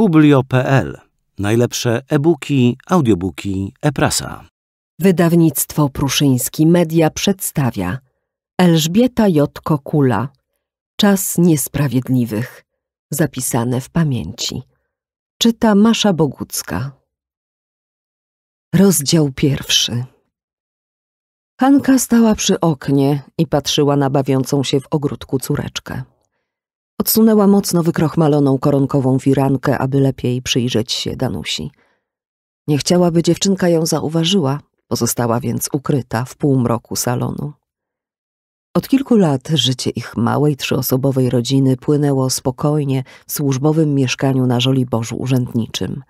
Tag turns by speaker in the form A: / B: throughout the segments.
A: Publio.pl. Najlepsze e-booki, audiobooki, e-prasa. Wydawnictwo Pruszyński Media przedstawia Elżbieta J. Kokula Czas Niesprawiedliwych Zapisane w pamięci Czyta Masza Bogucka Rozdział pierwszy Hanka stała przy oknie i patrzyła na bawiącą się w ogródku córeczkę. Odsunęła mocno wykrochmaloną koronkową firankę, aby lepiej przyjrzeć się Danusi. Nie chciała, by dziewczynka ją zauważyła, pozostała więc ukryta w półmroku salonu. Od kilku lat życie ich małej trzyosobowej rodziny płynęło spokojnie w służbowym mieszkaniu na Żoliborzu urzędniczym.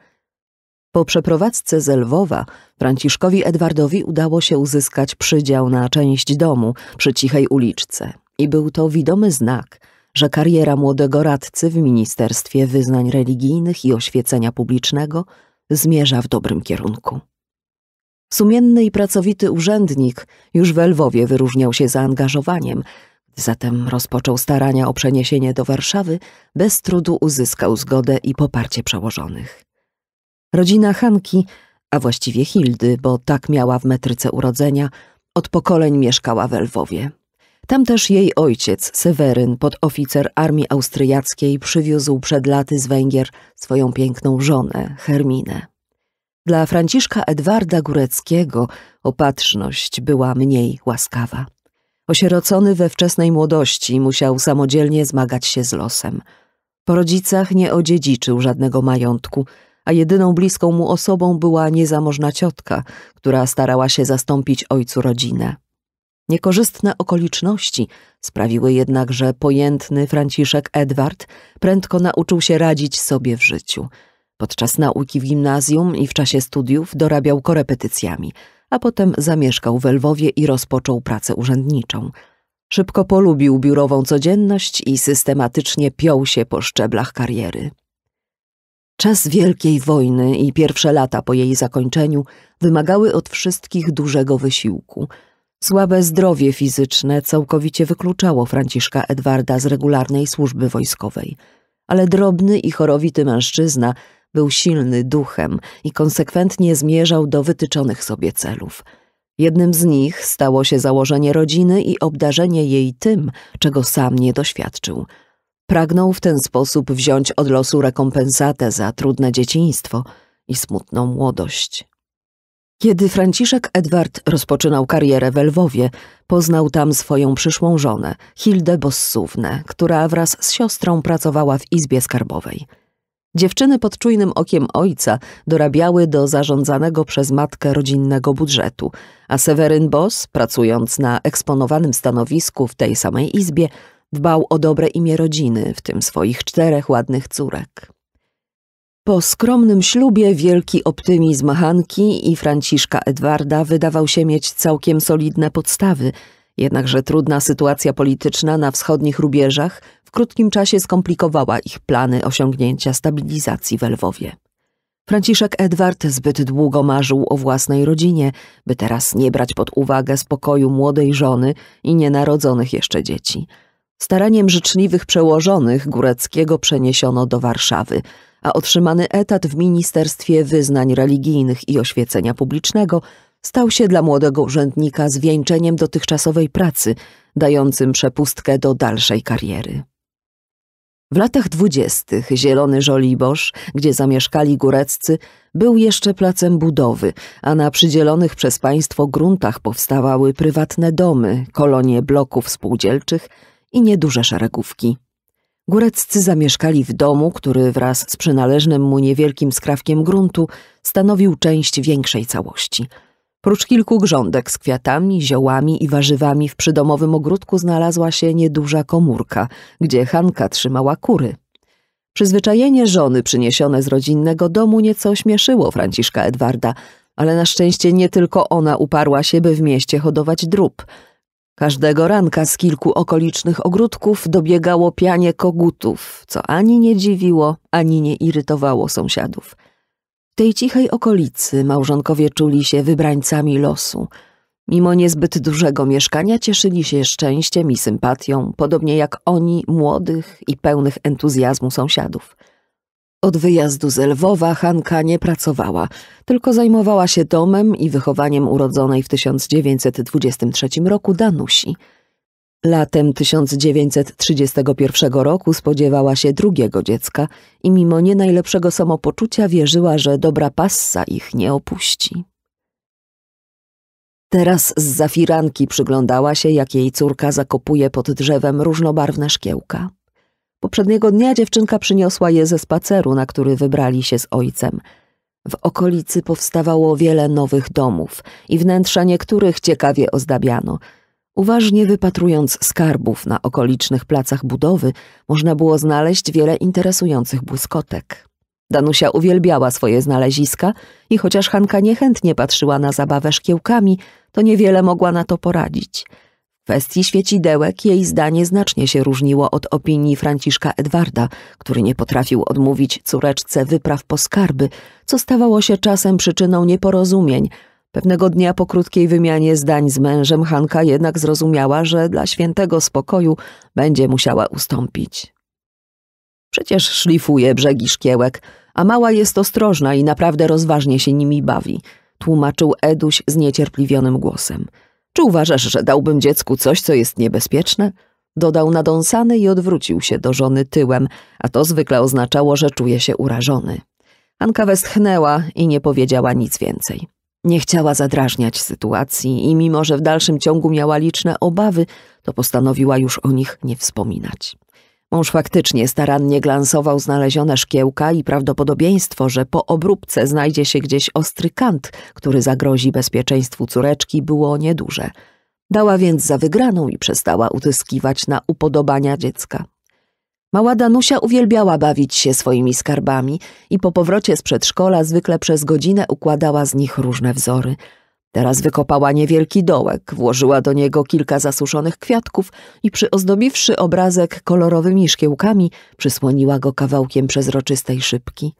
A: Po przeprowadzce z Lwowa Franciszkowi Edwardowi udało się uzyskać przydział na część domu przy cichej uliczce i był to widomy znak – że kariera młodego radcy w Ministerstwie Wyznań Religijnych i Oświecenia Publicznego zmierza w dobrym kierunku. Sumienny i pracowity urzędnik już w Lwowie wyróżniał się zaangażowaniem, zatem rozpoczął starania o przeniesienie do Warszawy, bez trudu uzyskał zgodę i poparcie przełożonych. Rodzina Hanki, a właściwie Hildy, bo tak miała w metryce urodzenia, od pokoleń mieszkała w Lwowie. Tam też jej ojciec, Seweryn, podoficer armii austriackiej, przywiózł przed laty z Węgier swoją piękną żonę, Herminę. Dla Franciszka Edwarda Góreckiego opatrzność była mniej łaskawa. Osierocony we wczesnej młodości musiał samodzielnie zmagać się z losem. Po rodzicach nie odziedziczył żadnego majątku, a jedyną bliską mu osobą była niezamożna ciotka, która starała się zastąpić ojcu rodzinę. Niekorzystne okoliczności sprawiły jednak, że pojętny Franciszek Edward prędko nauczył się radzić sobie w życiu. Podczas nauki w gimnazjum i w czasie studiów dorabiał korepetycjami, a potem zamieszkał w Lwowie i rozpoczął pracę urzędniczą. Szybko polubił biurową codzienność i systematycznie piął się po szczeblach kariery. Czas Wielkiej Wojny i pierwsze lata po jej zakończeniu wymagały od wszystkich dużego wysiłku – Słabe zdrowie fizyczne całkowicie wykluczało Franciszka Edwarda z regularnej służby wojskowej, ale drobny i chorowity mężczyzna był silny duchem i konsekwentnie zmierzał do wytyczonych sobie celów. Jednym z nich stało się założenie rodziny i obdarzenie jej tym, czego sam nie doświadczył. Pragnął w ten sposób wziąć od losu rekompensatę za trudne dzieciństwo i smutną młodość. Kiedy Franciszek Edward rozpoczynał karierę w Lwowie, poznał tam swoją przyszłą żonę, Hildę Bossównę, która wraz z siostrą pracowała w Izbie Skarbowej. Dziewczyny pod czujnym okiem ojca dorabiały do zarządzanego przez matkę rodzinnego budżetu, a Seweryn Boss, pracując na eksponowanym stanowisku w tej samej izbie, dbał o dobre imię rodziny, w tym swoich czterech ładnych córek. Po skromnym ślubie wielki optymizm Hanki i Franciszka Edwarda wydawał się mieć całkiem solidne podstawy, jednakże trudna sytuacja polityczna na wschodnich rubieżach w krótkim czasie skomplikowała ich plany osiągnięcia stabilizacji w Lwowie. Franciszek Edward zbyt długo marzył o własnej rodzinie, by teraz nie brać pod uwagę spokoju młodej żony i nienarodzonych jeszcze dzieci. Staraniem życzliwych przełożonych Góreckiego przeniesiono do Warszawy – a otrzymany etat w Ministerstwie Wyznań Religijnych i Oświecenia Publicznego stał się dla młodego urzędnika zwieńczeniem dotychczasowej pracy, dającym przepustkę do dalszej kariery. W latach dwudziestych Zielony Żoliborz, gdzie zamieszkali góreccy, był jeszcze placem budowy, a na przydzielonych przez państwo gruntach powstawały prywatne domy, kolonie bloków spółdzielczych i nieduże szeregówki. Góreccy zamieszkali w domu, który wraz z przynależnym mu niewielkim skrawkiem gruntu stanowił część większej całości. Prócz kilku grządek z kwiatami, ziołami i warzywami w przydomowym ogródku znalazła się nieduża komórka, gdzie Hanka trzymała kury. Przyzwyczajenie żony przyniesione z rodzinnego domu nieco śmieszyło Franciszka Edwarda, ale na szczęście nie tylko ona uparła się, by w mieście hodować drób – Każdego ranka z kilku okolicznych ogródków dobiegało pianie kogutów, co ani nie dziwiło, ani nie irytowało sąsiadów. W tej cichej okolicy małżonkowie czuli się wybrańcami losu. Mimo niezbyt dużego mieszkania cieszyli się szczęściem i sympatią, podobnie jak oni młodych i pełnych entuzjazmu sąsiadów. Od wyjazdu z Lwowa Hanka nie pracowała, tylko zajmowała się domem i wychowaniem urodzonej w 1923 roku Danusi. Latem 1931 roku spodziewała się drugiego dziecka i mimo nie najlepszego samopoczucia wierzyła, że dobra passa ich nie opuści. Teraz z zafiranki przyglądała się, jak jej córka zakopuje pod drzewem różnobarwne szkiełka. Poprzedniego dnia dziewczynka przyniosła je ze spaceru, na który wybrali się z ojcem. W okolicy powstawało wiele nowych domów i wnętrza niektórych ciekawie ozdabiano. Uważnie wypatrując skarbów na okolicznych placach budowy, można było znaleźć wiele interesujących błyskotek. Danusia uwielbiała swoje znaleziska i chociaż Hanka niechętnie patrzyła na zabawę szkiełkami, to niewiele mogła na to poradzić – kwestii świecidełek jej zdanie znacznie się różniło od opinii Franciszka Edwarda, który nie potrafił odmówić córeczce wypraw po skarby, co stawało się czasem przyczyną nieporozumień. Pewnego dnia po krótkiej wymianie zdań z mężem Hanka jednak zrozumiała, że dla świętego spokoju będzie musiała ustąpić. Przecież szlifuje brzegi szkiełek, a mała jest ostrożna i naprawdę rozważnie się nimi bawi, tłumaczył Eduś zniecierpliwionym głosem. Czy uważasz, że dałbym dziecku coś, co jest niebezpieczne? Dodał nadąsany i odwrócił się do żony tyłem, a to zwykle oznaczało, że czuje się urażony. Anka westchnęła i nie powiedziała nic więcej. Nie chciała zadrażniać sytuacji i mimo, że w dalszym ciągu miała liczne obawy, to postanowiła już o nich nie wspominać. Mąż faktycznie starannie glansował znalezione szkiełka i prawdopodobieństwo, że po obróbce znajdzie się gdzieś ostry kant, który zagrozi bezpieczeństwu córeczki, było nieduże. Dała więc za wygraną i przestała utyskiwać na upodobania dziecka. Mała Danusia uwielbiała bawić się swoimi skarbami i po powrocie z przedszkola zwykle przez godzinę układała z nich różne wzory – Teraz wykopała niewielki dołek, włożyła do niego kilka zasuszonych kwiatków i przyozdobiwszy obrazek kolorowymi szkiełkami, przysłoniła go kawałkiem przezroczystej szybki.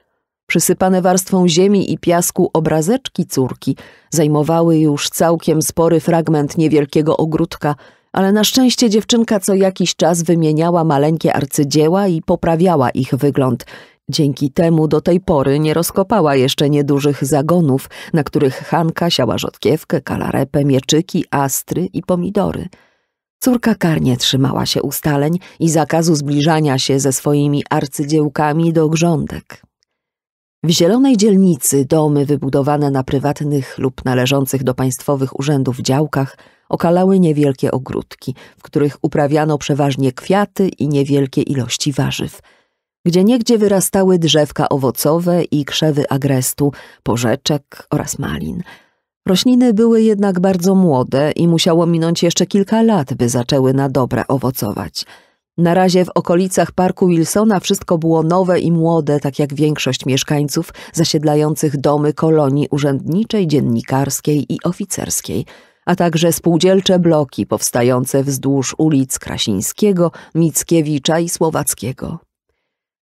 A: Przysypane warstwą ziemi i piasku obrazeczki córki zajmowały już całkiem spory fragment niewielkiego ogródka, ale na szczęście dziewczynka co jakiś czas wymieniała maleńkie arcydzieła i poprawiała ich wygląd, Dzięki temu do tej pory nie rozkopała jeszcze niedużych zagonów, na których Hanka siała rzodkiewkę, kalarepę, mieczyki, astry i pomidory. Córka karnie trzymała się ustaleń i zakazu zbliżania się ze swoimi arcydziełkami do grządek. W zielonej dzielnicy domy wybudowane na prywatnych lub należących do państwowych urzędów działkach okalały niewielkie ogródki, w których uprawiano przeważnie kwiaty i niewielkie ilości warzyw – gdzie niegdzie wyrastały drzewka owocowe i krzewy agrestu, porzeczek oraz malin. Rośliny były jednak bardzo młode i musiało minąć jeszcze kilka lat, by zaczęły na dobre owocować. Na razie w okolicach parku Wilsona wszystko było nowe i młode, tak jak większość mieszkańców zasiedlających domy kolonii urzędniczej, dziennikarskiej i oficerskiej, a także spółdzielcze bloki powstające wzdłuż ulic Krasińskiego, Mickiewicza i Słowackiego.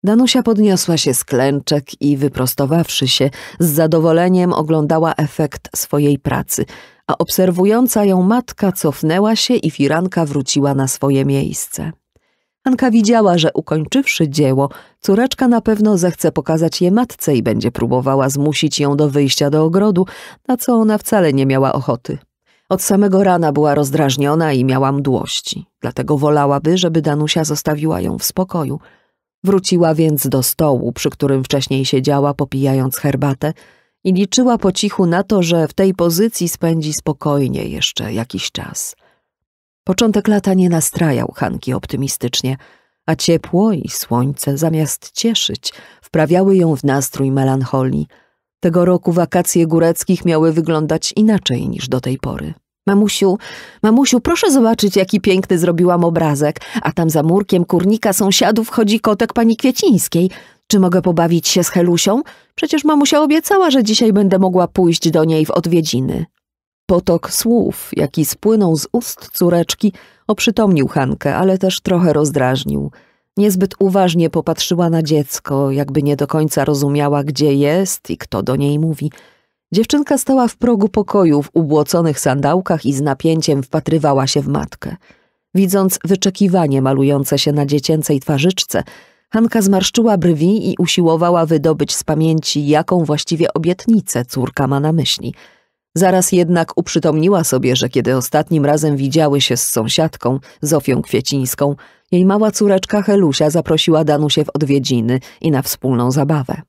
A: Danusia podniosła się z klęczek i wyprostowawszy się, z zadowoleniem oglądała efekt swojej pracy, a obserwująca ją matka cofnęła się i firanka wróciła na swoje miejsce. Anka widziała, że ukończywszy dzieło, córeczka na pewno zechce pokazać je matce i będzie próbowała zmusić ją do wyjścia do ogrodu, na co ona wcale nie miała ochoty. Od samego rana była rozdrażniona i miała mdłości, dlatego wolałaby, żeby Danusia zostawiła ją w spokoju – Wróciła więc do stołu, przy którym wcześniej siedziała, popijając herbatę i liczyła po cichu na to, że w tej pozycji spędzi spokojnie jeszcze jakiś czas. Początek lata nie nastrajał Hanki optymistycznie, a ciepło i słońce, zamiast cieszyć, wprawiały ją w nastrój melancholii. Tego roku wakacje góreckich miały wyglądać inaczej niż do tej pory. Mamusiu, mamusiu, proszę zobaczyć, jaki piękny zrobiłam obrazek, a tam za murkiem kurnika sąsiadów chodzi kotek pani Kwiecińskiej. Czy mogę pobawić się z Helusią? Przecież mamusia obiecała, że dzisiaj będę mogła pójść do niej w odwiedziny. Potok słów, jaki spłynął z ust córeczki, oprzytomnił Hankę, ale też trochę rozdrażnił. Niezbyt uważnie popatrzyła na dziecko, jakby nie do końca rozumiała, gdzie jest i kto do niej mówi – Dziewczynka stała w progu pokoju w ubłoconych sandałkach i z napięciem wpatrywała się w matkę. Widząc wyczekiwanie malujące się na dziecięcej twarzyczce, Hanka zmarszczyła brwi i usiłowała wydobyć z pamięci, jaką właściwie obietnicę córka ma na myśli. Zaraz jednak uprzytomniła sobie, że kiedy ostatnim razem widziały się z sąsiadką, Zofią Kwiecińską, jej mała córeczka Helusia zaprosiła Danusię w odwiedziny i na wspólną zabawę.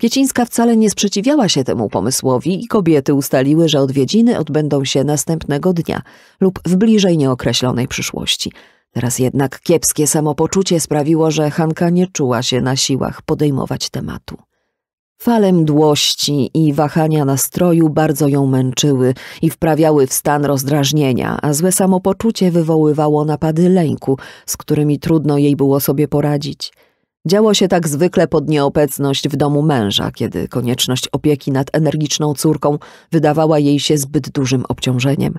A: Kiecińska wcale nie sprzeciwiała się temu pomysłowi i kobiety ustaliły, że odwiedziny odbędą się następnego dnia lub w bliżej nieokreślonej przyszłości. Teraz jednak kiepskie samopoczucie sprawiło, że Hanka nie czuła się na siłach podejmować tematu. Fale mdłości i wahania nastroju bardzo ją męczyły i wprawiały w stan rozdrażnienia, a złe samopoczucie wywoływało napady lęku, z którymi trudno jej było sobie poradzić – Działo się tak zwykle pod nieobecność w domu męża, kiedy konieczność opieki nad energiczną córką wydawała jej się zbyt dużym obciążeniem.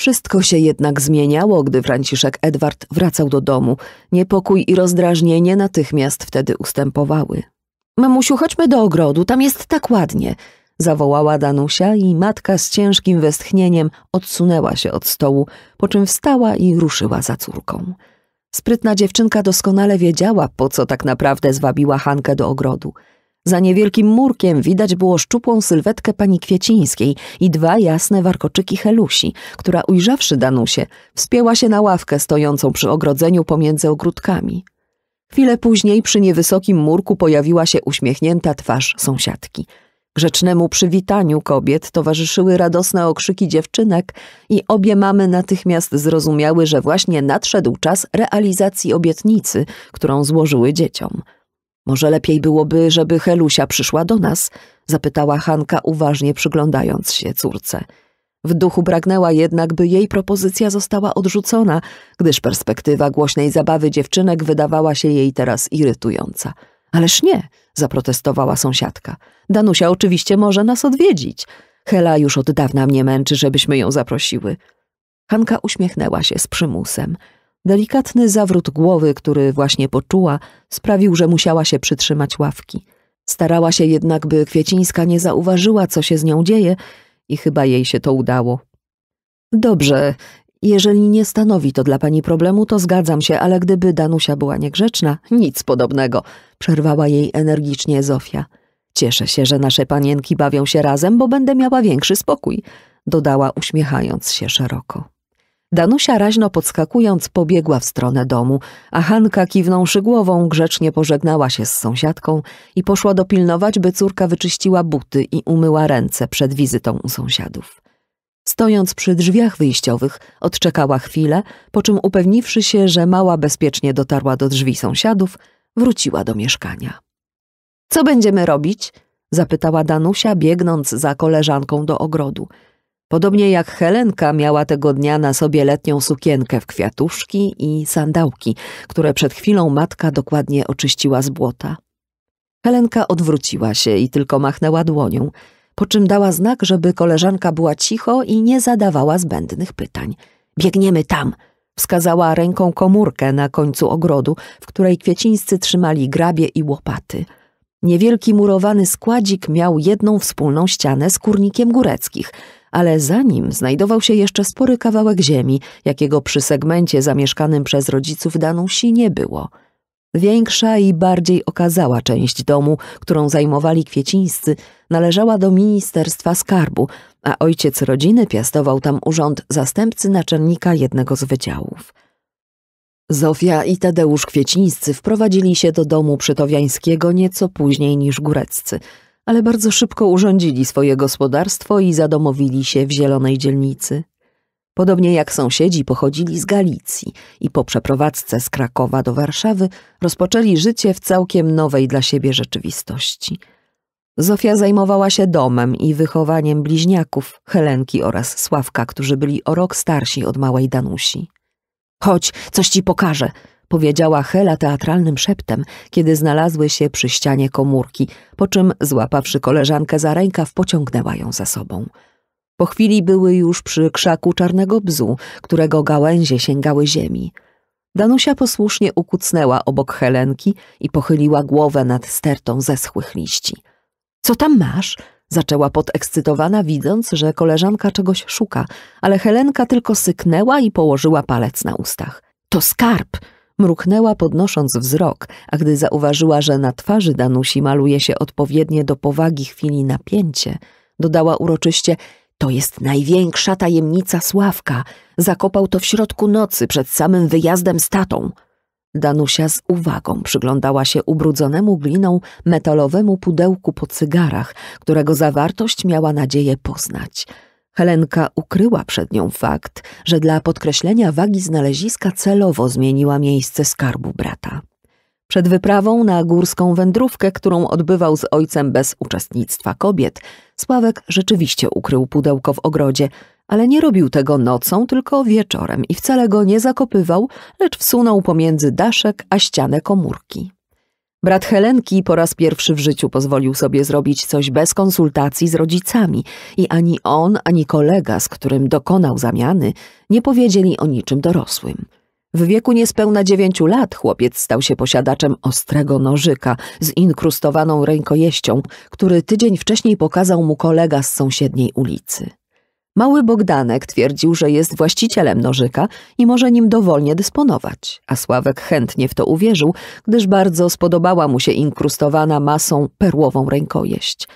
A: Wszystko się jednak zmieniało, gdy Franciszek Edward wracał do domu. Niepokój i rozdrażnienie natychmiast wtedy ustępowały. Mamusiu, chodźmy do ogrodu, tam jest tak ładnie, zawołała Danusia i matka z ciężkim westchnieniem odsunęła się od stołu, po czym wstała i ruszyła za córką. Sprytna dziewczynka doskonale wiedziała, po co tak naprawdę zwabiła Hankę do ogrodu. Za niewielkim murkiem widać było szczupłą sylwetkę pani Kwiecińskiej i dwa jasne warkoczyki Helusi, która ujrzawszy Danusię, wspięła się na ławkę stojącą przy ogrodzeniu pomiędzy ogródkami. Chwilę później przy niewysokim murku pojawiła się uśmiechnięta twarz sąsiadki – Grzecznemu przywitaniu kobiet towarzyszyły radosne okrzyki dziewczynek i obie mamy natychmiast zrozumiały, że właśnie nadszedł czas realizacji obietnicy, którą złożyły dzieciom. Może lepiej byłoby, żeby Helusia przyszła do nas? zapytała Hanka uważnie przyglądając się córce. W duchu pragnęła jednak, by jej propozycja została odrzucona, gdyż perspektywa głośnej zabawy dziewczynek wydawała się jej teraz irytująca. Ależ nie, zaprotestowała sąsiadka. Danusia oczywiście może nas odwiedzić. Hela już od dawna mnie męczy, żebyśmy ją zaprosiły. Hanka uśmiechnęła się z przymusem. Delikatny zawrót głowy, który właśnie poczuła, sprawił, że musiała się przytrzymać ławki. Starała się jednak, by Kwiecińska nie zauważyła, co się z nią dzieje i chyba jej się to udało. Dobrze, jeżeli nie stanowi to dla pani problemu, to zgadzam się, ale gdyby Danusia była niegrzeczna, nic podobnego, przerwała jej energicznie Zofia. Cieszę się, że nasze panienki bawią się razem, bo będę miała większy spokój, dodała uśmiechając się szeroko. Danusia raźno podskakując pobiegła w stronę domu, a Hanka kiwnąwszy głową grzecznie pożegnała się z sąsiadką i poszła dopilnować, by córka wyczyściła buty i umyła ręce przed wizytą u sąsiadów. Stojąc przy drzwiach wyjściowych, odczekała chwilę, po czym upewniwszy się, że mała bezpiecznie dotarła do drzwi sąsiadów, wróciła do mieszkania. Co będziemy robić? zapytała Danusia, biegnąc za koleżanką do ogrodu. Podobnie jak Helenka miała tego dnia na sobie letnią sukienkę w kwiatuszki i sandałki, które przed chwilą matka dokładnie oczyściła z błota. Helenka odwróciła się i tylko machnęła dłonią po czym dała znak, żeby koleżanka była cicho i nie zadawała zbędnych pytań. Biegniemy tam! Wskazała ręką komórkę na końcu ogrodu, w której kwiecińscy trzymali grabie i łopaty. Niewielki murowany składzik miał jedną wspólną ścianę z kurnikiem góreckich, ale za nim znajdował się jeszcze spory kawałek ziemi, jakiego przy segmencie zamieszkanym przez rodziców Danusi nie było – Większa i bardziej okazała część domu, którą zajmowali kwiecińscy, należała do Ministerstwa Skarbu, a ojciec rodziny piastował tam urząd zastępcy naczelnika jednego z wydziałów. Zofia i Tadeusz Kwiecińscy wprowadzili się do domu przytowiańskiego nieco później niż góreccy, ale bardzo szybko urządzili swoje gospodarstwo i zadomowili się w zielonej dzielnicy. Podobnie jak sąsiedzi pochodzili z Galicji i po przeprowadzce z Krakowa do Warszawy rozpoczęli życie w całkiem nowej dla siebie rzeczywistości. Zofia zajmowała się domem i wychowaniem bliźniaków, Helenki oraz Sławka, którzy byli o rok starsi od małej Danusi. Chodź, coś ci pokażę, powiedziała Hela teatralnym szeptem, kiedy znalazły się przy ścianie komórki, po czym złapawszy koleżankę za rękaw, pociągnęła ją za sobą. Po chwili były już przy krzaku czarnego bzu, którego gałęzie sięgały ziemi. Danusia posłusznie ukucnęła obok Helenki i pochyliła głowę nad stertą zeschłych liści. – Co tam masz? – zaczęła podekscytowana, widząc, że koleżanka czegoś szuka, ale Helenka tylko syknęła i położyła palec na ustach. – To skarb! – mruknęła, podnosząc wzrok, a gdy zauważyła, że na twarzy Danusi maluje się odpowiednie do powagi chwili napięcie, dodała uroczyście – to jest największa tajemnica Sławka. Zakopał to w środku nocy przed samym wyjazdem z tatą. Danusia z uwagą przyglądała się ubrudzonemu gliną metalowemu pudełku po cygarach, którego zawartość miała nadzieję poznać. Helenka ukryła przed nią fakt, że dla podkreślenia wagi znaleziska celowo zmieniła miejsce skarbu brata. Przed wyprawą na górską wędrówkę, którą odbywał z ojcem bez uczestnictwa kobiet, Sławek rzeczywiście ukrył pudełko w ogrodzie, ale nie robił tego nocą, tylko wieczorem i wcale go nie zakopywał, lecz wsunął pomiędzy daszek a ścianę komórki. Brat Helenki po raz pierwszy w życiu pozwolił sobie zrobić coś bez konsultacji z rodzicami i ani on, ani kolega, z którym dokonał zamiany, nie powiedzieli o niczym dorosłym. W wieku niespełna dziewięciu lat chłopiec stał się posiadaczem ostrego nożyka z inkrustowaną rękojeścią, który tydzień wcześniej pokazał mu kolega z sąsiedniej ulicy. Mały Bogdanek twierdził, że jest właścicielem nożyka i może nim dowolnie dysponować, a Sławek chętnie w to uwierzył, gdyż bardzo spodobała mu się inkrustowana masą perłową rękojeść –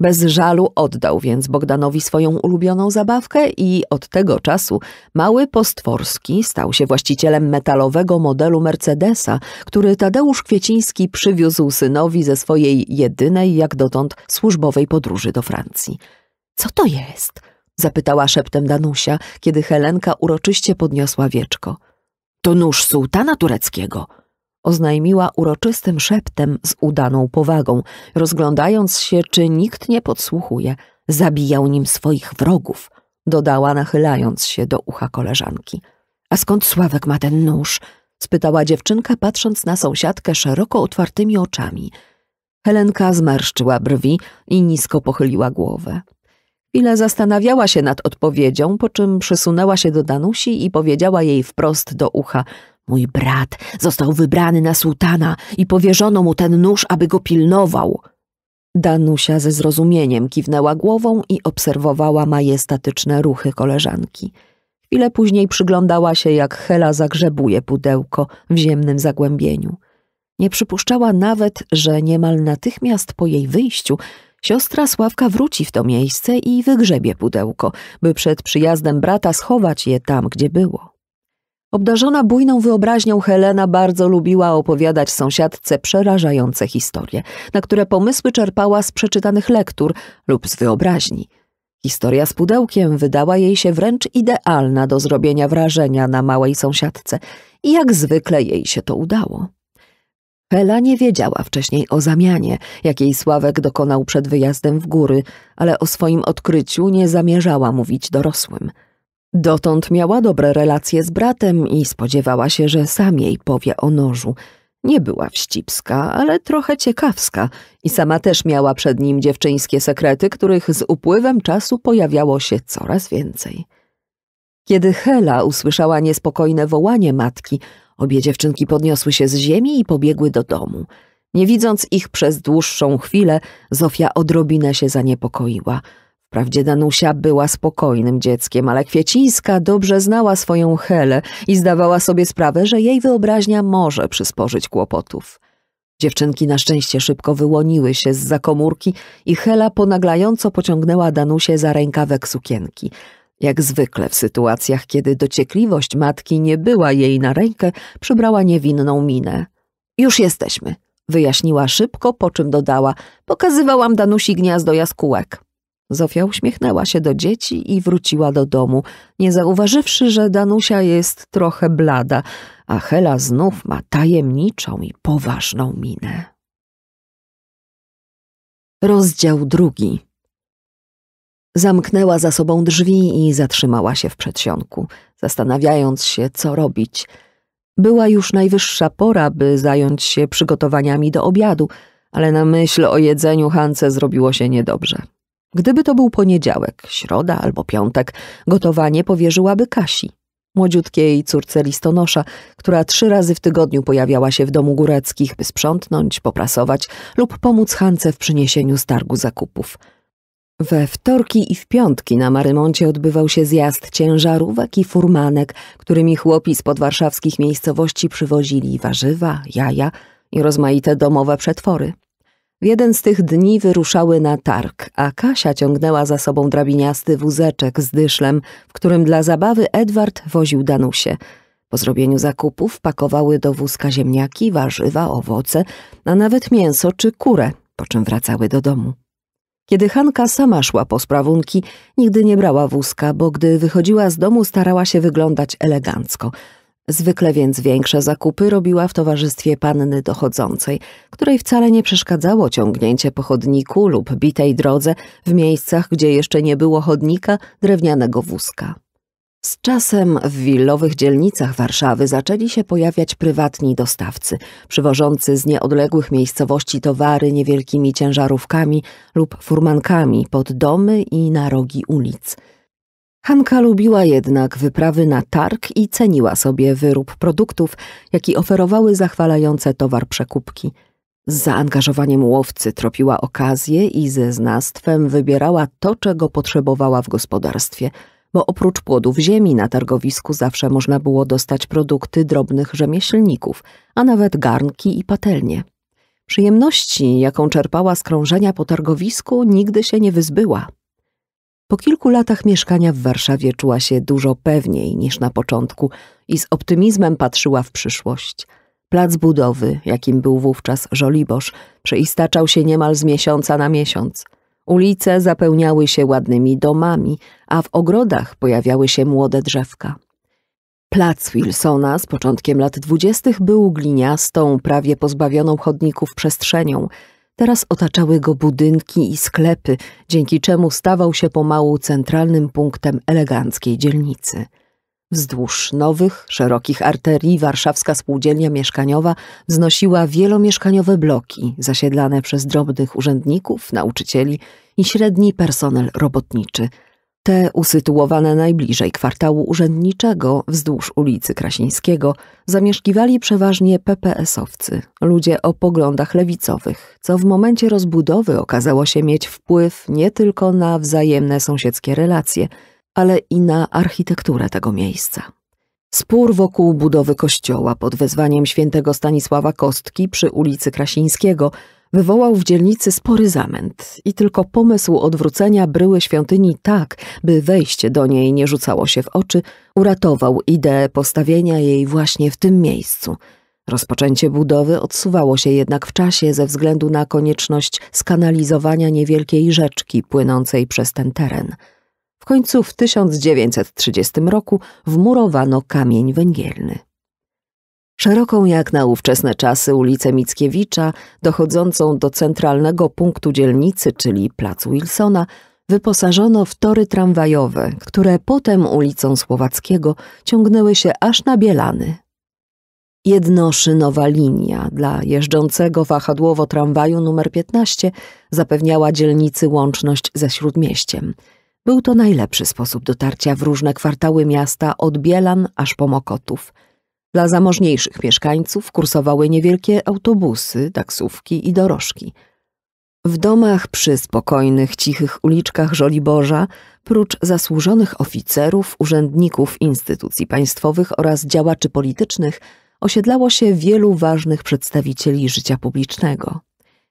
A: bez żalu oddał więc Bogdanowi swoją ulubioną zabawkę i od tego czasu mały Postworski stał się właścicielem metalowego modelu Mercedesa, który Tadeusz Kwieciński przywiózł synowi ze swojej jedynej jak dotąd służbowej podróży do Francji. Co to jest? zapytała szeptem Danusia, kiedy Helenka uroczyście podniosła wieczko. To nóż sułtana tureckiego – oznajmiła uroczystym szeptem z udaną powagą, rozglądając się, czy nikt nie podsłuchuje. Zabijał nim swoich wrogów, dodała nachylając się do ucha koleżanki. A skąd Sławek ma ten nóż? spytała dziewczynka, patrząc na sąsiadkę szeroko otwartymi oczami. Helenka zmarszczyła brwi i nisko pochyliła głowę. Chwilę zastanawiała się nad odpowiedzią, po czym przysunęła się do Danusi i powiedziała jej wprost do ucha – Mój brat został wybrany na sułtana i powierzono mu ten nóż, aby go pilnował. Danusia ze zrozumieniem kiwnęła głową i obserwowała majestatyczne ruchy koleżanki. Chwilę później przyglądała się, jak Hela zagrzebuje pudełko w ziemnym zagłębieniu. Nie przypuszczała nawet, że niemal natychmiast po jej wyjściu siostra Sławka wróci w to miejsce i wygrzebie pudełko, by przed przyjazdem brata schować je tam, gdzie było. Obdarzona bujną wyobraźnią Helena bardzo lubiła opowiadać sąsiadce przerażające historie, na które pomysły czerpała z przeczytanych lektur lub z wyobraźni. Historia z pudełkiem wydała jej się wręcz idealna do zrobienia wrażenia na małej sąsiadce i jak zwykle jej się to udało. Hela nie wiedziała wcześniej o zamianie, jakiej Sławek dokonał przed wyjazdem w góry, ale o swoim odkryciu nie zamierzała mówić dorosłym – Dotąd miała dobre relacje z bratem i spodziewała się, że sam jej powie o nożu. Nie była wścibska, ale trochę ciekawska i sama też miała przed nim dziewczyńskie sekrety, których z upływem czasu pojawiało się coraz więcej. Kiedy Hela usłyszała niespokojne wołanie matki, obie dziewczynki podniosły się z ziemi i pobiegły do domu. Nie widząc ich przez dłuższą chwilę, Zofia odrobinę się zaniepokoiła – Wprawdzie Danusia była spokojnym dzieckiem, ale Kwiecińska dobrze znała swoją Helę i zdawała sobie sprawę, że jej wyobraźnia może przysporzyć kłopotów. Dziewczynki na szczęście szybko wyłoniły się z zakomórki i Hela ponaglająco pociągnęła Danusię za rękawek sukienki. Jak zwykle w sytuacjach, kiedy dociekliwość matki nie była jej na rękę, przybrała niewinną minę. Już jesteśmy, wyjaśniła szybko, po czym dodała. Pokazywałam Danusi gniazdo jaskółek. Zofia uśmiechnęła się do dzieci i wróciła do domu, nie zauważywszy, że Danusia jest trochę blada, a Hela znów ma tajemniczą i poważną minę. Rozdział drugi Zamknęła za sobą drzwi i zatrzymała się w przedsionku, zastanawiając się, co robić. Była już najwyższa pora, by zająć się przygotowaniami do obiadu, ale na myśl o jedzeniu Hance zrobiło się niedobrze. Gdyby to był poniedziałek, środa albo piątek, gotowanie powierzyłaby Kasi, młodziutkiej córce listonosza, która trzy razy w tygodniu pojawiała się w domu góreckich, by sprzątnąć, poprasować lub pomóc Hance w przyniesieniu z targu zakupów. We wtorki i w piątki na Marymoncie odbywał się zjazd ciężarówek i furmanek, którymi chłopi z podwarszawskich miejscowości przywozili warzywa, jaja i rozmaite domowe przetwory. W jeden z tych dni wyruszały na targ, a Kasia ciągnęła za sobą drabiniasty wózeczek z dyszlem, w którym dla zabawy Edward woził Danusię. Po zrobieniu zakupów pakowały do wózka ziemniaki, warzywa, owoce, a nawet mięso czy kurę, po czym wracały do domu. Kiedy Hanka sama szła po sprawunki, nigdy nie brała wózka, bo gdy wychodziła z domu starała się wyglądać elegancko – Zwykle więc większe zakupy robiła w towarzystwie panny dochodzącej, której wcale nie przeszkadzało ciągnięcie po chodniku lub bitej drodze w miejscach, gdzie jeszcze nie było chodnika, drewnianego wózka. Z czasem w willowych dzielnicach Warszawy zaczęli się pojawiać prywatni dostawcy, przywożący z nieodległych miejscowości towary niewielkimi ciężarówkami lub furmankami pod domy i na rogi ulic – Hanka lubiła jednak wyprawy na targ i ceniła sobie wyrób produktów, jaki oferowały zachwalające towar przekupki. Z zaangażowaniem łowcy tropiła okazję i ze znastwem wybierała to, czego potrzebowała w gospodarstwie, bo oprócz płodów ziemi na targowisku zawsze można było dostać produkty drobnych rzemieślników, a nawet garnki i patelnie. Przyjemności, jaką czerpała z krążenia po targowisku, nigdy się nie wyzbyła. Po kilku latach mieszkania w Warszawie czuła się dużo pewniej niż na początku i z optymizmem patrzyła w przyszłość. Plac budowy, jakim był wówczas Żoliborz, przeistaczał się niemal z miesiąca na miesiąc. Ulice zapełniały się ładnymi domami, a w ogrodach pojawiały się młode drzewka. Plac Wilsona z początkiem lat dwudziestych był gliniastą, prawie pozbawioną chodników przestrzenią – Teraz otaczały go budynki i sklepy, dzięki czemu stawał się pomału centralnym punktem eleganckiej dzielnicy. Wzdłuż nowych, szerokich arterii warszawska spółdzielnia mieszkaniowa wznosiła wielomieszkaniowe bloki zasiedlane przez drobnych urzędników, nauczycieli i średni personel robotniczy – te usytuowane najbliżej kwartału urzędniczego wzdłuż ulicy Krasińskiego zamieszkiwali przeważnie PPS-owcy, ludzie o poglądach lewicowych, co w momencie rozbudowy okazało się mieć wpływ nie tylko na wzajemne sąsiedzkie relacje, ale i na architekturę tego miejsca. Spór wokół budowy kościoła pod wezwaniem świętego Stanisława Kostki przy ulicy Krasińskiego wywołał w dzielnicy spory zamęt i tylko pomysł odwrócenia bryły świątyni tak, by wejście do niej nie rzucało się w oczy, uratował ideę postawienia jej właśnie w tym miejscu. Rozpoczęcie budowy odsuwało się jednak w czasie ze względu na konieczność skanalizowania niewielkiej rzeczki płynącej przez ten teren. W końcu w 1930 roku wmurowano kamień węgielny. Szeroką jak na ówczesne czasy ulicę Mickiewicza, dochodzącą do centralnego punktu dzielnicy, czyli placu Wilsona, wyposażono w tory tramwajowe, które potem ulicą Słowackiego ciągnęły się aż na Bielany. szynowa linia dla jeżdżącego wahadłowo tramwaju numer 15 zapewniała dzielnicy łączność ze Śródmieściem. Był to najlepszy sposób dotarcia w różne kwartały miasta od Bielan aż po Mokotów – dla zamożniejszych mieszkańców kursowały niewielkie autobusy, taksówki i dorożki. W domach przy spokojnych, cichych uliczkach Żoliborza, prócz zasłużonych oficerów, urzędników instytucji państwowych oraz działaczy politycznych, osiedlało się wielu ważnych przedstawicieli życia publicznego.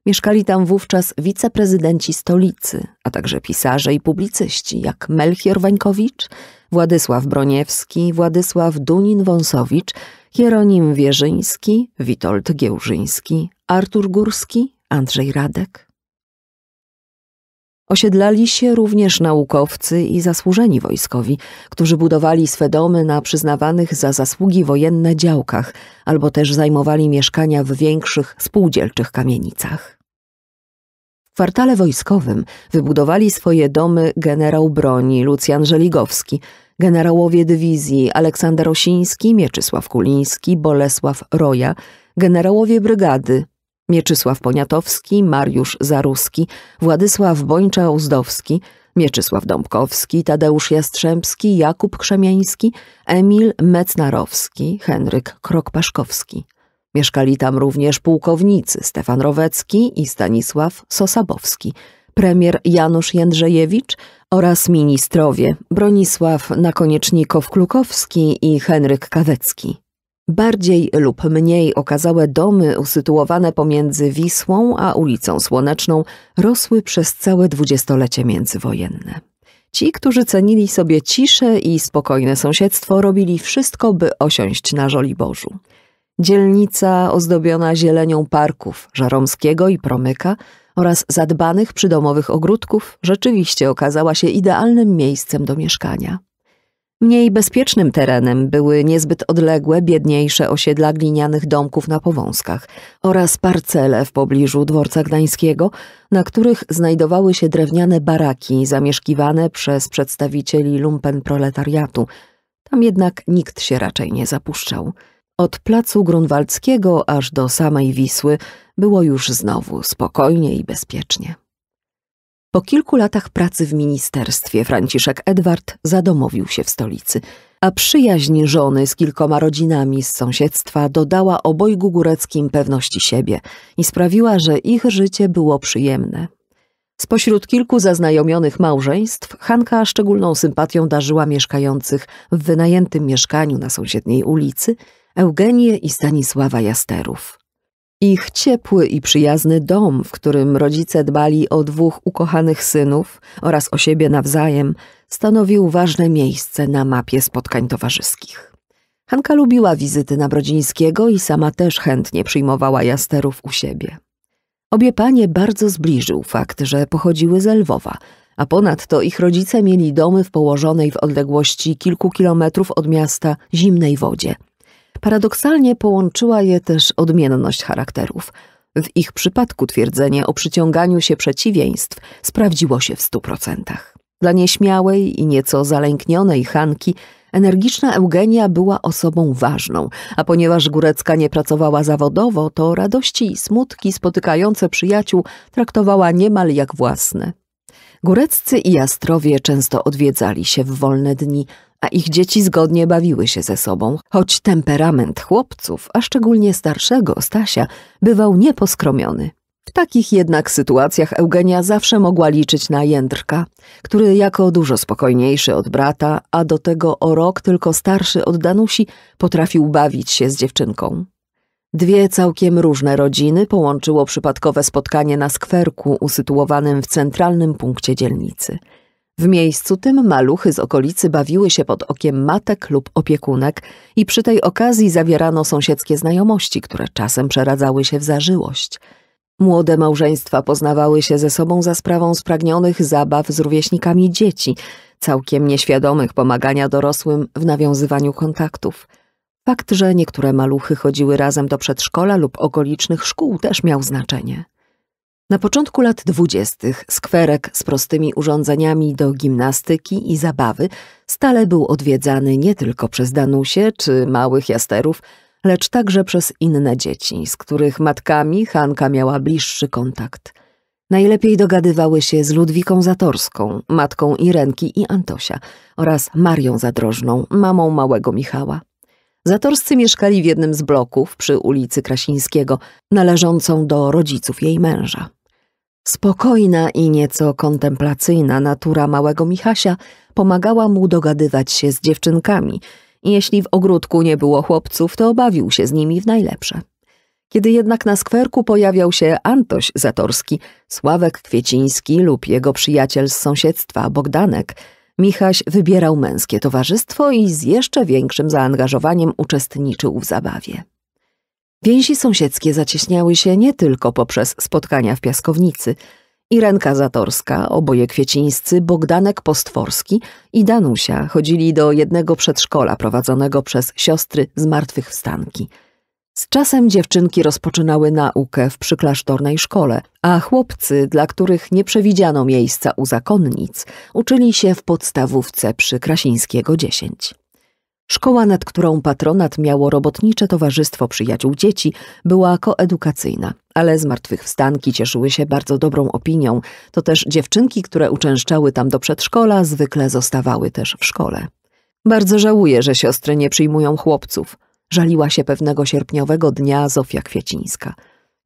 A: Mieszkali tam wówczas wiceprezydenci stolicy, a także pisarze i publicyści jak Melchior Wańkowicz, Władysław Broniewski, Władysław Dunin-Wąsowicz, Hieronim Wierzyński, Witold Giełżyński, Artur Górski, Andrzej Radek. Osiedlali się również naukowcy i zasłużeni wojskowi, którzy budowali swe domy na przyznawanych za zasługi wojenne działkach albo też zajmowali mieszkania w większych spółdzielczych kamienicach. W kwartale wojskowym wybudowali swoje domy generał broni Lucjan Żeligowski, generałowie dywizji Aleksander Osiński, Mieczysław Kuliński, Bolesław Roja, generałowie brygady Mieczysław Poniatowski, Mariusz Zaruski, Władysław Bończa-Uzdowski, Mieczysław Dąbkowski, Tadeusz Jastrzębski, Jakub Krzemieński, Emil Mecnarowski, Henryk Krok-Paszkowski. Mieszkali tam również pułkownicy Stefan Rowecki i Stanisław Sosabowski, premier Janusz Jędrzejewicz oraz ministrowie Bronisław Nakoniecznikow-Klukowski i Henryk Kawecki. Bardziej lub mniej okazałe domy usytuowane pomiędzy Wisłą a ulicą Słoneczną rosły przez całe dwudziestolecie międzywojenne. Ci, którzy cenili sobie ciszę i spokojne sąsiedztwo, robili wszystko, by osiąść na Żoliborzu. Dzielnica ozdobiona zielenią parków Żaromskiego i Promyka oraz zadbanych przydomowych ogródków rzeczywiście okazała się idealnym miejscem do mieszkania. Mniej bezpiecznym terenem były niezbyt odległe, biedniejsze osiedla glinianych domków na Powązkach oraz parcele w pobliżu dworca gdańskiego, na których znajdowały się drewniane baraki zamieszkiwane przez przedstawicieli lumpenproletariatu. Tam jednak nikt się raczej nie zapuszczał. Od placu Grunwaldzkiego aż do samej Wisły było już znowu spokojnie i bezpiecznie. Po kilku latach pracy w ministerstwie Franciszek Edward zadomowił się w stolicy, a przyjaźń żony z kilkoma rodzinami z sąsiedztwa dodała obojgu góreckim pewności siebie i sprawiła, że ich życie było przyjemne. Spośród kilku zaznajomionych małżeństw Hanka szczególną sympatią darzyła mieszkających w wynajętym mieszkaniu na sąsiedniej ulicy Eugenię i Stanisława Jasterów. Ich ciepły i przyjazny dom, w którym rodzice dbali o dwóch ukochanych synów oraz o siebie nawzajem, stanowił ważne miejsce na mapie spotkań towarzyskich. Hanka lubiła wizyty Nabrodzińskiego i sama też chętnie przyjmowała jasterów u siebie. Obie panie bardzo zbliżył fakt, że pochodziły z Lwowa, a ponadto ich rodzice mieli domy w położonej w odległości kilku kilometrów od miasta zimnej wodzie – Paradoksalnie połączyła je też odmienność charakterów. W ich przypadku twierdzenie o przyciąganiu się przeciwieństw sprawdziło się w stu procentach. Dla nieśmiałej i nieco zalęknionej Hanki energiczna Eugenia była osobą ważną, a ponieważ Górecka nie pracowała zawodowo, to radości i smutki spotykające przyjaciół traktowała niemal jak własne. Góreccy i Astrowie często odwiedzali się w wolne dni, a ich dzieci zgodnie bawiły się ze sobą, choć temperament chłopców, a szczególnie starszego Stasia, bywał nieposkromiony. W takich jednak sytuacjach Eugenia zawsze mogła liczyć na Jędrka, który jako dużo spokojniejszy od brata, a do tego o rok tylko starszy od Danusi, potrafił bawić się z dziewczynką. Dwie całkiem różne rodziny połączyło przypadkowe spotkanie na skwerku usytuowanym w centralnym punkcie dzielnicy – w miejscu tym maluchy z okolicy bawiły się pod okiem matek lub opiekunek i przy tej okazji zawierano sąsiedzkie znajomości, które czasem przeradzały się w zażyłość. Młode małżeństwa poznawały się ze sobą za sprawą spragnionych zabaw z rówieśnikami dzieci, całkiem nieświadomych pomagania dorosłym w nawiązywaniu kontaktów. Fakt, że niektóre maluchy chodziły razem do przedszkola lub okolicznych szkół też miał znaczenie. Na początku lat dwudziestych skwerek z prostymi urządzeniami do gimnastyki i zabawy stale był odwiedzany nie tylko przez Danusię czy małych jasterów, lecz także przez inne dzieci, z których matkami Hanka miała bliższy kontakt. Najlepiej dogadywały się z Ludwiką Zatorską, matką Irenki i Antosia oraz Marią Zadrożną, mamą małego Michała. Zatorscy mieszkali w jednym z bloków przy ulicy Krasińskiego, należącą do rodziców jej męża. Spokojna i nieco kontemplacyjna natura małego Michasia pomagała mu dogadywać się z dziewczynkami. Jeśli w ogródku nie było chłopców, to bawił się z nimi w najlepsze. Kiedy jednak na skwerku pojawiał się Antoś Zatorski, Sławek Kwieciński lub jego przyjaciel z sąsiedztwa Bogdanek – Michaś wybierał męskie towarzystwo i z jeszcze większym zaangażowaniem uczestniczył w zabawie. Więzi sąsiedzkie zacieśniały się nie tylko poprzez spotkania w piaskownicy. Irenka Zatorska, oboje kwiecińscy, Bogdanek Postworski i Danusia chodzili do jednego przedszkola prowadzonego przez siostry z martwych wstanki. Z czasem dziewczynki rozpoczynały naukę w przyklasztornej szkole, a chłopcy, dla których nie przewidziano miejsca u zakonnic, uczyli się w podstawówce przy Krasińskiego 10. Szkoła, nad którą patronat miało robotnicze towarzystwo przyjaciół dzieci, była koedukacyjna, ale zmartwychwstanki cieszyły się bardzo dobrą opinią, to też dziewczynki, które uczęszczały tam do przedszkola, zwykle zostawały też w szkole. Bardzo żałuję, że siostry nie przyjmują chłopców, Żaliła się pewnego sierpniowego dnia Zofia Kwiecińska.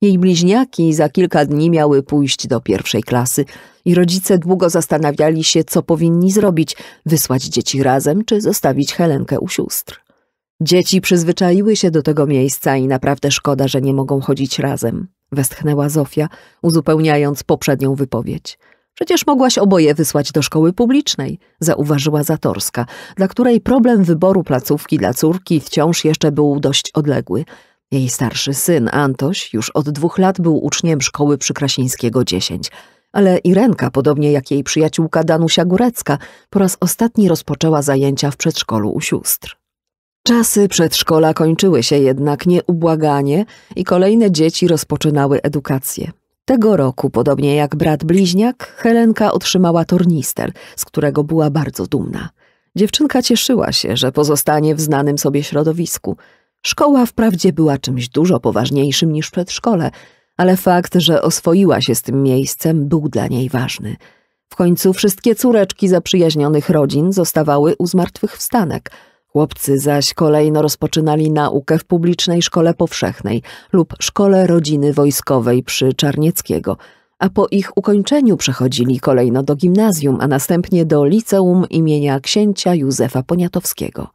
A: Jej bliźniaki za kilka dni miały pójść do pierwszej klasy i rodzice długo zastanawiali się, co powinni zrobić, wysłać dzieci razem czy zostawić Helenkę u sióstr. Dzieci przyzwyczaiły się do tego miejsca i naprawdę szkoda, że nie mogą chodzić razem, westchnęła Zofia, uzupełniając poprzednią wypowiedź. Przecież mogłaś oboje wysłać do szkoły publicznej, zauważyła Zatorska, dla której problem wyboru placówki dla córki wciąż jeszcze był dość odległy. Jej starszy syn, Antoś, już od dwóch lat był uczniem szkoły przy Krasińskiego 10. Ale Irenka, podobnie jak jej przyjaciółka Danusia Górecka, po raz ostatni rozpoczęła zajęcia w przedszkolu u sióstr. Czasy przedszkola kończyły się jednak nieubłaganie i kolejne dzieci rozpoczynały edukację. Tego roku, podobnie jak brat bliźniak, Helenka otrzymała tornister, z którego była bardzo dumna. Dziewczynka cieszyła się, że pozostanie w znanym sobie środowisku. Szkoła wprawdzie była czymś dużo poważniejszym niż przedszkole, ale fakt, że oswoiła się z tym miejscem, był dla niej ważny. W końcu wszystkie córeczki zaprzyjaźnionych rodzin zostawały u zmartwychwstanek – Chłopcy zaś kolejno rozpoczynali naukę w publicznej szkole powszechnej lub szkole rodziny wojskowej przy Czarnieckiego, a po ich ukończeniu przechodzili kolejno do gimnazjum, a następnie do liceum imienia księcia Józefa Poniatowskiego.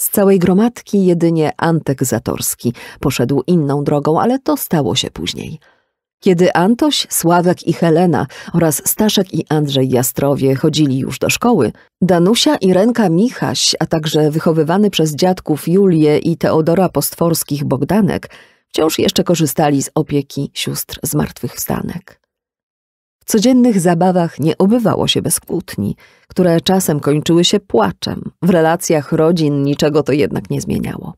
A: Z całej gromadki jedynie Antek Zatorski poszedł inną drogą, ale to stało się później – kiedy Antoś, Sławek i Helena oraz Staszek i Andrzej Jastrowie chodzili już do szkoły, Danusia i Renka Michaś, a także wychowywany przez dziadków Julię i Teodora Postworskich Bogdanek, wciąż jeszcze korzystali z opieki sióstr zmartwychwstanek. W codziennych zabawach nie obywało się bez kłótni, które czasem kończyły się płaczem. W relacjach rodzin niczego to jednak nie zmieniało.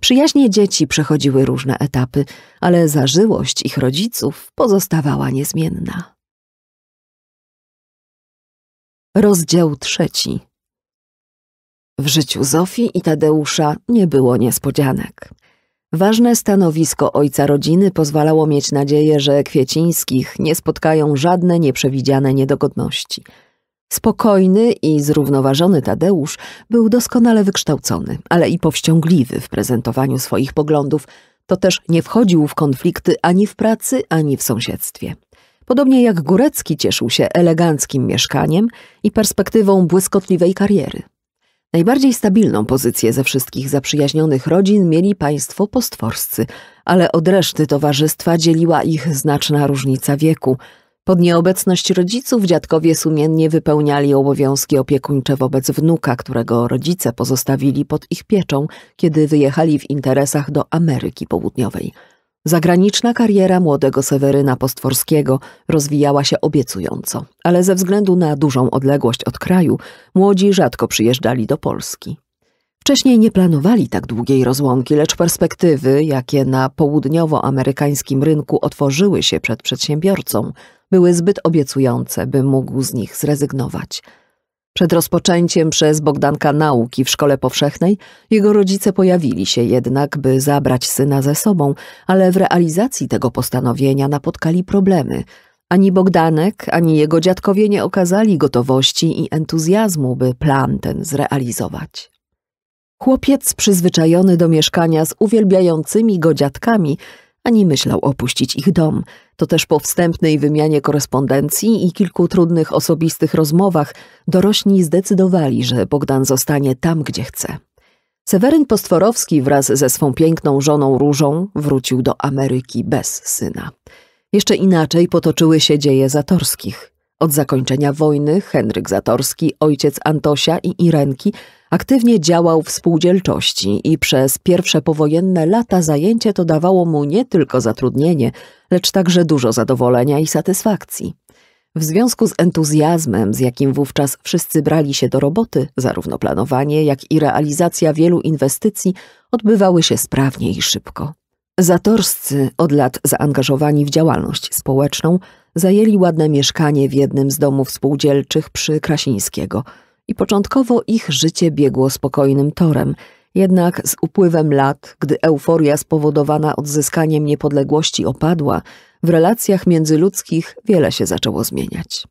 A: Przyjaźnie dzieci przechodziły różne etapy, ale zażyłość ich rodziców pozostawała niezmienna. Rozdział trzeci. W życiu Zofii i Tadeusza nie było niespodzianek. Ważne stanowisko ojca rodziny pozwalało mieć nadzieję, że Kwiecińskich nie spotkają żadne nieprzewidziane niedogodności – Spokojny i zrównoważony Tadeusz był doskonale wykształcony, ale i powściągliwy w prezentowaniu swoich poglądów. To też nie wchodził w konflikty ani w pracy, ani w sąsiedztwie. Podobnie jak Górecki cieszył się eleganckim mieszkaniem i perspektywą błyskotliwej kariery. Najbardziej stabilną pozycję ze wszystkich zaprzyjaźnionych rodzin mieli państwo postworscy, ale od reszty towarzystwa dzieliła ich znaczna różnica wieku – pod nieobecność rodziców dziadkowie sumiennie wypełniali obowiązki opiekuńcze wobec wnuka, którego rodzice pozostawili pod ich pieczą, kiedy wyjechali w interesach do Ameryki Południowej. Zagraniczna kariera młodego Seweryna Postworskiego rozwijała się obiecująco, ale ze względu na dużą odległość od kraju, młodzi rzadko przyjeżdżali do Polski. Wcześniej nie planowali tak długiej rozłąki, lecz perspektywy, jakie na południowoamerykańskim rynku otworzyły się przed przedsiębiorcą – były zbyt obiecujące, by mógł z nich zrezygnować. Przed rozpoczęciem przez Bogdanka nauki w szkole powszechnej jego rodzice pojawili się jednak, by zabrać syna ze sobą, ale w realizacji tego postanowienia napotkali problemy. Ani Bogdanek, ani jego dziadkowie nie okazali gotowości i entuzjazmu, by plan ten zrealizować. Chłopiec przyzwyczajony do mieszkania z uwielbiającymi go dziadkami ani myślał opuścić ich dom. To też po wstępnej wymianie korespondencji i kilku trudnych osobistych rozmowach dorośli zdecydowali, że Bogdan zostanie tam, gdzie chce. Seweryn Postworowski wraz ze swą piękną żoną Różą wrócił do Ameryki bez syna. Jeszcze inaczej potoczyły się dzieje Zatorskich. Od zakończenia wojny Henryk Zatorski, ojciec Antosia i Irenki, Aktywnie działał w spółdzielczości i przez pierwsze powojenne lata zajęcie to dawało mu nie tylko zatrudnienie, lecz także dużo zadowolenia i satysfakcji. W związku z entuzjazmem, z jakim wówczas wszyscy brali się do roboty, zarówno planowanie, jak i realizacja wielu inwestycji odbywały się sprawnie i szybko. Zatorscy, od lat zaangażowani w działalność społeczną, zajęli ładne mieszkanie w jednym z domów spółdzielczych przy Krasińskiego – i początkowo ich życie biegło spokojnym torem. Jednak z upływem lat, gdy euforia spowodowana odzyskaniem niepodległości opadła, w relacjach międzyludzkich wiele się zaczęło zmieniać.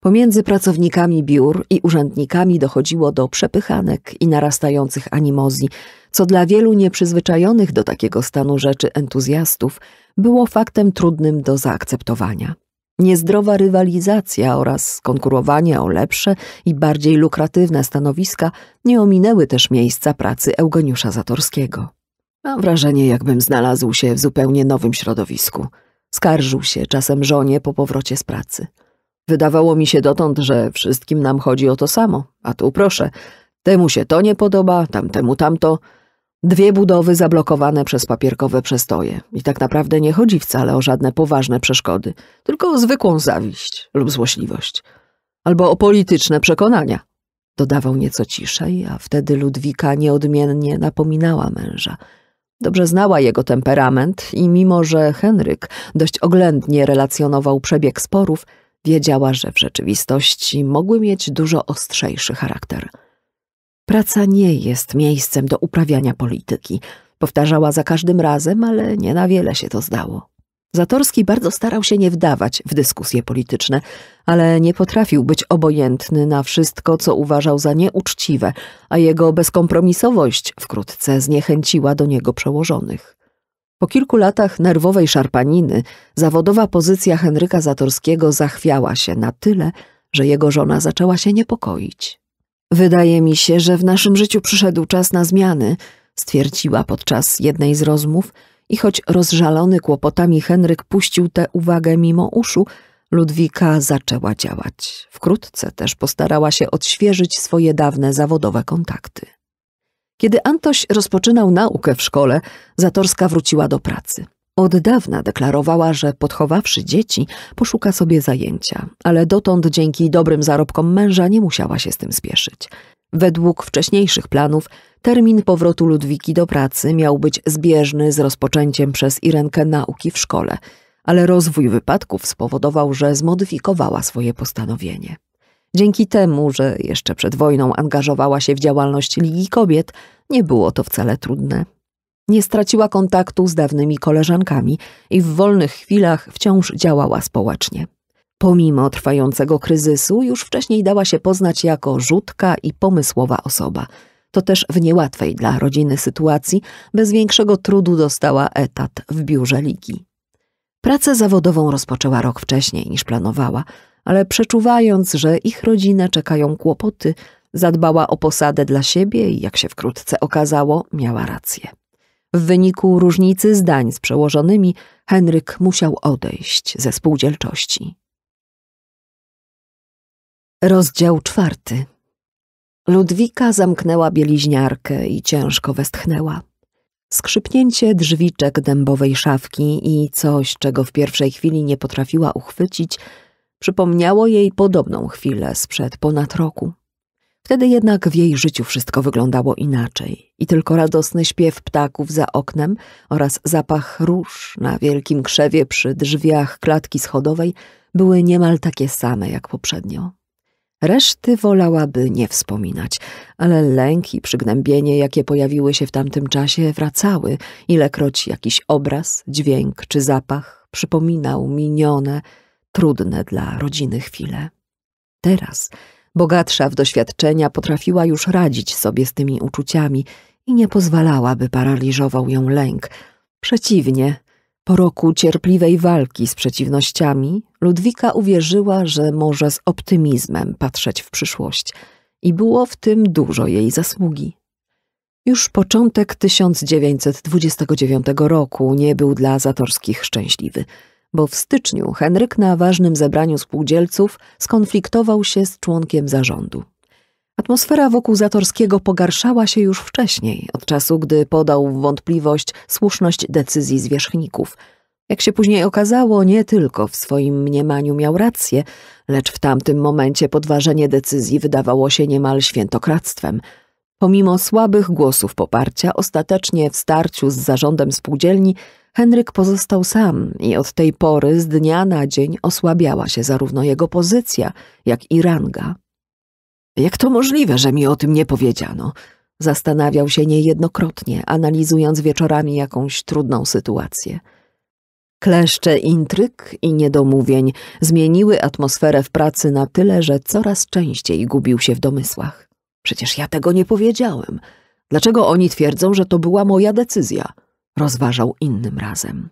A: Pomiędzy pracownikami biur i urzędnikami dochodziło do przepychanek i narastających animozji, co dla wielu nieprzyzwyczajonych do takiego stanu rzeczy entuzjastów było faktem trudnym do zaakceptowania. Niezdrowa rywalizacja oraz konkurowanie o lepsze i bardziej lukratywne stanowiska nie ominęły też miejsca pracy Eugeniusza Zatorskiego. Mam wrażenie, jakbym znalazł się w zupełnie nowym środowisku. Skarżył się czasem żonie po powrocie z pracy. Wydawało mi się dotąd, że wszystkim nam chodzi o to samo, a tu proszę, temu się to nie podoba, tamtemu tamto. Dwie budowy zablokowane przez papierkowe przestoje. I tak naprawdę nie chodzi wcale o żadne poważne przeszkody, tylko o zwykłą zawiść lub złośliwość. Albo o polityczne przekonania. Dodawał nieco ciszej, a wtedy Ludwika nieodmiennie napominała męża. Dobrze znała jego temperament i mimo, że Henryk dość oględnie relacjonował przebieg sporów, wiedziała, że w rzeczywistości mogły mieć dużo ostrzejszy charakter – Praca nie jest miejscem do uprawiania polityki. Powtarzała za każdym razem, ale nie na wiele się to zdało. Zatorski bardzo starał się nie wdawać w dyskusje polityczne, ale nie potrafił być obojętny na wszystko, co uważał za nieuczciwe, a jego bezkompromisowość wkrótce zniechęciła do niego przełożonych. Po kilku latach nerwowej szarpaniny zawodowa pozycja Henryka Zatorskiego zachwiała się na tyle, że jego żona zaczęła się niepokoić. Wydaje mi się, że w naszym życiu przyszedł czas na zmiany, stwierdziła podczas jednej z rozmów i choć rozżalony kłopotami Henryk puścił tę uwagę mimo uszu, Ludwika zaczęła działać. Wkrótce też postarała się odświeżyć swoje dawne zawodowe kontakty. Kiedy Antoś rozpoczynał naukę w szkole, Zatorska wróciła do pracy. Od dawna deklarowała, że podchowawszy dzieci, poszuka sobie zajęcia, ale dotąd dzięki dobrym zarobkom męża nie musiała się z tym spieszyć. Według wcześniejszych planów termin powrotu Ludwiki do pracy miał być zbieżny z rozpoczęciem przez Irenkę nauki w szkole, ale rozwój wypadków spowodował, że zmodyfikowała swoje postanowienie. Dzięki temu, że jeszcze przed wojną angażowała się w działalność Ligi Kobiet, nie było to wcale trudne. Nie straciła kontaktu z dawnymi koleżankami i w wolnych chwilach wciąż działała społecznie. Pomimo trwającego kryzysu, już wcześniej dała się poznać jako rzutka i pomysłowa osoba. To też w niełatwej dla rodziny sytuacji bez większego trudu dostała etat w biurze ligi. Pracę zawodową rozpoczęła rok wcześniej niż planowała, ale przeczuwając, że ich rodzinę czekają kłopoty, zadbała o posadę dla siebie i, jak się wkrótce okazało, miała rację. W wyniku różnicy zdań z przełożonymi Henryk musiał odejść ze spółdzielczości. Rozdział czwarty. Ludwika zamknęła bieliźniarkę i ciężko westchnęła. Skrzypnięcie drzwiczek dębowej szafki i coś, czego w pierwszej chwili nie potrafiła uchwycić, przypomniało jej podobną chwilę sprzed ponad roku. Wtedy jednak w jej życiu wszystko wyglądało inaczej i tylko radosny śpiew ptaków za oknem oraz zapach róż na wielkim krzewie przy drzwiach klatki schodowej były niemal takie same jak poprzednio. Reszty wolałaby nie wspominać, ale lęk i przygnębienie, jakie pojawiły się w tamtym czasie, wracały, ilekroć jakiś obraz, dźwięk czy zapach przypominał minione, trudne dla rodziny chwile. Teraz bogatsza w doświadczenia, potrafiła już radzić sobie z tymi uczuciami i nie pozwalała, by paraliżował ją lęk. Przeciwnie, po roku cierpliwej walki z przeciwnościami, Ludwika uwierzyła, że może z optymizmem patrzeć w przyszłość i było w tym dużo jej zasługi. Już początek 1929 roku nie był dla Zatorskich szczęśliwy – bo w styczniu Henryk na ważnym zebraniu spółdzielców skonfliktował się z członkiem zarządu. Atmosfera wokół Zatorskiego pogarszała się już wcześniej, od czasu gdy podał w wątpliwość słuszność decyzji zwierzchników. Jak się później okazało, nie tylko w swoim mniemaniu miał rację, lecz w tamtym momencie podważenie decyzji wydawało się niemal świętokradztwem. Pomimo słabych głosów poparcia, ostatecznie w starciu z zarządem spółdzielni Henryk pozostał sam i od tej pory z dnia na dzień osłabiała się zarówno jego pozycja, jak i ranga. Jak to możliwe, że mi o tym nie powiedziano? Zastanawiał się niejednokrotnie, analizując wieczorami jakąś trudną sytuację. Kleszcze intryg i niedomówień zmieniły atmosferę w pracy na tyle, że coraz częściej gubił się w domysłach. Przecież ja tego nie powiedziałem. Dlaczego oni twierdzą, że to była moja decyzja? rozważał innym razem.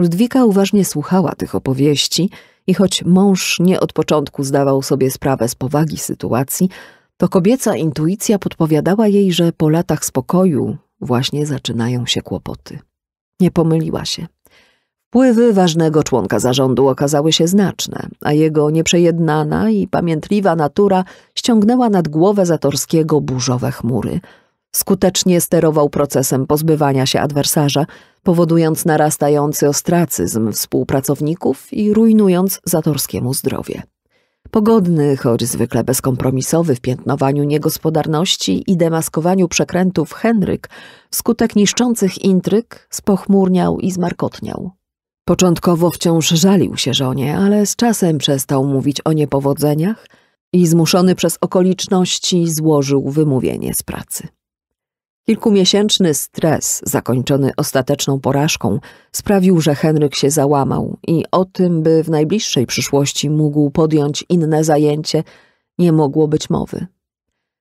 A: Ludwika uważnie słuchała tych opowieści i choć mąż nie od początku zdawał sobie sprawę z powagi sytuacji, to kobieca intuicja podpowiadała jej, że po latach spokoju właśnie zaczynają się kłopoty. Nie pomyliła się. Wpływy ważnego członka zarządu okazały się znaczne, a jego nieprzejednana i pamiętliwa natura ściągnęła nad głowę Zatorskiego burzowe chmury – Skutecznie sterował procesem pozbywania się adwersarza, powodując narastający ostracyzm współpracowników i rujnując Zatorskiemu zdrowie. Pogodny, choć zwykle bezkompromisowy w piętnowaniu niegospodarności i demaskowaniu przekrętów Henryk, skutek niszczących intryg, spochmurniał i zmarkotniał. Początkowo wciąż żalił się żonie, ale z czasem przestał mówić o niepowodzeniach i zmuszony przez okoliczności złożył wymówienie z pracy. Kilkumiesięczny stres, zakończony ostateczną porażką, sprawił, że Henryk się załamał i o tym, by w najbliższej przyszłości mógł podjąć inne zajęcie, nie mogło być mowy.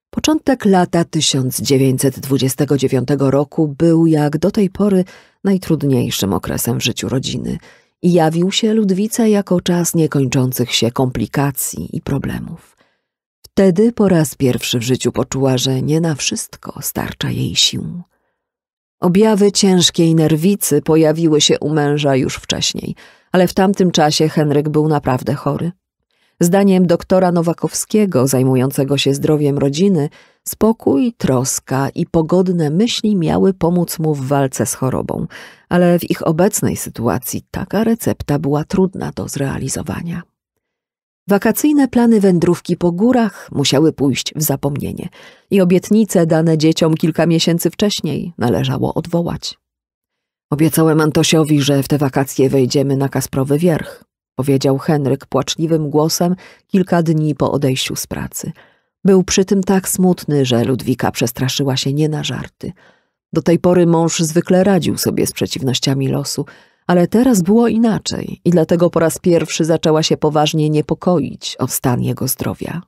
A: Początek lata 1929 roku był jak do tej pory najtrudniejszym okresem w życiu rodziny i jawił się Ludwica jako czas niekończących się komplikacji i problemów. Wtedy po raz pierwszy w życiu poczuła, że nie na wszystko starcza jej sił. Objawy ciężkiej nerwicy pojawiły się u męża już wcześniej, ale w tamtym czasie Henryk był naprawdę chory. Zdaniem doktora Nowakowskiego, zajmującego się zdrowiem rodziny, spokój, troska i pogodne myśli miały pomóc mu w walce z chorobą, ale w ich obecnej sytuacji taka recepta była trudna do zrealizowania. Wakacyjne plany wędrówki po górach musiały pójść w zapomnienie i obietnice dane dzieciom kilka miesięcy wcześniej należało odwołać. Obiecałem Antosiowi, że w te wakacje wejdziemy na Kasprowy Wierch, powiedział Henryk płaczliwym głosem kilka dni po odejściu z pracy. Był przy tym tak smutny, że Ludwika przestraszyła się nie na żarty. Do tej pory mąż zwykle radził sobie z przeciwnościami losu – ale teraz było inaczej i dlatego po raz pierwszy zaczęła się poważnie niepokoić o stan jego zdrowia.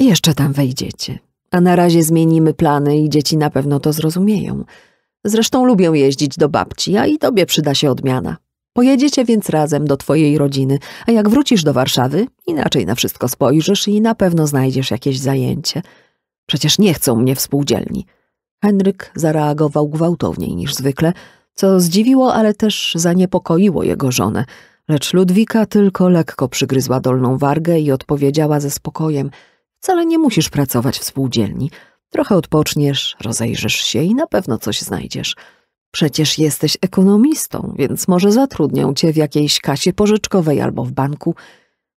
A: Jeszcze tam wejdziecie, a na razie zmienimy plany i dzieci na pewno to zrozumieją. Zresztą lubią jeździć do babci, a i tobie przyda się odmiana. Pojedziecie więc razem do twojej rodziny, a jak wrócisz do Warszawy, inaczej na wszystko spojrzysz i na pewno znajdziesz jakieś zajęcie. Przecież nie chcą mnie współdzielni. Henryk zareagował gwałtowniej niż zwykle – co zdziwiło, ale też zaniepokoiło jego żonę. Lecz Ludwika tylko lekko przygryzła dolną wargę i odpowiedziała ze spokojem: Wcale nie musisz pracować w spółdzielni. Trochę odpoczniesz, rozejrzysz się i na pewno coś znajdziesz. Przecież jesteś ekonomistą, więc może zatrudnią cię w jakiejś kasie pożyczkowej albo w banku.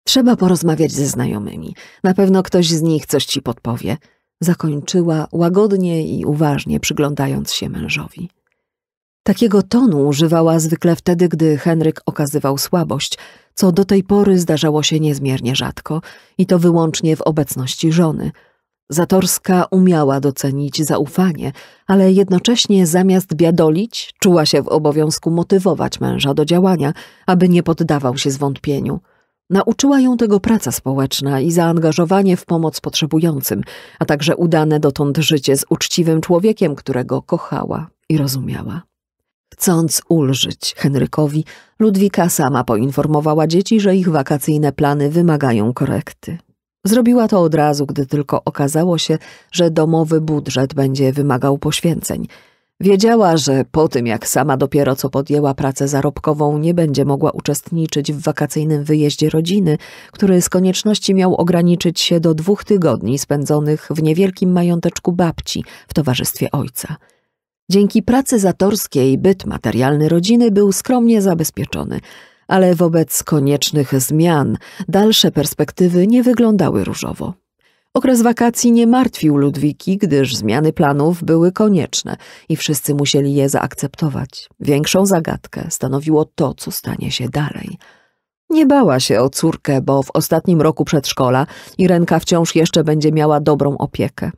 A: Trzeba porozmawiać ze znajomymi. Na pewno ktoś z nich coś ci podpowie. Zakończyła łagodnie i uważnie przyglądając się mężowi. Takiego tonu używała zwykle wtedy, gdy Henryk okazywał słabość, co do tej pory zdarzało się niezmiernie rzadko i to wyłącznie w obecności żony. Zatorska umiała docenić zaufanie, ale jednocześnie zamiast biadolić, czuła się w obowiązku motywować męża do działania, aby nie poddawał się zwątpieniu. Nauczyła ją tego praca społeczna i zaangażowanie w pomoc potrzebującym, a także udane dotąd życie z uczciwym człowiekiem, którego kochała i rozumiała. Chcąc ulżyć Henrykowi, Ludwika sama poinformowała dzieci, że ich wakacyjne plany wymagają korekty. Zrobiła to od razu, gdy tylko okazało się, że domowy budżet będzie wymagał poświęceń. Wiedziała, że po tym jak sama dopiero co podjęła pracę zarobkową, nie będzie mogła uczestniczyć w wakacyjnym wyjeździe rodziny, który z konieczności miał ograniczyć się do dwóch tygodni spędzonych w niewielkim mająteczku babci w towarzystwie ojca. Dzięki pracy zatorskiej byt materialny rodziny był skromnie zabezpieczony, ale wobec koniecznych zmian dalsze perspektywy nie wyglądały różowo. Okres wakacji nie martwił Ludwiki, gdyż zmiany planów były konieczne i wszyscy musieli je zaakceptować. Większą zagadkę stanowiło to, co stanie się dalej. Nie bała się o córkę, bo w ostatnim roku przedszkola Irenka wciąż jeszcze będzie miała dobrą opiekę.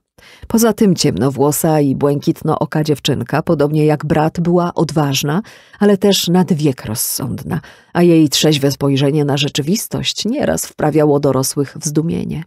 A: Poza tym ciemnowłosa i błękitno-oka dziewczynka, podobnie jak brat, była odważna, ale też nad wiek rozsądna, a jej trzeźwe spojrzenie na rzeczywistość nieraz wprawiało dorosłych w zdumienie.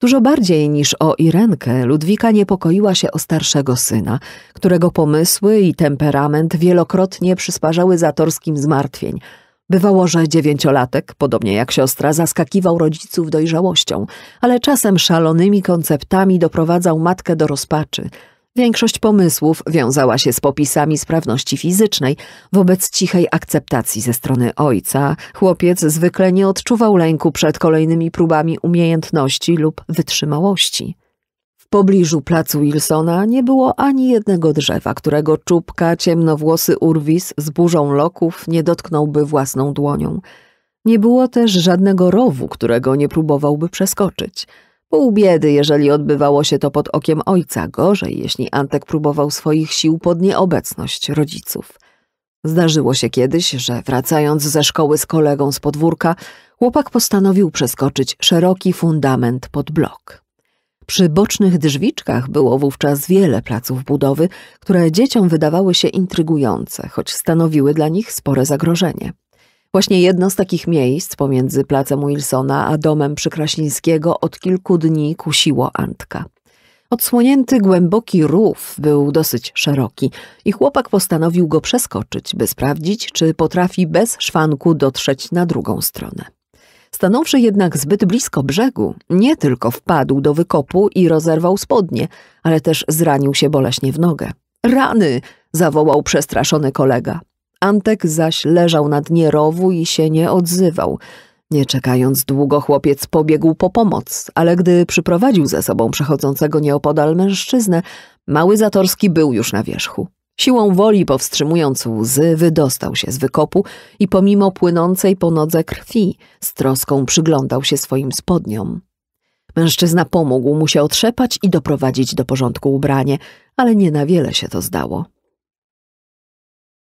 A: Dużo bardziej niż o Irenkę Ludwika niepokoiła się o starszego syna, którego pomysły i temperament wielokrotnie przysparzały zatorskim zmartwień – Bywało, że dziewięciolatek, podobnie jak siostra, zaskakiwał rodziców dojrzałością, ale czasem szalonymi konceptami doprowadzał matkę do rozpaczy. Większość pomysłów wiązała się z popisami sprawności fizycznej, wobec cichej akceptacji ze strony ojca. Chłopiec zwykle nie odczuwał lęku przed kolejnymi próbami umiejętności lub wytrzymałości pobliżu placu Wilsona nie było ani jednego drzewa, którego czubka ciemnowłosy Urwis z burzą loków nie dotknąłby własną dłonią. Nie było też żadnego rowu, którego nie próbowałby przeskoczyć. Pół biedy, jeżeli odbywało się to pod okiem ojca, gorzej, jeśli Antek próbował swoich sił pod nieobecność rodziców. Zdarzyło się kiedyś, że wracając ze szkoły z kolegą z podwórka, chłopak postanowił przeskoczyć szeroki fundament pod blok. Przy bocznych drzwiczkach było wówczas wiele placów budowy, które dzieciom wydawały się intrygujące, choć stanowiły dla nich spore zagrożenie. Właśnie jedno z takich miejsc pomiędzy placem Wilsona a domem Przykraślińskiego od kilku dni kusiło Antka. Odsłonięty głęboki rów był dosyć szeroki i chłopak postanowił go przeskoczyć, by sprawdzić, czy potrafi bez szwanku dotrzeć na drugą stronę. Stanąwszy jednak zbyt blisko brzegu, nie tylko wpadł do wykopu i rozerwał spodnie, ale też zranił się boleśnie w nogę. Rany! zawołał przestraszony kolega. Antek zaś leżał na dnie rowu i się nie odzywał. Nie czekając długo, chłopiec pobiegł po pomoc, ale gdy przyprowadził ze sobą przechodzącego nieopodal mężczyznę, mały Zatorski był już na wierzchu. Siłą woli powstrzymując łzy, wydostał się z wykopu i pomimo płynącej po nodze krwi z troską przyglądał się swoim spodniom. Mężczyzna pomógł mu się otrzepać i doprowadzić do porządku ubranie, ale nie na wiele się to zdało.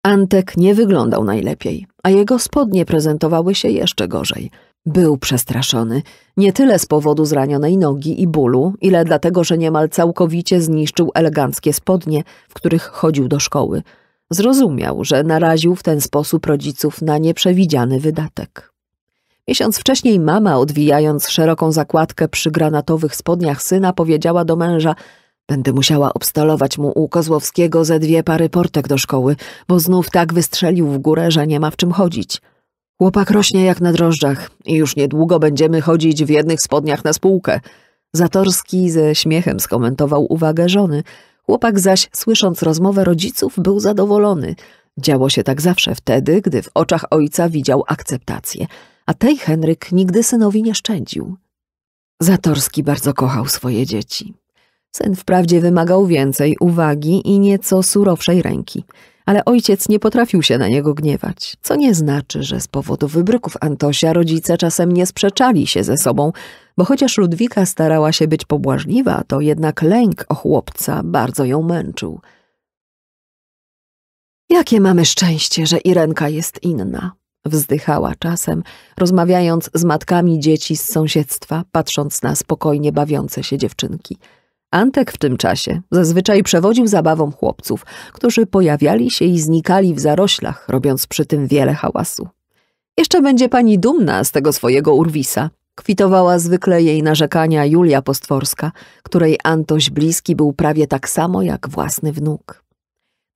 A: Antek nie wyglądał najlepiej, a jego spodnie prezentowały się jeszcze gorzej – był przestraszony, nie tyle z powodu zranionej nogi i bólu, ile dlatego, że niemal całkowicie zniszczył eleganckie spodnie, w których chodził do szkoły. Zrozumiał, że naraził w ten sposób rodziców na nieprzewidziany wydatek. Miesiąc wcześniej mama, odwijając szeroką zakładkę przy granatowych spodniach syna, powiedziała do męża – Będę musiała obstalować mu u Kozłowskiego ze dwie pary portek do szkoły, bo znów tak wystrzelił w górę, że nie ma w czym chodzić – Chłopak rośnie jak na drożdżach i już niedługo będziemy chodzić w jednych spodniach na spółkę. Zatorski ze śmiechem skomentował uwagę żony. Chłopak zaś, słysząc rozmowę rodziców, był zadowolony. Działo się tak zawsze wtedy, gdy w oczach ojca widział akceptację, a tej Henryk nigdy synowi nie szczędził. Zatorski bardzo kochał swoje dzieci. Syn wprawdzie wymagał więcej uwagi i nieco surowszej ręki – ale ojciec nie potrafił się na niego gniewać, co nie znaczy, że z powodu wybryków Antosia rodzice czasem nie sprzeczali się ze sobą, bo chociaż Ludwika starała się być pobłażliwa, to jednak lęk o chłopca bardzo ją męczył. Jakie mamy szczęście, że Irenka jest inna, wzdychała czasem, rozmawiając z matkami dzieci z sąsiedztwa, patrząc na spokojnie bawiące się dziewczynki – Antek w tym czasie zazwyczaj przewodził zabawą chłopców, którzy pojawiali się i znikali w zaroślach, robiąc przy tym wiele hałasu. Jeszcze będzie pani dumna z tego swojego urwisa, kwitowała zwykle jej narzekania Julia Postworska, której Antoś bliski był prawie tak samo jak własny wnuk.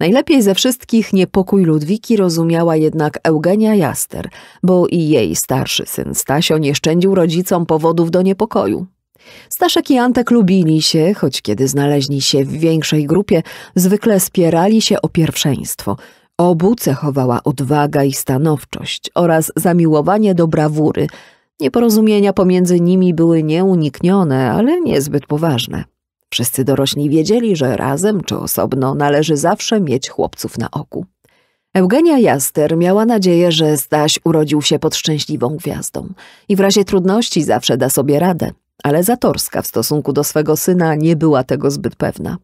A: Najlepiej ze wszystkich niepokój Ludwiki rozumiała jednak Eugenia Jaster, bo i jej starszy syn Stasio nie szczędził rodzicom powodów do niepokoju. Staszek i Antek lubili się, choć kiedy znaleźli się w większej grupie, zwykle spierali się o pierwszeństwo. Obu cechowała odwaga i stanowczość oraz zamiłowanie do brawury. Nieporozumienia pomiędzy nimi były nieuniknione, ale niezbyt poważne. Wszyscy dorośli wiedzieli, że razem czy osobno należy zawsze mieć chłopców na oku. Eugenia Jaster miała nadzieję, że Staś urodził się pod szczęśliwą gwiazdą i w razie trudności zawsze da sobie radę ale Zatorska w stosunku do swego syna nie była tego zbyt pewna.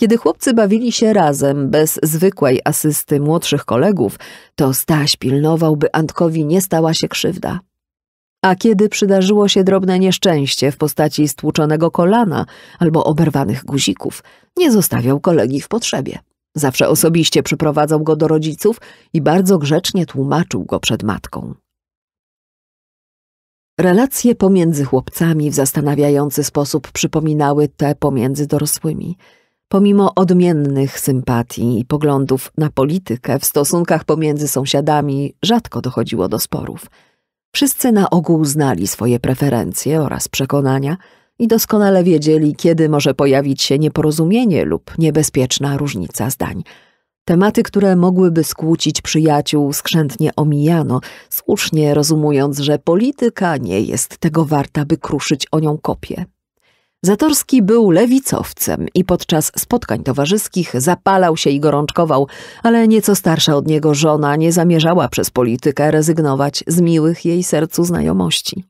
A: Kiedy chłopcy bawili się razem, bez zwykłej asysty młodszych kolegów, to Staś pilnował, by Antkowi nie stała się krzywda. A kiedy przydarzyło się drobne nieszczęście w postaci stłuczonego kolana albo oberwanych guzików, nie zostawiał kolegi w potrzebie. Zawsze osobiście przyprowadzał go do rodziców i bardzo grzecznie tłumaczył go przed matką. Relacje pomiędzy chłopcami w zastanawiający sposób przypominały te pomiędzy dorosłymi. Pomimo odmiennych sympatii i poglądów na politykę, w stosunkach pomiędzy sąsiadami rzadko dochodziło do sporów. Wszyscy na ogół znali swoje preferencje oraz przekonania i doskonale wiedzieli, kiedy może pojawić się nieporozumienie lub niebezpieczna różnica zdań – Tematy, które mogłyby skłócić przyjaciół, skrzętnie omijano, słusznie rozumując, że polityka nie jest tego warta, by kruszyć o nią kopię. Zatorski był lewicowcem i podczas spotkań towarzyskich zapalał się i gorączkował, ale nieco starsza od niego żona nie zamierzała przez politykę rezygnować z miłych jej sercu znajomości.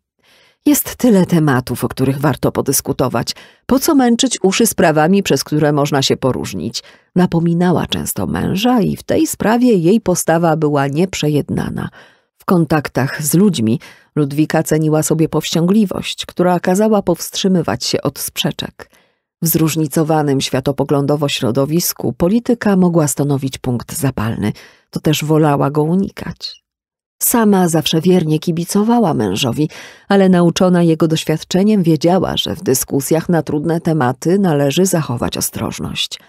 A: Jest tyle tematów, o których warto podyskutować. Po co męczyć uszy sprawami, przez które można się poróżnić? Napominała często męża i w tej sprawie jej postawa była nieprzejednana. W kontaktach z ludźmi Ludwika ceniła sobie powściągliwość, która kazała powstrzymywać się od sprzeczek. W zróżnicowanym światopoglądowo środowisku polityka mogła stanowić punkt zapalny, to też wolała go unikać. Sama zawsze wiernie kibicowała mężowi, ale nauczona jego doświadczeniem wiedziała, że w dyskusjach na trudne tematy należy zachować ostrożność.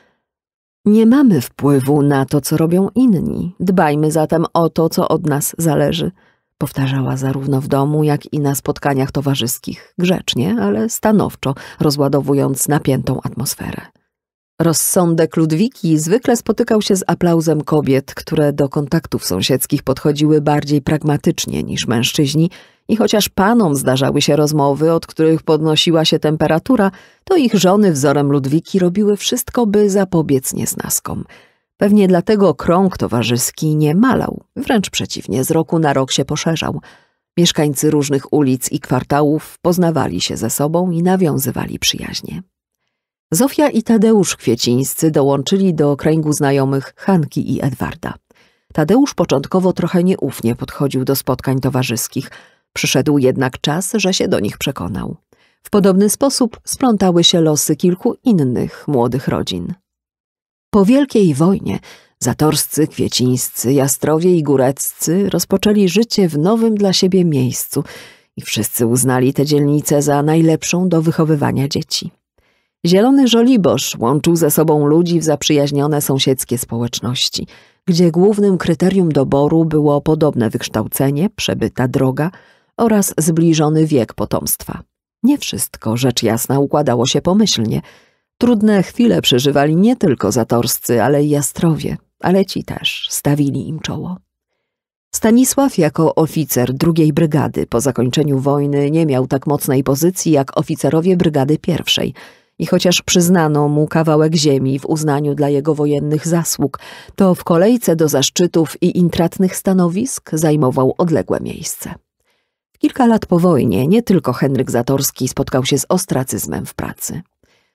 A: Nie mamy wpływu na to, co robią inni, dbajmy zatem o to, co od nas zależy. Powtarzała zarówno w domu, jak i na spotkaniach towarzyskich, grzecznie, ale stanowczo, rozładowując napiętą atmosferę. Rozsądek Ludwiki zwykle spotykał się z aplauzem kobiet, które do kontaktów sąsiedzkich podchodziły bardziej pragmatycznie niż mężczyźni i chociaż panom zdarzały się rozmowy, od których podnosiła się temperatura, to ich żony wzorem Ludwiki robiły wszystko, by zapobiec niesnaskom. Pewnie dlatego krąg towarzyski nie malał, wręcz przeciwnie, z roku na rok się poszerzał. Mieszkańcy różnych ulic i kwartałów poznawali się ze sobą i nawiązywali przyjaźnie. Zofia i Tadeusz Kwiecińscy dołączyli do kręgu znajomych Hanki i Edwarda. Tadeusz początkowo trochę nieufnie podchodził do spotkań towarzyskich. Przyszedł jednak czas, że się do nich przekonał. W podobny sposób splątały się losy kilku innych młodych rodzin. Po Wielkiej Wojnie zatorscy, kwiecińscy, jastrowie i góreccy rozpoczęli życie w nowym dla siebie miejscu i wszyscy uznali tę dzielnicę za najlepszą do wychowywania dzieci. Zielony żoliborz łączył ze sobą ludzi w zaprzyjaźnione sąsiedzkie społeczności, gdzie głównym kryterium doboru było podobne wykształcenie, przebyta droga oraz zbliżony wiek potomstwa. Nie wszystko, rzecz jasna, układało się pomyślnie. Trudne chwile przeżywali nie tylko zatorscy, ale i jastrowie, ale ci też stawili im czoło. Stanisław jako oficer drugiej brygady po zakończeniu wojny nie miał tak mocnej pozycji jak oficerowie brygady pierwszej – i chociaż przyznano mu kawałek ziemi w uznaniu dla jego wojennych zasług, to w kolejce do zaszczytów i intratnych stanowisk zajmował odległe miejsce. Kilka lat po wojnie nie tylko Henryk Zatorski spotkał się z ostracyzmem w pracy.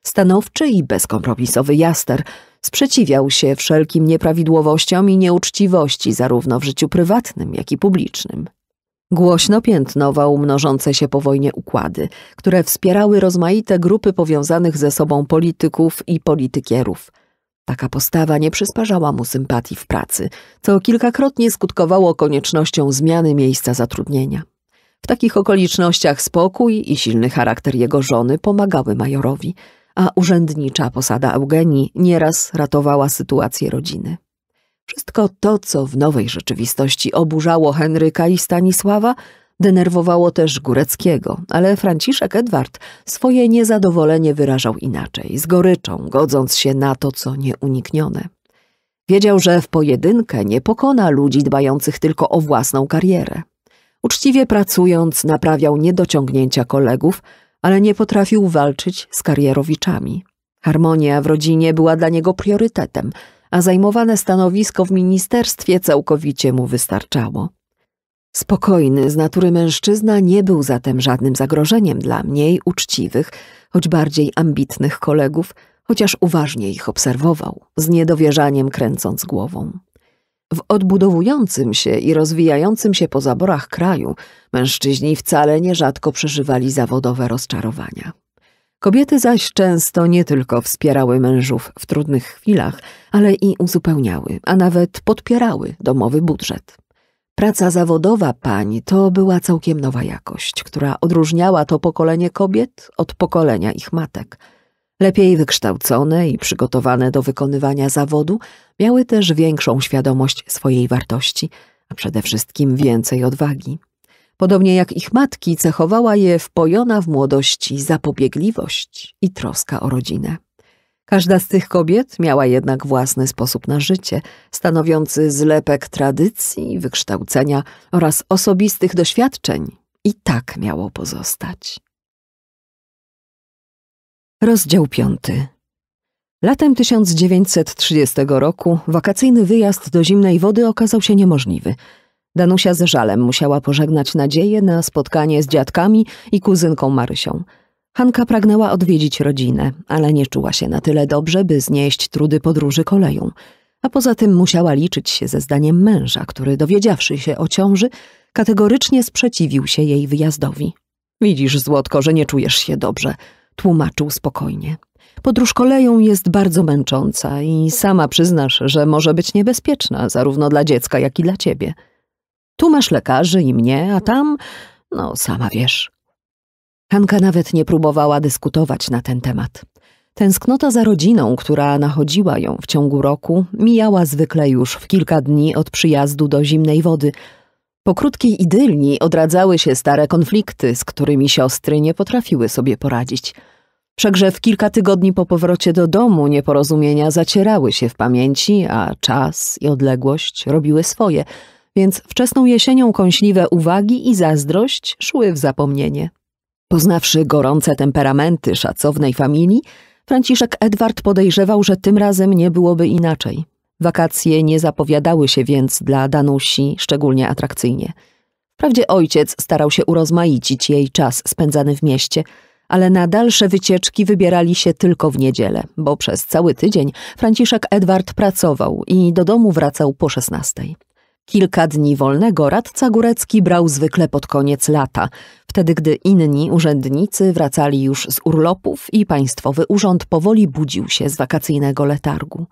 A: Stanowczy i bezkompromisowy Jaster sprzeciwiał się wszelkim nieprawidłowościom i nieuczciwości zarówno w życiu prywatnym, jak i publicznym. Głośno piętnował mnożące się po wojnie układy, które wspierały rozmaite grupy powiązanych ze sobą polityków i politykierów. Taka postawa nie przysparzała mu sympatii w pracy, co kilkakrotnie skutkowało koniecznością zmiany miejsca zatrudnienia. W takich okolicznościach spokój i silny charakter jego żony pomagały majorowi, a urzędnicza posada Eugenii nieraz ratowała sytuację rodziny. Wszystko to, co w nowej rzeczywistości oburzało Henryka i Stanisława, denerwowało też Góreckiego, ale Franciszek Edward swoje niezadowolenie wyrażał inaczej, z goryczą, godząc się na to, co nieuniknione. Wiedział, że w pojedynkę nie pokona ludzi dbających tylko o własną karierę. Uczciwie pracując, naprawiał niedociągnięcia kolegów, ale nie potrafił walczyć z karierowiczami. Harmonia w rodzinie była dla niego priorytetem – a zajmowane stanowisko w ministerstwie całkowicie mu wystarczało. Spokojny z natury mężczyzna nie był zatem żadnym zagrożeniem dla mniej uczciwych, choć bardziej ambitnych kolegów, chociaż uważnie ich obserwował, z niedowierzaniem kręcąc głową. W odbudowującym się i rozwijającym się po zaborach kraju mężczyźni wcale nierzadko przeżywali zawodowe rozczarowania. Kobiety zaś często nie tylko wspierały mężów w trudnych chwilach, ale i uzupełniały, a nawet podpierały domowy budżet. Praca zawodowa pań to była całkiem nowa jakość, która odróżniała to pokolenie kobiet od pokolenia ich matek. Lepiej wykształcone i przygotowane do wykonywania zawodu miały też większą świadomość swojej wartości, a przede wszystkim więcej odwagi. Podobnie jak ich matki, cechowała je wpojona w młodości zapobiegliwość i troska o rodzinę. Każda z tych kobiet miała jednak własny sposób na życie, stanowiący zlepek tradycji, wykształcenia oraz osobistych doświadczeń. I tak miało pozostać. Rozdział piąty. Latem 1930 roku wakacyjny wyjazd do zimnej wody okazał się niemożliwy – Danusia z żalem musiała pożegnać nadzieję na spotkanie z dziadkami i kuzynką Marysią. Hanka pragnęła odwiedzić rodzinę, ale nie czuła się na tyle dobrze, by znieść trudy podróży koleją. A poza tym musiała liczyć się ze zdaniem męża, który dowiedziawszy się o ciąży, kategorycznie sprzeciwił się jej wyjazdowi. Widzisz, Złotko, że nie czujesz się dobrze, tłumaczył spokojnie. Podróż koleją jest bardzo męcząca i sama przyznasz, że może być niebezpieczna zarówno dla dziecka, jak i dla ciebie. Tu masz lekarzy i mnie, a tam, no sama wiesz. Hanka nawet nie próbowała dyskutować na ten temat. Tęsknota za rodziną, która nachodziła ją w ciągu roku, mijała zwykle już w kilka dni od przyjazdu do zimnej wody. Po krótkiej idylni odradzały się stare konflikty, z którymi siostry nie potrafiły sobie poradzić. Wszakże w kilka tygodni po powrocie do domu nieporozumienia zacierały się w pamięci, a czas i odległość robiły swoje – więc wczesną jesienią kąśliwe uwagi i zazdrość szły w zapomnienie. Poznawszy gorące temperamenty szacownej familii, Franciszek Edward podejrzewał, że tym razem nie byłoby inaczej. Wakacje nie zapowiadały się więc dla Danusi szczególnie atrakcyjnie. Wprawdzie ojciec starał się urozmaicić jej czas spędzany w mieście, ale na dalsze wycieczki wybierali się tylko w niedzielę, bo przez cały tydzień Franciszek Edward pracował i do domu wracał po szesnastej. Kilka dni wolnego radca Górecki brał zwykle pod koniec lata, wtedy gdy inni urzędnicy wracali już z urlopów i państwowy urząd powoli budził się z wakacyjnego letargu.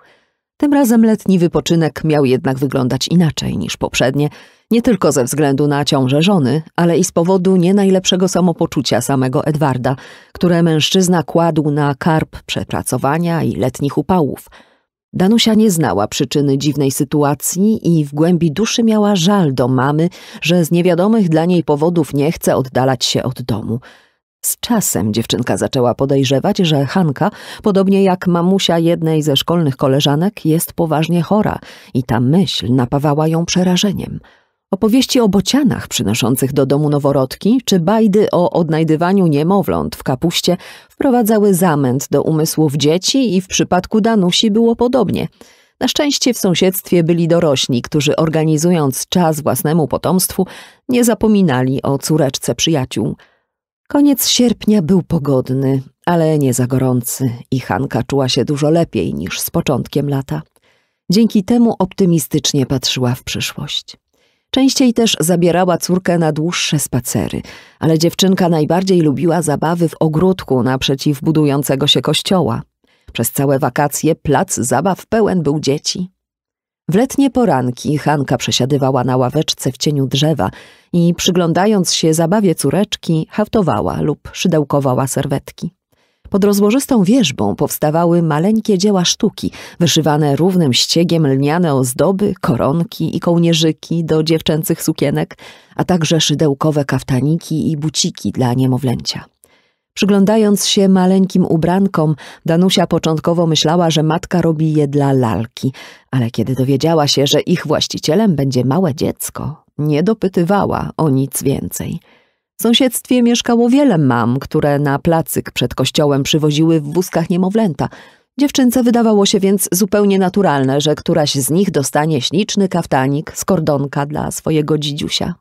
A: Tym razem letni wypoczynek miał jednak wyglądać inaczej niż poprzednie, nie tylko ze względu na ciążę żony, ale i z powodu nie najlepszego samopoczucia samego Edwarda, które mężczyzna kładł na karb przepracowania i letnich upałów – Danusia nie znała przyczyny dziwnej sytuacji i w głębi duszy miała żal do mamy, że z niewiadomych dla niej powodów nie chce oddalać się od domu. Z czasem dziewczynka zaczęła podejrzewać, że Hanka, podobnie jak mamusia jednej ze szkolnych koleżanek, jest poważnie chora i ta myśl napawała ją przerażeniem – Opowieści o bocianach przynoszących do domu noworodki czy bajdy o odnajdywaniu niemowląt w kapuście wprowadzały zamęt do umysłów dzieci i w przypadku Danusi było podobnie. Na szczęście w sąsiedztwie byli dorośli, którzy organizując czas własnemu potomstwu nie zapominali o córeczce przyjaciół. Koniec sierpnia był pogodny, ale nie za gorący i Hanka czuła się dużo lepiej niż z początkiem lata. Dzięki temu optymistycznie patrzyła w przyszłość. Częściej też zabierała córkę na dłuższe spacery, ale dziewczynka najbardziej lubiła zabawy w ogródku naprzeciw budującego się kościoła. Przez całe wakacje plac zabaw pełen był dzieci. W letnie poranki Hanka przesiadywała na ławeczce w cieniu drzewa i przyglądając się zabawie córeczki, haftowała lub szydełkowała serwetki. Pod rozłożystą wierzbą powstawały maleńkie dzieła sztuki, wyszywane równym ściegiem lniane ozdoby, koronki i kołnierzyki do dziewczęcych sukienek, a także szydełkowe kaftaniki i buciki dla niemowlęcia. Przyglądając się maleńkim ubrankom, Danusia początkowo myślała, że matka robi je dla lalki, ale kiedy dowiedziała się, że ich właścicielem będzie małe dziecko, nie dopytywała o nic więcej – w sąsiedztwie mieszkało wiele mam, które na placyk przed kościołem przywoziły w wózkach niemowlęta. Dziewczynce wydawało się więc zupełnie naturalne, że któraś z nich dostanie śliczny kaftanik z kordonka dla swojego dzidziusia.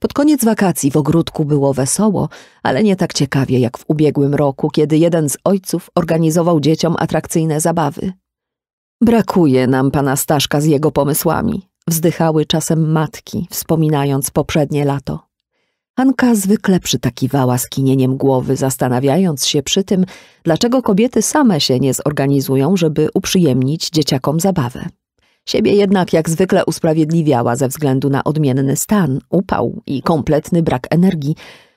A: Pod koniec wakacji w ogródku było wesoło, ale nie tak ciekawie jak w ubiegłym roku, kiedy jeden z ojców organizował dzieciom atrakcyjne zabawy. Brakuje nam pana Staszka z jego pomysłami, wzdychały czasem matki, wspominając poprzednie lato. Hanka zwykle przytakiwała skinieniem głowy, zastanawiając się przy tym, dlaczego kobiety same się nie zorganizują, żeby uprzyjemnić dzieciakom zabawę. Siebie jednak jak zwykle usprawiedliwiała ze względu na odmienny stan, upał i kompletny brak energii.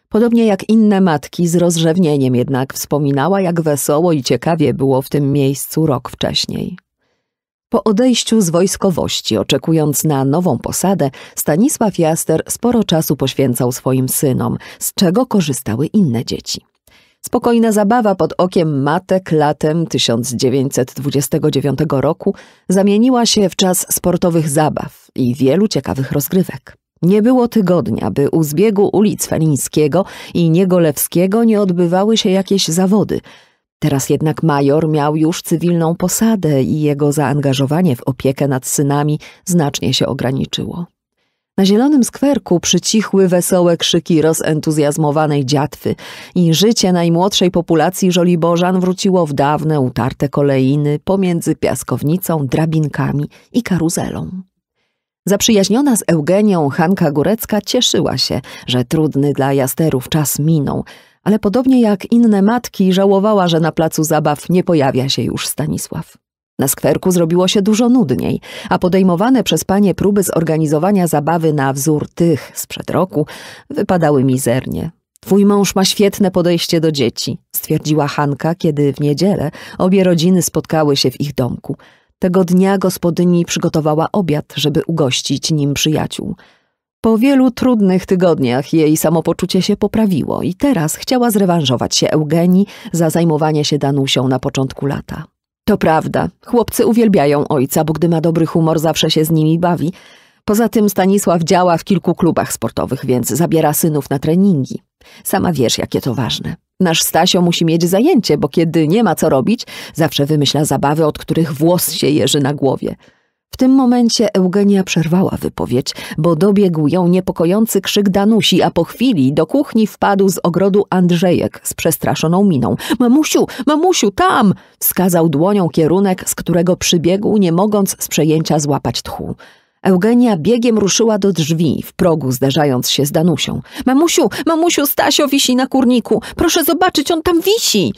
A: Podobnie jak inne matki, z rozrzewnieniem jednak wspominała, jak wesoło i ciekawie było w tym miejscu rok wcześniej. Po odejściu z wojskowości, oczekując na nową posadę, Stanisław Jaster sporo czasu poświęcał swoim synom, z czego korzystały inne dzieci. Spokojna zabawa pod okiem matek latem 1929 roku zamieniła się w czas sportowych zabaw i wielu ciekawych rozgrywek. Nie było tygodnia, by u zbiegu ulic Felińskiego i Niegolewskiego nie odbywały się jakieś zawody – Teraz jednak major miał już cywilną posadę i jego zaangażowanie w opiekę nad synami znacznie się ograniczyło. Na zielonym skwerku przycichły wesołe krzyki rozentuzjazmowanej dziatwy i życie najmłodszej populacji Bożan wróciło w dawne, utarte kolejny pomiędzy piaskownicą, drabinkami i karuzelą. Zaprzyjaźniona z Eugenią Hanka Górecka cieszyła się, że trudny dla jasterów czas minął – ale podobnie jak inne matki żałowała, że na placu zabaw nie pojawia się już Stanisław. Na skwerku zrobiło się dużo nudniej, a podejmowane przez panie próby zorganizowania zabawy na wzór tych sprzed roku wypadały mizernie. Twój mąż ma świetne podejście do dzieci, stwierdziła Hanka, kiedy w niedzielę obie rodziny spotkały się w ich domku. Tego dnia gospodyni przygotowała obiad, żeby ugościć nim przyjaciół. Po wielu trudnych tygodniach jej samopoczucie się poprawiło i teraz chciała zrewanżować się Eugenii za zajmowanie się Danusią na początku lata. To prawda, chłopcy uwielbiają ojca, bo gdy ma dobry humor, zawsze się z nimi bawi. Poza tym Stanisław działa w kilku klubach sportowych, więc zabiera synów na treningi. Sama wiesz, jakie to ważne. Nasz Stasio musi mieć zajęcie, bo kiedy nie ma co robić, zawsze wymyśla zabawy, od których włos się jeży na głowie. W tym momencie Eugenia przerwała wypowiedź, bo dobiegł ją niepokojący krzyk Danusi, a po chwili do kuchni wpadł z ogrodu Andrzejek z przestraszoną miną. Mamusiu, mamusiu, tam! wskazał dłonią kierunek, z którego przybiegł, nie mogąc z przejęcia złapać tchu. Eugenia biegiem ruszyła do drzwi, w progu zderzając się z Danusią. Mamusiu, mamusiu, Stasio wisi na kurniku! Proszę zobaczyć, on tam wisi!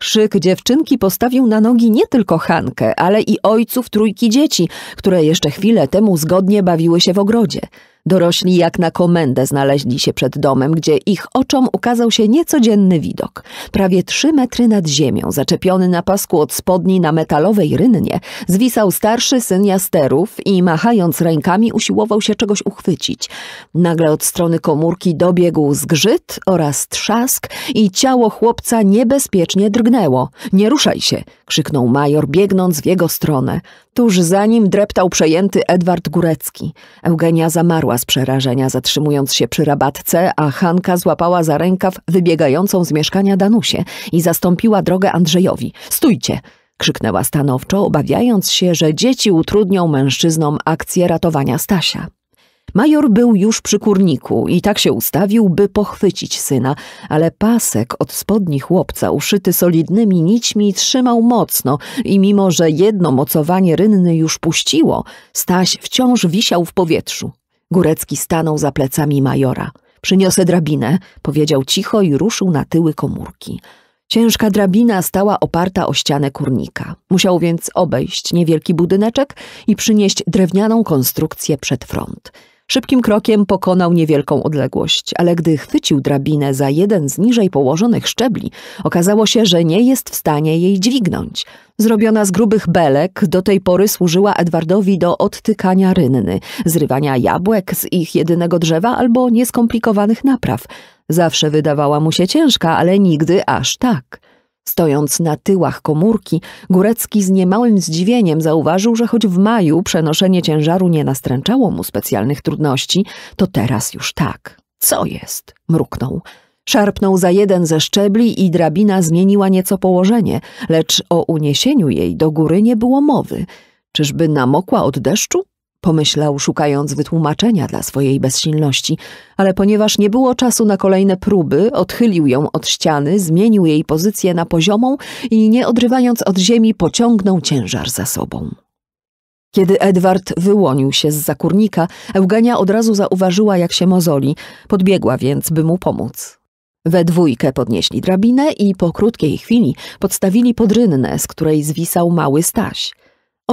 A: Krzyk dziewczynki postawił na nogi nie tylko Hankę, ale i ojców trójki dzieci, które jeszcze chwilę temu zgodnie bawiły się w ogrodzie. Dorośli jak na komendę znaleźli się przed domem, gdzie ich oczom ukazał się niecodzienny widok. Prawie trzy metry nad ziemią, zaczepiony na pasku od spodni na metalowej rynnie, zwisał starszy syn jasterów i machając rękami usiłował się czegoś uchwycić. Nagle od strony komórki dobiegł zgrzyt oraz trzask i ciało chłopca niebezpiecznie drgnęło. Nie ruszaj się! krzyknął major, biegnąc w jego stronę. Tuż za nim dreptał przejęty Edward Górecki. Eugenia zamarła z przerażenia, zatrzymując się przy rabatce, a Hanka złapała za rękaw wybiegającą z mieszkania Danusię i zastąpiła drogę Andrzejowi. Stójcie! krzyknęła stanowczo, obawiając się, że dzieci utrudnią mężczyznom akcję ratowania Stasia. Major był już przy kurniku i tak się ustawił, by pochwycić syna, ale pasek od spodni chłopca, uszyty solidnymi nićmi, trzymał mocno i mimo, że jedno mocowanie rynny już puściło, Staś wciąż wisiał w powietrzu. Górecki stanął za plecami majora. Przyniosę drabinę, powiedział cicho i ruszył na tyły komórki. Ciężka drabina stała oparta o ścianę kurnika. Musiał więc obejść niewielki budyneczek i przynieść drewnianą konstrukcję przed front. Szybkim krokiem pokonał niewielką odległość, ale gdy chwycił drabinę za jeden z niżej położonych szczebli, okazało się, że nie jest w stanie jej dźwignąć. Zrobiona z grubych belek, do tej pory służyła Edwardowi do odtykania rynny, zrywania jabłek z ich jedynego drzewa albo nieskomplikowanych napraw. Zawsze wydawała mu się ciężka, ale nigdy aż tak. Stojąc na tyłach komórki, Górecki z niemałym zdziwieniem zauważył, że choć w maju przenoszenie ciężaru nie nastręczało mu specjalnych trudności, to teraz już tak. Co jest? mruknął. Szarpnął za jeden ze szczebli i drabina zmieniła nieco położenie, lecz o uniesieniu jej do góry nie było mowy. Czyżby namokła od deszczu? pomyślał, szukając wytłumaczenia dla swojej bezsilności, ale ponieważ nie było czasu na kolejne próby, odchylił ją od ściany, zmienił jej pozycję na poziomą i nie odrywając od ziemi, pociągnął ciężar za sobą. Kiedy Edward wyłonił się z zakurnika, Eugenia od razu zauważyła, jak się mozoli, podbiegła więc, by mu pomóc. We dwójkę podnieśli drabinę i po krótkiej chwili podstawili podrynnę, z której zwisał mały Staś.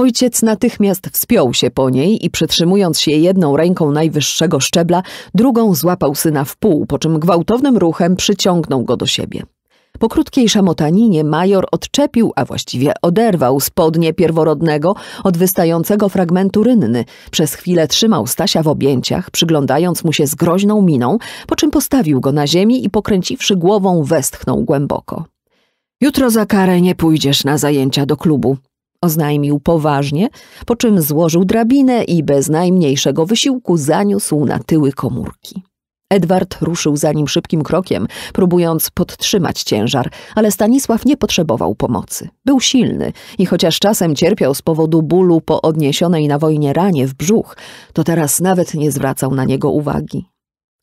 A: Ojciec natychmiast wspiął się po niej i przytrzymując się jedną ręką najwyższego szczebla, drugą złapał syna w pół, po czym gwałtownym ruchem przyciągnął go do siebie. Po krótkiej szamotaninie major odczepił, a właściwie oderwał spodnie pierworodnego od wystającego fragmentu rynny. Przez chwilę trzymał Stasia w objęciach, przyglądając mu się z groźną miną, po czym postawił go na ziemi i pokręciwszy głową westchnął głęboko. Jutro za karę nie pójdziesz na zajęcia do klubu, oznajmił poważnie, po czym złożył drabinę i bez najmniejszego wysiłku zaniósł na tyły komórki. Edward ruszył za nim szybkim krokiem, próbując podtrzymać ciężar, ale Stanisław nie potrzebował pomocy. Był silny i chociaż czasem cierpiał z powodu bólu po odniesionej na wojnie ranie w brzuch, to teraz nawet nie zwracał na niego uwagi.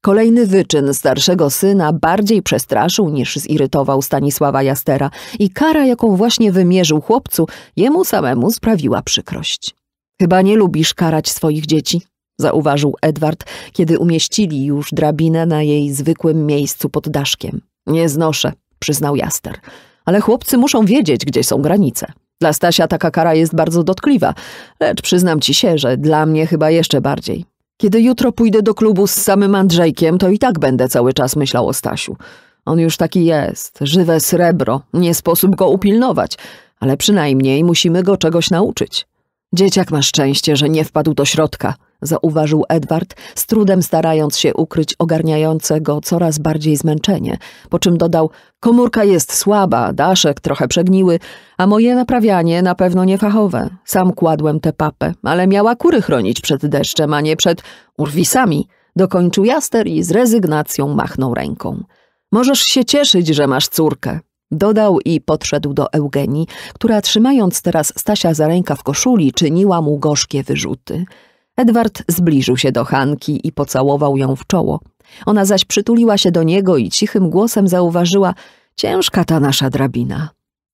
A: Kolejny wyczyn starszego syna bardziej przestraszył niż zirytował Stanisława Jastera i kara, jaką właśnie wymierzył chłopcu, jemu samemu sprawiła przykrość. Chyba nie lubisz karać swoich dzieci, zauważył Edward, kiedy umieścili już drabinę na jej zwykłym miejscu pod daszkiem. Nie znoszę, przyznał Jaster. Ale chłopcy muszą wiedzieć, gdzie są granice. Dla Stasia taka kara jest bardzo dotkliwa, lecz przyznam ci się, że dla mnie chyba jeszcze bardziej. Kiedy jutro pójdę do klubu z samym Andrzejkiem, to i tak będę cały czas myślał o Stasiu. On już taki jest, żywe srebro, nie sposób go upilnować, ale przynajmniej musimy go czegoś nauczyć. Dzieciak ma szczęście, że nie wpadł do środka – zauważył Edward, z trudem starając się ukryć ogarniające go coraz bardziej zmęczenie, po czym dodał: Komórka jest słaba, daszek trochę przegniły, a moje naprawianie na pewno niefachowe. Sam kładłem tę papę, ale miała kury chronić przed deszczem, a nie przed urwisami. Dokończył jaster i z rezygnacją machnął ręką. Możesz się cieszyć, że masz córkę. Dodał i podszedł do Eugenii, która trzymając teraz Stasia za ręka w koszuli, czyniła mu gorzkie wyrzuty. Edward zbliżył się do Hanki i pocałował ją w czoło. Ona zaś przytuliła się do niego i cichym głosem zauważyła – ciężka ta nasza drabina.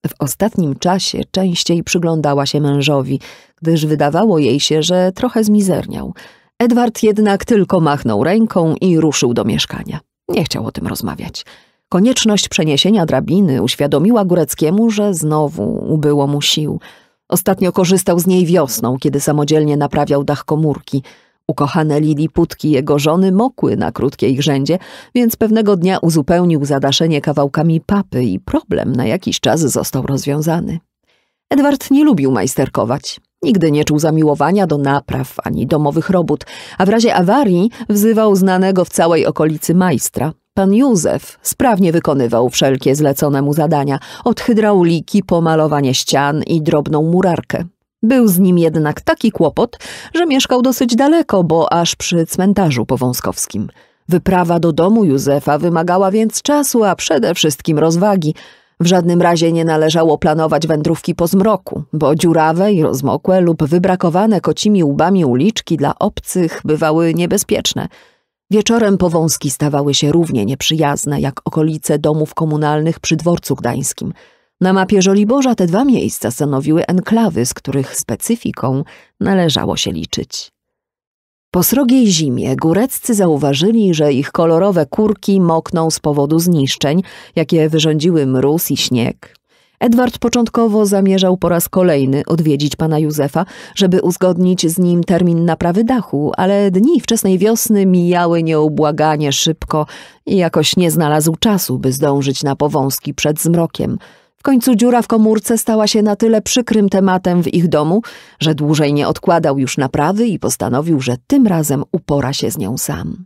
A: W ostatnim czasie częściej przyglądała się mężowi, gdyż wydawało jej się, że trochę zmizerniał. Edward jednak tylko machnął ręką i ruszył do mieszkania. Nie chciał o tym rozmawiać. Konieczność przeniesienia drabiny uświadomiła Góreckiemu, że znowu ubyło mu sił – Ostatnio korzystał z niej wiosną, kiedy samodzielnie naprawiał dach komórki. Ukochane liliputki jego żony mokły na krótkiej rzędzie, więc pewnego dnia uzupełnił zadaszenie kawałkami papy i problem na jakiś czas został rozwiązany. Edward nie lubił majsterkować. Nigdy nie czuł zamiłowania do napraw ani domowych robót, a w razie awarii wzywał znanego w całej okolicy majstra, Pan Józef sprawnie wykonywał wszelkie zlecone mu zadania, od hydrauliki po malowanie ścian i drobną murarkę. Był z nim jednak taki kłopot, że mieszkał dosyć daleko, bo aż przy cmentarzu powązkowskim. Wyprawa do domu Józefa wymagała więc czasu, a przede wszystkim rozwagi. W żadnym razie nie należało planować wędrówki po zmroku, bo dziurawe i rozmokłe lub wybrakowane kocimi łbami uliczki dla obcych bywały niebezpieczne – Wieczorem powązki stawały się równie nieprzyjazne jak okolice domów komunalnych przy dworcu gdańskim. Na mapie Żoliborza te dwa miejsca stanowiły enklawy, z których specyfiką należało się liczyć. Po srogiej zimie góreccy zauważyli, że ich kolorowe kurki mokną z powodu zniszczeń, jakie wyrządziły mróz i śnieg. Edward początkowo zamierzał po raz kolejny odwiedzić pana Józefa, żeby uzgodnić z nim termin naprawy dachu, ale dni wczesnej wiosny mijały nieubłaganie szybko i jakoś nie znalazł czasu, by zdążyć na powązki przed zmrokiem. W końcu dziura w komórce stała się na tyle przykrym tematem w ich domu, że dłużej nie odkładał już naprawy i postanowił, że tym razem upora się z nią sam.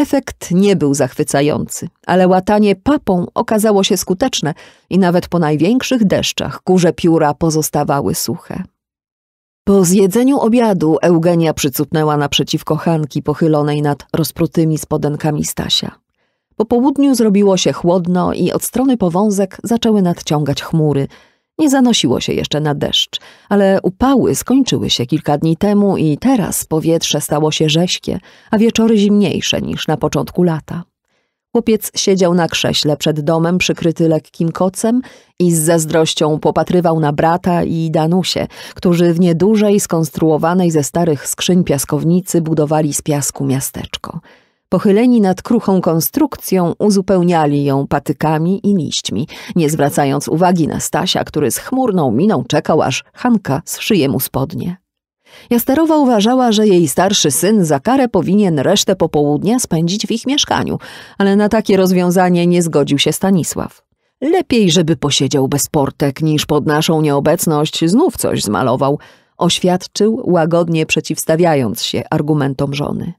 A: Efekt nie był zachwycający, ale łatanie papą okazało się skuteczne i nawet po największych deszczach kurze pióra pozostawały suche. Po zjedzeniu obiadu Eugenia przycupnęła naprzeciwko Hanki pochylonej nad rozprutymi spodenkami Stasia. Po południu zrobiło się chłodno i od strony powązek zaczęły nadciągać chmury – nie zanosiło się jeszcze na deszcz, ale upały skończyły się kilka dni temu i teraz powietrze stało się rześkie, a wieczory zimniejsze niż na początku lata. Chłopiec siedział na krześle przed domem przykryty lekkim kocem i z zazdrością popatrywał na brata i Danusie, którzy w niedużej skonstruowanej ze starych skrzyń piaskownicy budowali z piasku miasteczko – Pochyleni nad kruchą konstrukcją, uzupełniali ją patykami i liśćmi, nie zwracając uwagi na Stasia, który z chmurną miną czekał, aż Hanka zszyje mu spodnie. Jasterowa uważała, że jej starszy syn za karę powinien resztę popołudnia spędzić w ich mieszkaniu, ale na takie rozwiązanie nie zgodził się Stanisław. Lepiej, żeby posiedział bez portek, niż pod naszą nieobecność znów coś zmalował, oświadczył, łagodnie przeciwstawiając się argumentom żony.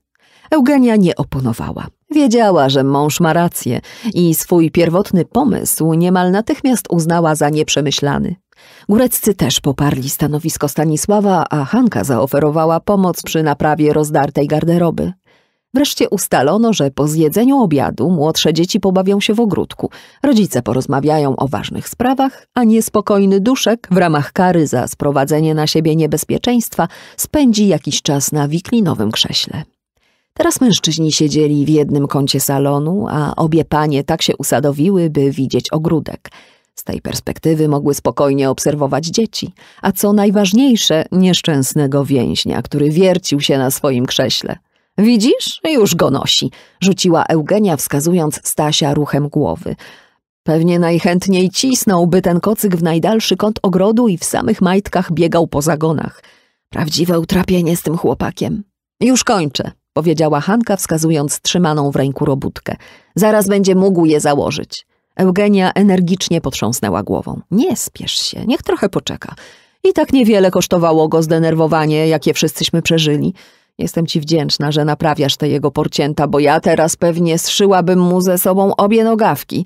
A: Eugenia nie oponowała. Wiedziała, że mąż ma rację i swój pierwotny pomysł niemal natychmiast uznała za nieprzemyślany. Góreccy też poparli stanowisko Stanisława, a Hanka zaoferowała pomoc przy naprawie rozdartej garderoby. Wreszcie ustalono, że po zjedzeniu obiadu młodsze dzieci pobawią się w ogródku, rodzice porozmawiają o ważnych sprawach, a niespokojny duszek w ramach kary za sprowadzenie na siebie niebezpieczeństwa spędzi jakiś czas na wiklinowym krześle. Teraz mężczyźni siedzieli w jednym kącie salonu, a obie panie tak się usadowiły, by widzieć ogródek. Z tej perspektywy mogły spokojnie obserwować dzieci, a co najważniejsze, nieszczęsnego więźnia, który wiercił się na swoim krześle. Widzisz? Już go nosi, rzuciła Eugenia, wskazując Stasia ruchem głowy. Pewnie najchętniej cisnąłby ten kocyk w najdalszy kąt ogrodu i w samych majtkach biegał po zagonach. Prawdziwe utrapienie z tym chłopakiem. Już kończę, powiedziała Hanka, wskazując trzymaną w ręku robótkę. Zaraz będzie mógł je założyć. Eugenia energicznie potrząsnęła głową. Nie spiesz się, niech trochę poczeka. I tak niewiele kosztowało go zdenerwowanie, jakie wszyscyśmy przeżyli. Jestem ci wdzięczna, że naprawiasz te jego porcięta, bo ja teraz pewnie zszyłabym mu ze sobą obie nogawki.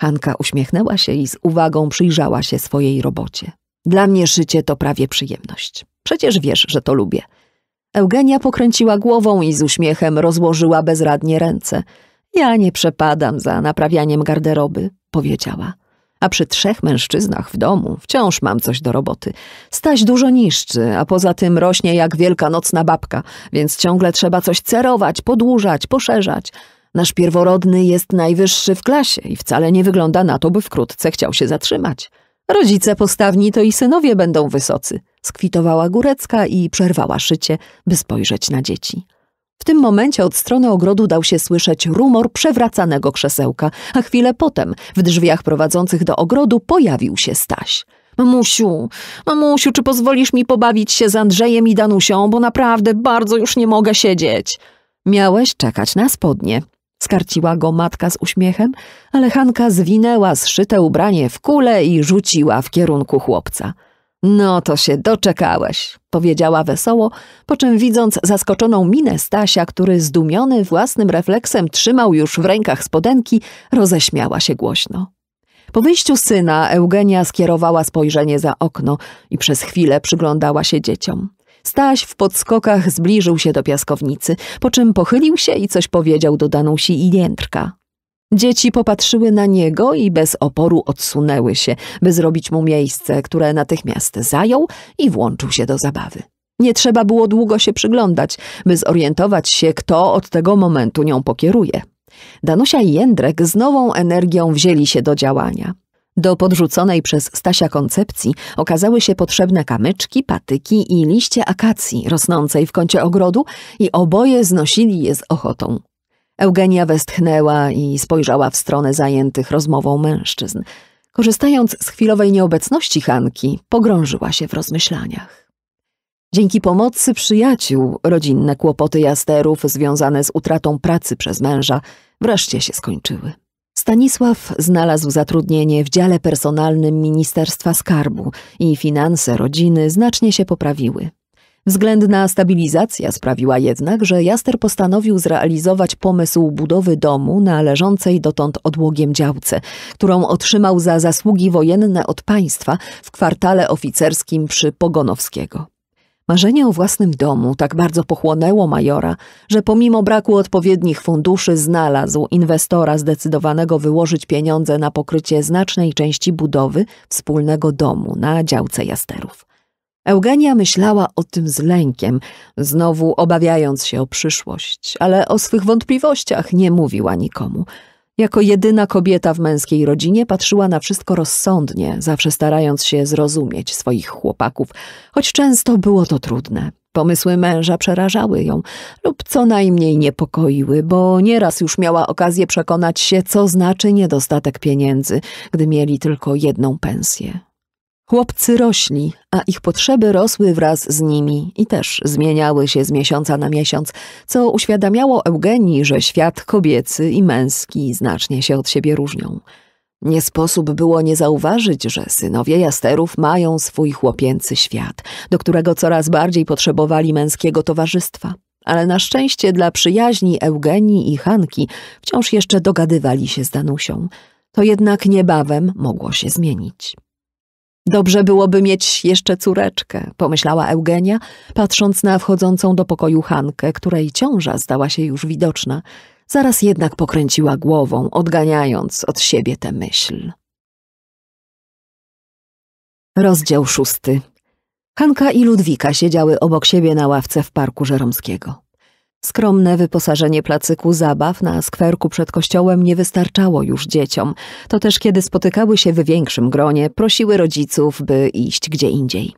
A: Hanka uśmiechnęła się i z uwagą przyjrzała się swojej robocie. Dla mnie szycie to prawie przyjemność. Przecież wiesz, że to lubię. Eugenia pokręciła głową i z uśmiechem rozłożyła bezradnie ręce. Ja nie przepadam za naprawianiem garderoby, powiedziała. A przy trzech mężczyznach w domu wciąż mam coś do roboty. Staś dużo niszczy, a poza tym rośnie jak wielkanocna babka, więc ciągle trzeba coś cerować, podłużać, poszerzać. Nasz pierworodny jest najwyższy w klasie i wcale nie wygląda na to, by wkrótce chciał się zatrzymać. Rodzice postawni to i synowie będą wysocy skwitowała górecka i przerwała szycie, by spojrzeć na dzieci. W tym momencie od strony ogrodu dał się słyszeć rumor przewracanego krzesełka, a chwilę potem w drzwiach prowadzących do ogrodu pojawił się Staś. Mamusiu, mamusiu, czy pozwolisz mi pobawić się z Andrzejem i Danusią, bo naprawdę bardzo już nie mogę siedzieć. Miałeś czekać na spodnie. Skarciła go matka z uśmiechem, ale Hanka zwinęła zszyte ubranie w kulę i rzuciła w kierunku chłopca. No to się doczekałeś, powiedziała wesoło, po czym widząc zaskoczoną minę Stasia, który zdumiony własnym refleksem trzymał już w rękach spodenki, roześmiała się głośno. Po wyjściu syna Eugenia skierowała spojrzenie za okno i przez chwilę przyglądała się dzieciom. Staś w podskokach zbliżył się do piaskownicy, po czym pochylił się i coś powiedział do Danusi i Jędrka. Dzieci popatrzyły na niego i bez oporu odsunęły się, by zrobić mu miejsce, które natychmiast zajął i włączył się do zabawy. Nie trzeba było długo się przyglądać, by zorientować się, kto od tego momentu nią pokieruje. Danusia i Jędrek z nową energią wzięli się do działania. Do podrzuconej przez Stasia koncepcji okazały się potrzebne kamyczki, patyki i liście akacji rosnącej w kącie ogrodu i oboje znosili je z ochotą. Eugenia westchnęła i spojrzała w stronę zajętych rozmową mężczyzn. Korzystając z chwilowej nieobecności Hanki, pogrążyła się w rozmyślaniach. Dzięki pomocy przyjaciół rodzinne kłopoty jasterów związane z utratą pracy przez męża wreszcie się skończyły. Stanisław znalazł zatrudnienie w dziale personalnym Ministerstwa Skarbu i finanse rodziny znacznie się poprawiły. Względna stabilizacja sprawiła jednak, że Jaster postanowił zrealizować pomysł budowy domu na leżącej dotąd odłogiem działce, którą otrzymał za zasługi wojenne od państwa w kwartale oficerskim przy Pogonowskiego. Marzenie o własnym domu tak bardzo pochłonęło majora, że pomimo braku odpowiednich funduszy znalazł inwestora zdecydowanego wyłożyć pieniądze na pokrycie znacznej części budowy wspólnego domu na działce jasterów. Eugenia myślała o tym z lękiem, znowu obawiając się o przyszłość, ale o swych wątpliwościach nie mówiła nikomu. Jako jedyna kobieta w męskiej rodzinie patrzyła na wszystko rozsądnie, zawsze starając się zrozumieć swoich chłopaków, choć często było to trudne. Pomysły męża przerażały ją lub co najmniej niepokoiły, bo nieraz już miała okazję przekonać się, co znaczy niedostatek pieniędzy, gdy mieli tylko jedną pensję. Chłopcy rośli, a ich potrzeby rosły wraz z nimi i też zmieniały się z miesiąca na miesiąc, co uświadamiało Eugenii, że świat kobiecy i męski znacznie się od siebie różnią. Nie sposób było nie zauważyć, że synowie jasterów mają swój chłopięcy świat, do którego coraz bardziej potrzebowali męskiego towarzystwa. Ale na szczęście dla przyjaźni Eugenii i Hanki wciąż jeszcze dogadywali się z Danusią. To jednak niebawem mogło się zmienić. Dobrze byłoby mieć jeszcze córeczkę, pomyślała Eugenia, patrząc na wchodzącą do pokoju Hankę, której ciąża zdała się już widoczna. Zaraz jednak pokręciła głową, odganiając od siebie tę myśl. Rozdział szósty. Hanka i Ludwika siedziały obok siebie na ławce w parku Żeromskiego. Skromne wyposażenie placyku zabaw na skwerku przed kościołem nie wystarczało już dzieciom. To też kiedy spotykały się w większym gronie, prosiły rodziców, by iść gdzie indziej.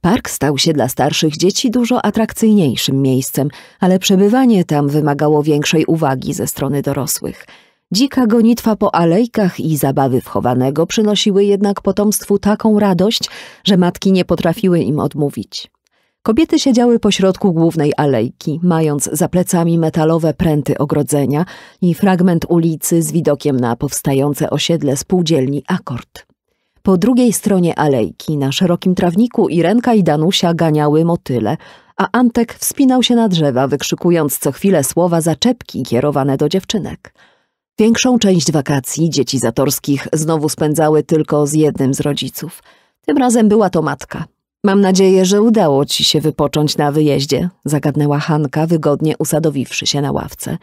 A: Park stał się dla starszych dzieci dużo atrakcyjniejszym miejscem, ale przebywanie tam wymagało większej uwagi ze strony dorosłych. Dzika gonitwa po alejkach i zabawy wchowanego przynosiły jednak potomstwu taką radość, że matki nie potrafiły im odmówić. Kobiety siedziały po środku głównej alejki, mając za plecami metalowe pręty ogrodzenia i fragment ulicy z widokiem na powstające osiedle spółdzielni Akord. Po drugiej stronie alejki, na szerokim trawniku, Irenka i Danusia ganiały motyle, a Antek wspinał się na drzewa, wykrzykując co chwilę słowa zaczepki kierowane do dziewczynek. Większą część wakacji dzieci zatorskich znowu spędzały tylko z jednym z rodziców. Tym razem była to matka, Mam nadzieję, że udało ci się wypocząć na wyjeździe, zagadnęła Hanka, wygodnie usadowiwszy się na ławce.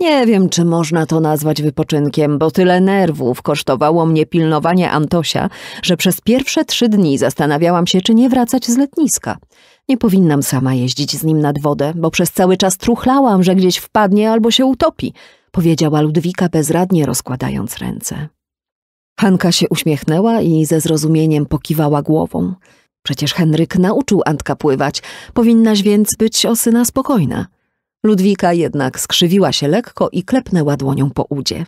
A: Nie wiem, czy można to nazwać wypoczynkiem, bo tyle nerwów kosztowało mnie pilnowanie Antosia, że przez pierwsze trzy dni zastanawiałam się, czy nie wracać z letniska. Nie powinnam sama jeździć z nim nad wodę, bo przez cały czas truchlałam, że gdzieś wpadnie albo się utopi, powiedziała Ludwika bezradnie rozkładając ręce. Hanka się uśmiechnęła i ze zrozumieniem pokiwała głową. Przecież Henryk nauczył Antka pływać, powinnaś więc być o syna spokojna. Ludwika jednak skrzywiła się lekko i klepnęła dłonią po udzie.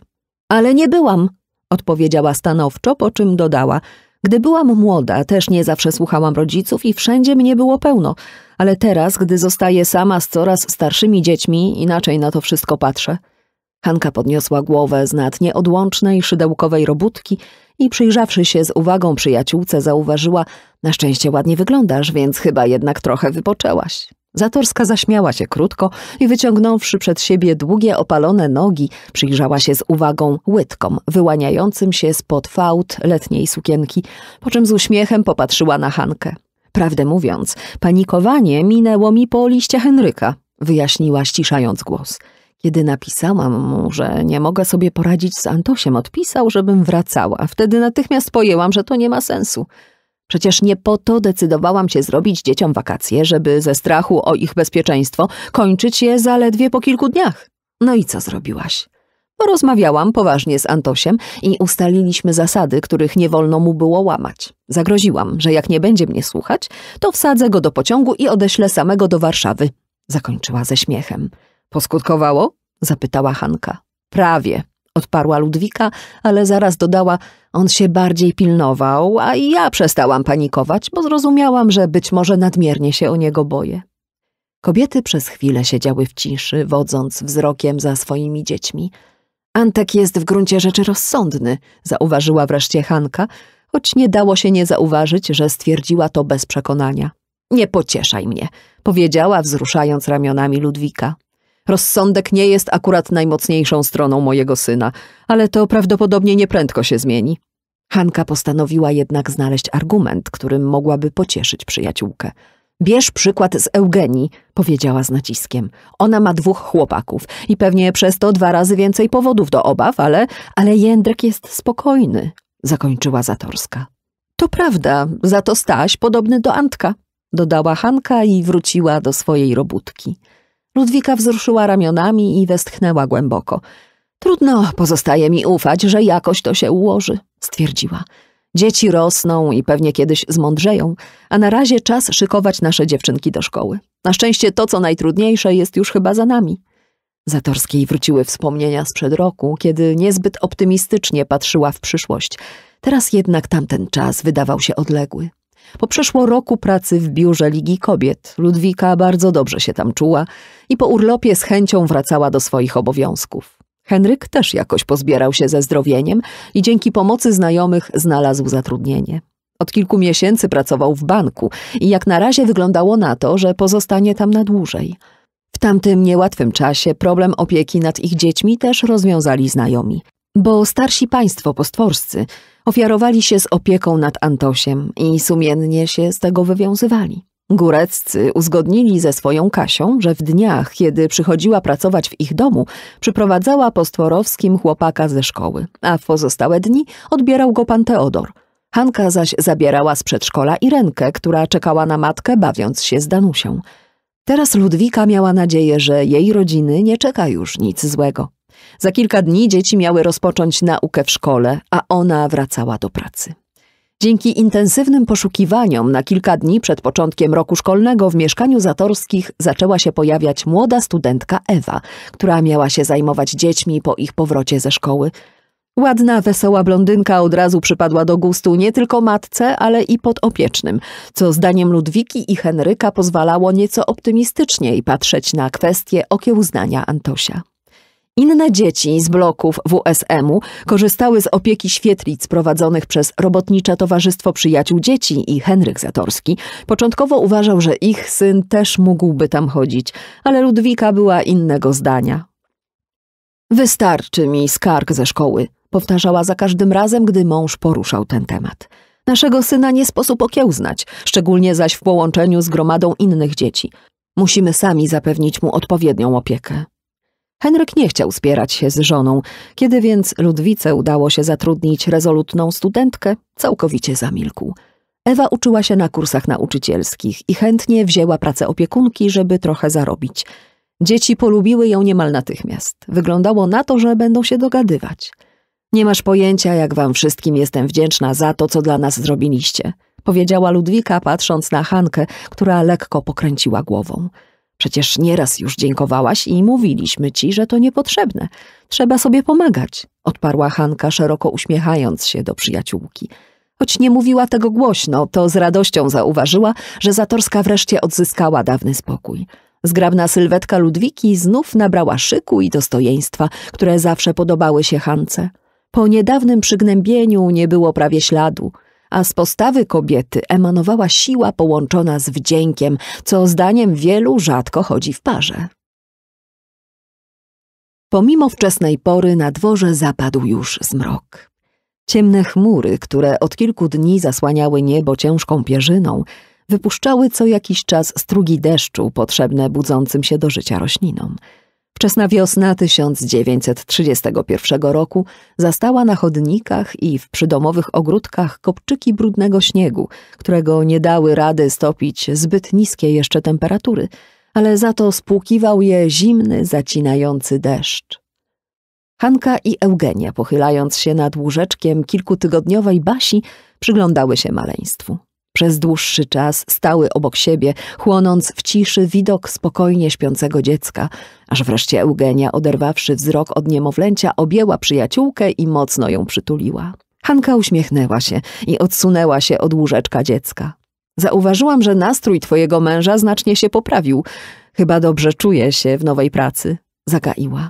A: Ale nie byłam, odpowiedziała stanowczo, po czym dodała. Gdy byłam młoda, też nie zawsze słuchałam rodziców i wszędzie mnie było pełno, ale teraz, gdy zostaję sama z coraz starszymi dziećmi, inaczej na to wszystko patrzę. Hanka podniosła głowę z nad nieodłącznej szydełkowej robótki i przyjrzawszy się z uwagą przyjaciółce zauważyła na szczęście ładnie wyglądasz, więc chyba jednak trochę wypoczęłaś. Zatorska zaśmiała się krótko i wyciągnąwszy przed siebie długie opalone nogi, przyjrzała się z uwagą łydkom, wyłaniającym się spod fałd letniej sukienki, po czym z uśmiechem popatrzyła na Hankę. Prawdę mówiąc, panikowanie minęło mi po liście Henryka, wyjaśniła ściszając głos. Kiedy napisałam mu, że nie mogę sobie poradzić z Antosiem, odpisał, żebym wracała. Wtedy natychmiast pojęłam, że to nie ma sensu. Przecież nie po to decydowałam się zrobić dzieciom wakacje, żeby ze strachu o ich bezpieczeństwo kończyć je zaledwie po kilku dniach. No i co zrobiłaś? Rozmawiałam poważnie z Antosiem i ustaliliśmy zasady, których nie wolno mu było łamać. Zagroziłam, że jak nie będzie mnie słuchać, to wsadzę go do pociągu i odeślę samego do Warszawy. Zakończyła ze śmiechem. Poskutkowało? zapytała Hanka. Prawie, odparła Ludwika, ale zaraz dodała, on się bardziej pilnował, a i ja przestałam panikować, bo zrozumiałam, że być może nadmiernie się o niego boję. Kobiety przez chwilę siedziały w ciszy, wodząc wzrokiem za swoimi dziećmi. Antek jest w gruncie rzeczy rozsądny, zauważyła wreszcie Hanka, choć nie dało się nie zauważyć, że stwierdziła to bez przekonania. Nie pocieszaj mnie, powiedziała, wzruszając ramionami Ludwika. Rozsądek nie jest akurat najmocniejszą stroną mojego syna, ale to prawdopodobnie nieprędko się zmieni. Hanka postanowiła jednak znaleźć argument, którym mogłaby pocieszyć przyjaciółkę. Bierz przykład z Eugenii, powiedziała z naciskiem. Ona ma dwóch chłopaków i pewnie przez to dwa razy więcej powodów do obaw, ale, ale Jędrek jest spokojny, zakończyła Zatorska. To prawda, za to Staś podobny do Antka, dodała Hanka i wróciła do swojej robótki. Ludwika wzruszyła ramionami i westchnęła głęboko. Trudno pozostaje mi ufać, że jakoś to się ułoży, stwierdziła. Dzieci rosną i pewnie kiedyś zmądrzeją, a na razie czas szykować nasze dziewczynki do szkoły. Na szczęście to, co najtrudniejsze, jest już chyba za nami. Zatorskiej wróciły wspomnienia sprzed roku, kiedy niezbyt optymistycznie patrzyła w przyszłość. Teraz jednak tamten czas wydawał się odległy. Po przeszło roku pracy w biurze Ligi Kobiet, Ludwika bardzo dobrze się tam czuła i po urlopie z chęcią wracała do swoich obowiązków. Henryk też jakoś pozbierał się ze zdrowieniem i dzięki pomocy znajomych znalazł zatrudnienie. Od kilku miesięcy pracował w banku i jak na razie wyglądało na to, że pozostanie tam na dłużej. W tamtym niełatwym czasie problem opieki nad ich dziećmi też rozwiązali znajomi bo starsi państwo postworscy ofiarowali się z opieką nad Antosiem i sumiennie się z tego wywiązywali. Góreccy uzgodnili ze swoją Kasią, że w dniach, kiedy przychodziła pracować w ich domu, przyprowadzała postworowskim chłopaka ze szkoły, a w pozostałe dni odbierał go pan Teodor. Hanka zaś zabierała z przedszkola Irenkę, która czekała na matkę, bawiąc się z Danusią. Teraz Ludwika miała nadzieję, że jej rodziny nie czeka już nic złego. Za kilka dni dzieci miały rozpocząć naukę w szkole, a ona wracała do pracy. Dzięki intensywnym poszukiwaniom na kilka dni przed początkiem roku szkolnego w mieszkaniu Zatorskich zaczęła się pojawiać młoda studentka Ewa, która miała się zajmować dziećmi po ich powrocie ze szkoły. Ładna, wesoła blondynka od razu przypadła do gustu nie tylko matce, ale i podopiecznym, co zdaniem Ludwiki i Henryka pozwalało nieco optymistyczniej patrzeć na kwestię okiełznania Antosia. Inne dzieci z bloków WSM-u korzystały z opieki świetlic prowadzonych przez Robotnicze Towarzystwo Przyjaciół Dzieci i Henryk Zatorski. Początkowo uważał, że ich syn też mógłby tam chodzić, ale Ludwika była innego zdania. Wystarczy mi skarg ze szkoły, powtarzała za każdym razem, gdy mąż poruszał ten temat. Naszego syna nie sposób okiełznać, szczególnie zaś w połączeniu z gromadą innych dzieci. Musimy sami zapewnić mu odpowiednią opiekę. Henryk nie chciał spierać się z żoną, kiedy więc Ludwice udało się zatrudnić rezolutną studentkę, całkowicie zamilkł. Ewa uczyła się na kursach nauczycielskich i chętnie wzięła pracę opiekunki, żeby trochę zarobić. Dzieci polubiły ją niemal natychmiast. Wyglądało na to, że będą się dogadywać. Nie masz pojęcia, jak wam wszystkim jestem wdzięczna za to, co dla nas zrobiliście, powiedziała Ludwika, patrząc na Hankę, która lekko pokręciła głową. Przecież nieraz już dziękowałaś i mówiliśmy ci, że to niepotrzebne. Trzeba sobie pomagać, odparła Hanka, szeroko uśmiechając się do przyjaciółki. Choć nie mówiła tego głośno, to z radością zauważyła, że Zatorska wreszcie odzyskała dawny spokój. Zgrabna sylwetka Ludwiki znów nabrała szyku i dostojeństwa, które zawsze podobały się Hance. Po niedawnym przygnębieniu nie było prawie śladu a z postawy kobiety emanowała siła połączona z wdziękiem, co zdaniem wielu rzadko chodzi w parze. Pomimo wczesnej pory na dworze zapadł już zmrok. Ciemne chmury, które od kilku dni zasłaniały niebo ciężką pierzyną, wypuszczały co jakiś czas strugi deszczu potrzebne budzącym się do życia roślinom – Wczesna wiosna 1931 roku zastała na chodnikach i w przydomowych ogródkach kopczyki brudnego śniegu, którego nie dały rady stopić zbyt niskie jeszcze temperatury, ale za to spłukiwał je zimny, zacinający deszcz. Hanka i Eugenia, pochylając się nad łóżeczkiem kilkutygodniowej Basi, przyglądały się maleństwu. Przez dłuższy czas stały obok siebie, chłonąc w ciszy widok spokojnie śpiącego dziecka, aż wreszcie Eugenia, oderwawszy wzrok od niemowlęcia, objęła przyjaciółkę i mocno ją przytuliła. Hanka uśmiechnęła się i odsunęła się od łóżeczka dziecka. Zauważyłam, że nastrój twojego męża znacznie się poprawił. Chyba dobrze czuje się w nowej pracy, zagaiła.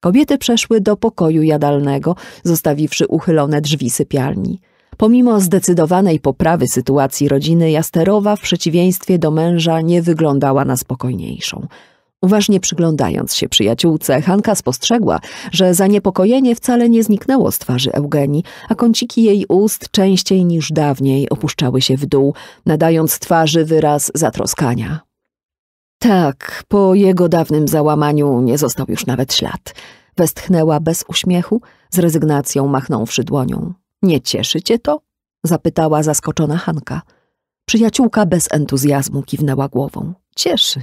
A: Kobiety przeszły do pokoju jadalnego, zostawiwszy uchylone drzwi sypialni. Pomimo zdecydowanej poprawy sytuacji rodziny, Jasterowa w przeciwieństwie do męża nie wyglądała na spokojniejszą. Uważnie przyglądając się przyjaciółce, Hanka spostrzegła, że zaniepokojenie wcale nie zniknęło z twarzy Eugenii, a kąciki jej ust częściej niż dawniej opuszczały się w dół, nadając twarzy wyraz zatroskania. Tak, po jego dawnym załamaniu nie został już nawet ślad. Westchnęła bez uśmiechu, z rezygnacją machnąwszy dłonią. Nie cieszy cię to? zapytała zaskoczona Hanka. Przyjaciółka bez entuzjazmu kiwnęła głową. Cieszy,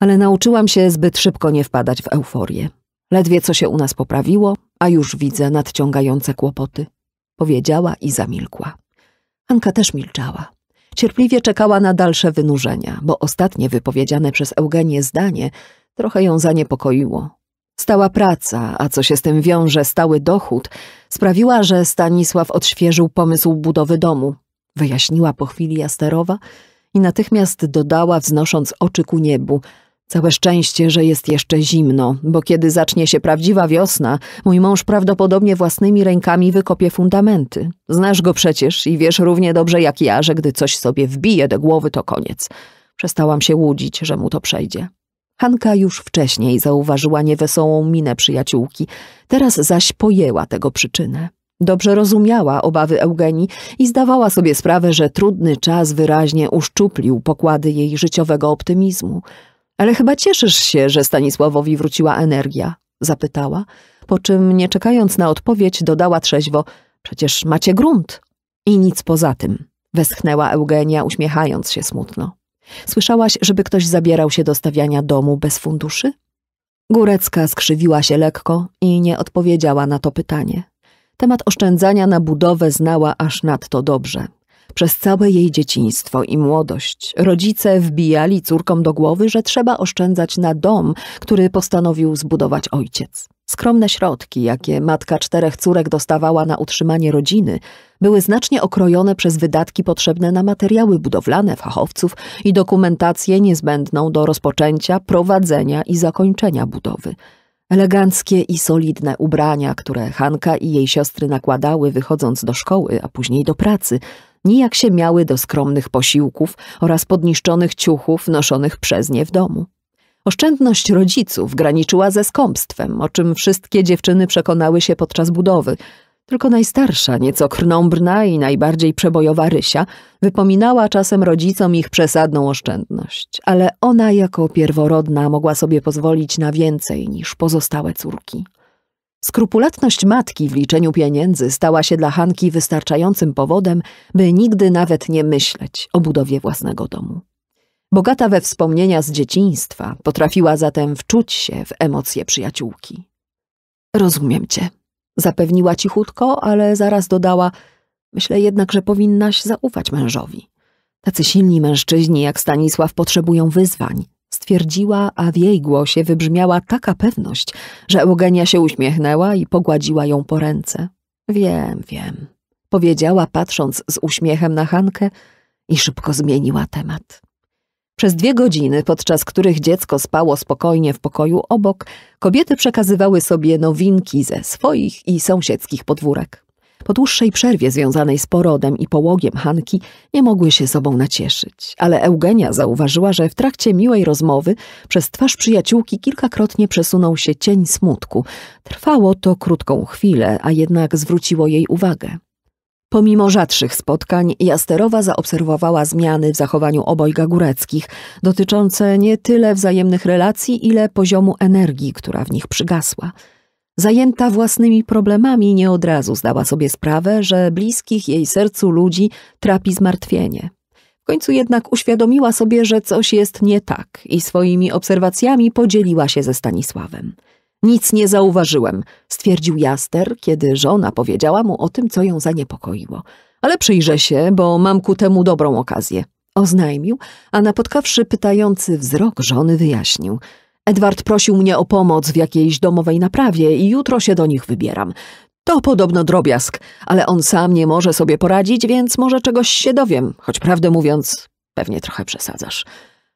A: ale nauczyłam się zbyt szybko nie wpadać w euforię. Ledwie co się u nas poprawiło, a już widzę nadciągające kłopoty, powiedziała i zamilkła. Hanka też milczała. Cierpliwie czekała na dalsze wynurzenia, bo ostatnie wypowiedziane przez Eugenię zdanie trochę ją zaniepokoiło. Stała praca, a co się z tym wiąże, stały dochód, sprawiła, że Stanisław odświeżył pomysł budowy domu. Wyjaśniła po chwili Jasterowa i natychmiast dodała, wznosząc oczy ku niebu. Całe szczęście, że jest jeszcze zimno, bo kiedy zacznie się prawdziwa wiosna, mój mąż prawdopodobnie własnymi rękami wykopie fundamenty. Znasz go przecież i wiesz równie dobrze jak ja, że gdy coś sobie wbije do głowy, to koniec. Przestałam się łudzić, że mu to przejdzie. Hanka już wcześniej zauważyła niewesołą minę przyjaciółki, teraz zaś pojęła tego przyczynę. Dobrze rozumiała obawy Eugenii i zdawała sobie sprawę, że trudny czas wyraźnie uszczuplił pokłady jej życiowego optymizmu. Ale chyba cieszysz się, że Stanisławowi wróciła energia, zapytała, po czym, nie czekając na odpowiedź, dodała trzeźwo – przecież macie grunt. I nic poza tym, westchnęła Eugenia, uśmiechając się smutno. Słyszałaś, żeby ktoś zabierał się do stawiania domu bez funduszy? Górecka skrzywiła się lekko i nie odpowiedziała na to pytanie. Temat oszczędzania na budowę znała aż nadto dobrze. Przez całe jej dzieciństwo i młodość rodzice wbijali córkom do głowy, że trzeba oszczędzać na dom, który postanowił zbudować ojciec. Skromne środki, jakie matka czterech córek dostawała na utrzymanie rodziny, były znacznie okrojone przez wydatki potrzebne na materiały budowlane fachowców i dokumentację niezbędną do rozpoczęcia, prowadzenia i zakończenia budowy. Eleganckie i solidne ubrania, które Hanka i jej siostry nakładały wychodząc do szkoły, a później do pracy – nijak się miały do skromnych posiłków oraz podniszczonych ciuchów noszonych przez nie w domu. Oszczędność rodziców graniczyła ze skąpstwem, o czym wszystkie dziewczyny przekonały się podczas budowy. Tylko najstarsza, nieco krnąbrna i najbardziej przebojowa Rysia wypominała czasem rodzicom ich przesadną oszczędność, ale ona jako pierworodna mogła sobie pozwolić na więcej niż pozostałe córki. Skrupulatność matki w liczeniu pieniędzy stała się dla Hanki wystarczającym powodem, by nigdy nawet nie myśleć o budowie własnego domu. Bogata we wspomnienia z dzieciństwa, potrafiła zatem wczuć się w emocje przyjaciółki. Rozumiem cię, zapewniła cichutko, ale zaraz dodała: Myślę jednak, że powinnaś zaufać mężowi. Tacy silni mężczyźni jak Stanisław potrzebują wyzwań, stwierdziła, a w jej głosie wybrzmiała taka pewność, że Eugenia się uśmiechnęła i pogładziła ją po ręce. Wiem, wiem, powiedziała patrząc z uśmiechem na Hankę i szybko zmieniła temat. Przez dwie godziny, podczas których dziecko spało spokojnie w pokoju obok, kobiety przekazywały sobie nowinki ze swoich i sąsiedzkich podwórek. Po dłuższej przerwie związanej z porodem i połogiem Hanki nie mogły się sobą nacieszyć, ale Eugenia zauważyła, że w trakcie miłej rozmowy przez twarz przyjaciółki kilkakrotnie przesunął się cień smutku. Trwało to krótką chwilę, a jednak zwróciło jej uwagę. Pomimo rzadszych spotkań, Jasterowa zaobserwowała zmiany w zachowaniu obojga góreckich, dotyczące nie tyle wzajemnych relacji, ile poziomu energii, która w nich przygasła – Zajęta własnymi problemami, nie od razu zdała sobie sprawę, że bliskich jej sercu ludzi trapi zmartwienie. W końcu jednak uświadomiła sobie, że coś jest nie tak i swoimi obserwacjami podzieliła się ze Stanisławem. Nic nie zauważyłem, stwierdził Jaster, kiedy żona powiedziała mu o tym, co ją zaniepokoiło. Ale przyjrzę się, bo mam ku temu dobrą okazję. Oznajmił, a napotkawszy pytający wzrok żony wyjaśnił – Edward prosił mnie o pomoc w jakiejś domowej naprawie i jutro się do nich wybieram. To podobno drobiazg, ale on sam nie może sobie poradzić, więc może czegoś się dowiem, choć prawdę mówiąc, pewnie trochę przesadzasz.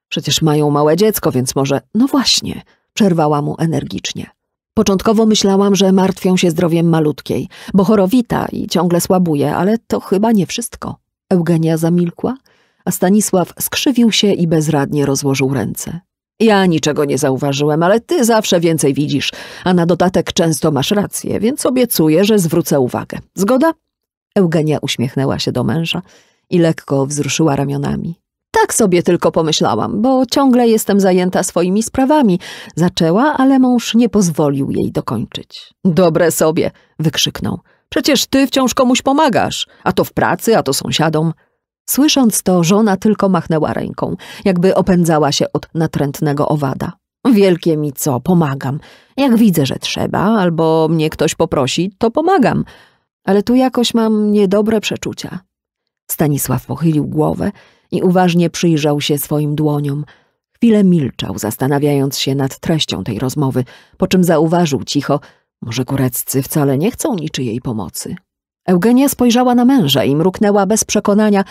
A: Przecież mają małe dziecko, więc może... No właśnie, przerwała mu energicznie. Początkowo myślałam, że martwią się zdrowiem malutkiej, bo chorowita i ciągle słabuje, ale to chyba nie wszystko. Eugenia zamilkła, a Stanisław skrzywił się i bezradnie rozłożył ręce. Ja niczego nie zauważyłem, ale ty zawsze więcej widzisz, a na dodatek często masz rację, więc obiecuję, że zwrócę uwagę. Zgoda? Eugenia uśmiechnęła się do męża i lekko wzruszyła ramionami. Tak sobie tylko pomyślałam, bo ciągle jestem zajęta swoimi sprawami. Zaczęła, ale mąż nie pozwolił jej dokończyć. Dobre sobie, wykrzyknął. Przecież ty wciąż komuś pomagasz, a to w pracy, a to sąsiadom. Słysząc to, żona tylko machnęła ręką, jakby opędzała się od natrętnego owada. Wielkie mi co, pomagam. Jak widzę, że trzeba, albo mnie ktoś poprosi, to pomagam. Ale tu jakoś mam niedobre przeczucia. Stanisław pochylił głowę i uważnie przyjrzał się swoim dłoniom. Chwilę milczał, zastanawiając się nad treścią tej rozmowy, po czym zauważył cicho, może kureccy wcale nie chcą niczyjej pomocy. Eugenia spojrzała na męża i mruknęła bez przekonania,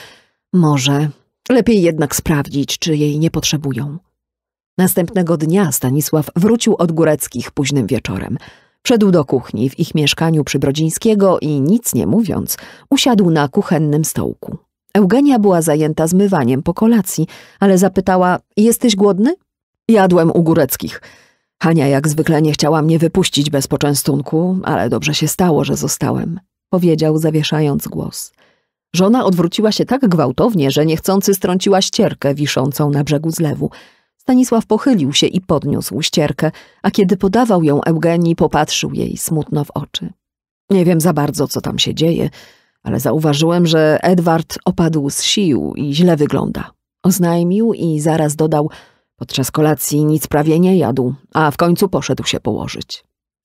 A: może. Lepiej jednak sprawdzić, czy jej nie potrzebują. Następnego dnia Stanisław wrócił od Góreckich późnym wieczorem. Wszedł do kuchni w ich mieszkaniu przy Brodzińskiego i nic nie mówiąc, usiadł na kuchennym stołku. Eugenia była zajęta zmywaniem po kolacji, ale zapytała – jesteś głodny? Jadłem u Góreckich. Hania jak zwykle nie chciała mnie wypuścić bez poczęstunku, ale dobrze się stało, że zostałem – powiedział zawieszając głos – Żona odwróciła się tak gwałtownie, że niechcący strąciła ścierkę wiszącą na brzegu zlewu. Stanisław pochylił się i podniósł ścierkę, a kiedy podawał ją Eugenii, popatrzył jej smutno w oczy. Nie wiem za bardzo, co tam się dzieje, ale zauważyłem, że Edward opadł z sił i źle wygląda. Oznajmił i zaraz dodał, podczas kolacji nic prawie nie jadł, a w końcu poszedł się położyć.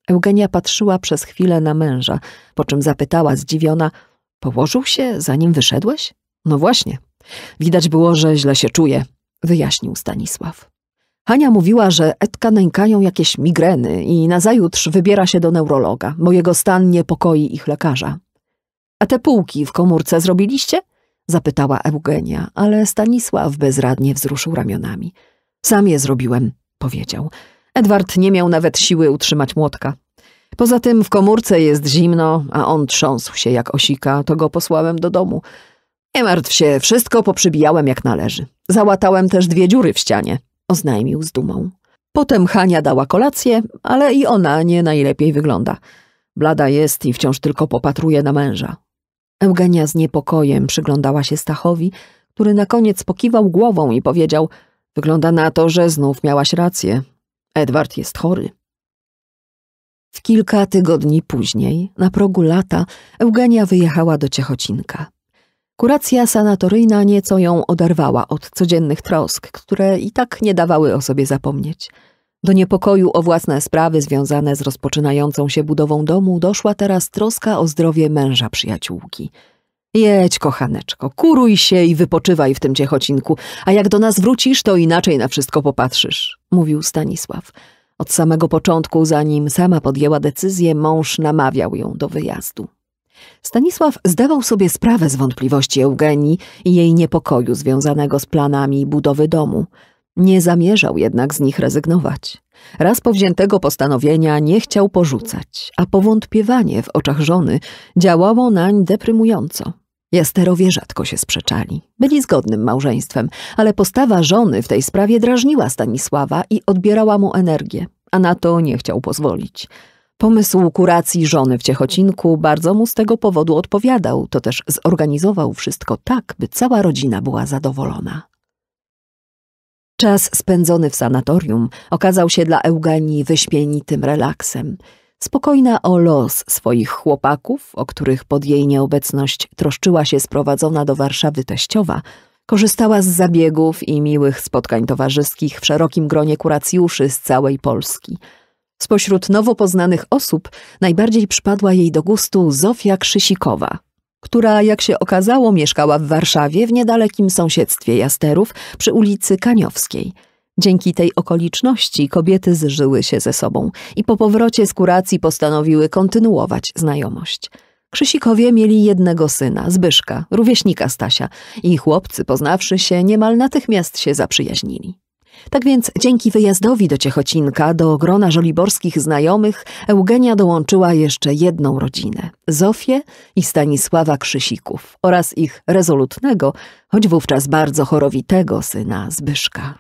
A: Eugenia patrzyła przez chwilę na męża, po czym zapytała zdziwiona – Położył się, zanim wyszedłeś? No właśnie. Widać było, że źle się czuje, wyjaśnił Stanisław. Hania mówiła, że Edka nękają jakieś migreny i nazajutrz wybiera się do neurologa, bo jego stan niepokoi ich lekarza. A te półki w komórce zrobiliście? zapytała Eugenia, ale Stanisław bezradnie wzruszył ramionami. Sam je zrobiłem, powiedział. Edward nie miał nawet siły utrzymać młotka. Poza tym w komórce jest zimno, a on trząsł się jak osika, to go posłałem do domu. Nie martw się, wszystko poprzybijałem jak należy. Załatałem też dwie dziury w ścianie, oznajmił z dumą. Potem Hania dała kolację, ale i ona nie najlepiej wygląda. Blada jest i wciąż tylko popatruje na męża. Eugenia z niepokojem przyglądała się Stachowi, który na koniec pokiwał głową i powiedział – wygląda na to, że znów miałaś rację. Edward jest chory. W kilka tygodni później, na progu lata, Eugenia wyjechała do Ciechocinka. Kuracja sanatoryjna nieco ją oderwała od codziennych trosk, które i tak nie dawały o sobie zapomnieć. Do niepokoju o własne sprawy związane z rozpoczynającą się budową domu doszła teraz troska o zdrowie męża przyjaciółki. Jedź, kochaneczko, kuruj się i wypoczywaj w tym ciechocinku, a jak do nas wrócisz, to inaczej na wszystko popatrzysz, mówił Stanisław. Od samego początku, zanim sama podjęła decyzję, mąż namawiał ją do wyjazdu. Stanisław zdawał sobie sprawę z wątpliwości Eugenii i jej niepokoju związanego z planami budowy domu. Nie zamierzał jednak z nich rezygnować. Raz powziętego postanowienia nie chciał porzucać, a powątpiewanie w oczach żony działało nań deprymująco. Jasterowie rzadko się sprzeczali. Byli zgodnym małżeństwem, ale postawa żony w tej sprawie drażniła Stanisława i odbierała mu energię, a na to nie chciał pozwolić. Pomysł kuracji żony w Ciechocinku bardzo mu z tego powodu odpowiadał, to też zorganizował wszystko tak, by cała rodzina była zadowolona. Czas spędzony w sanatorium okazał się dla Eugenii wyśmienitym relaksem – Spokojna o los swoich chłopaków, o których pod jej nieobecność troszczyła się sprowadzona do Warszawy teściowa, korzystała z zabiegów i miłych spotkań towarzyskich w szerokim gronie kuracjuszy z całej Polski. Spośród nowo poznanych osób najbardziej przypadła jej do gustu Zofia Krzysikowa, która, jak się okazało, mieszkała w Warszawie w niedalekim sąsiedztwie Jasterów przy ulicy Kaniowskiej – Dzięki tej okoliczności kobiety zżyły się ze sobą i po powrocie z kuracji postanowiły kontynuować znajomość. Krzysikowie mieli jednego syna, Zbyszka, rówieśnika Stasia i chłopcy, poznawszy się, niemal natychmiast się zaprzyjaźnili. Tak więc dzięki wyjazdowi do Ciechocinka, do grona żoliborskich znajomych, Eugenia dołączyła jeszcze jedną rodzinę – Zofię i Stanisława Krzysików oraz ich rezolutnego, choć wówczas bardzo chorowitego syna Zbyszka.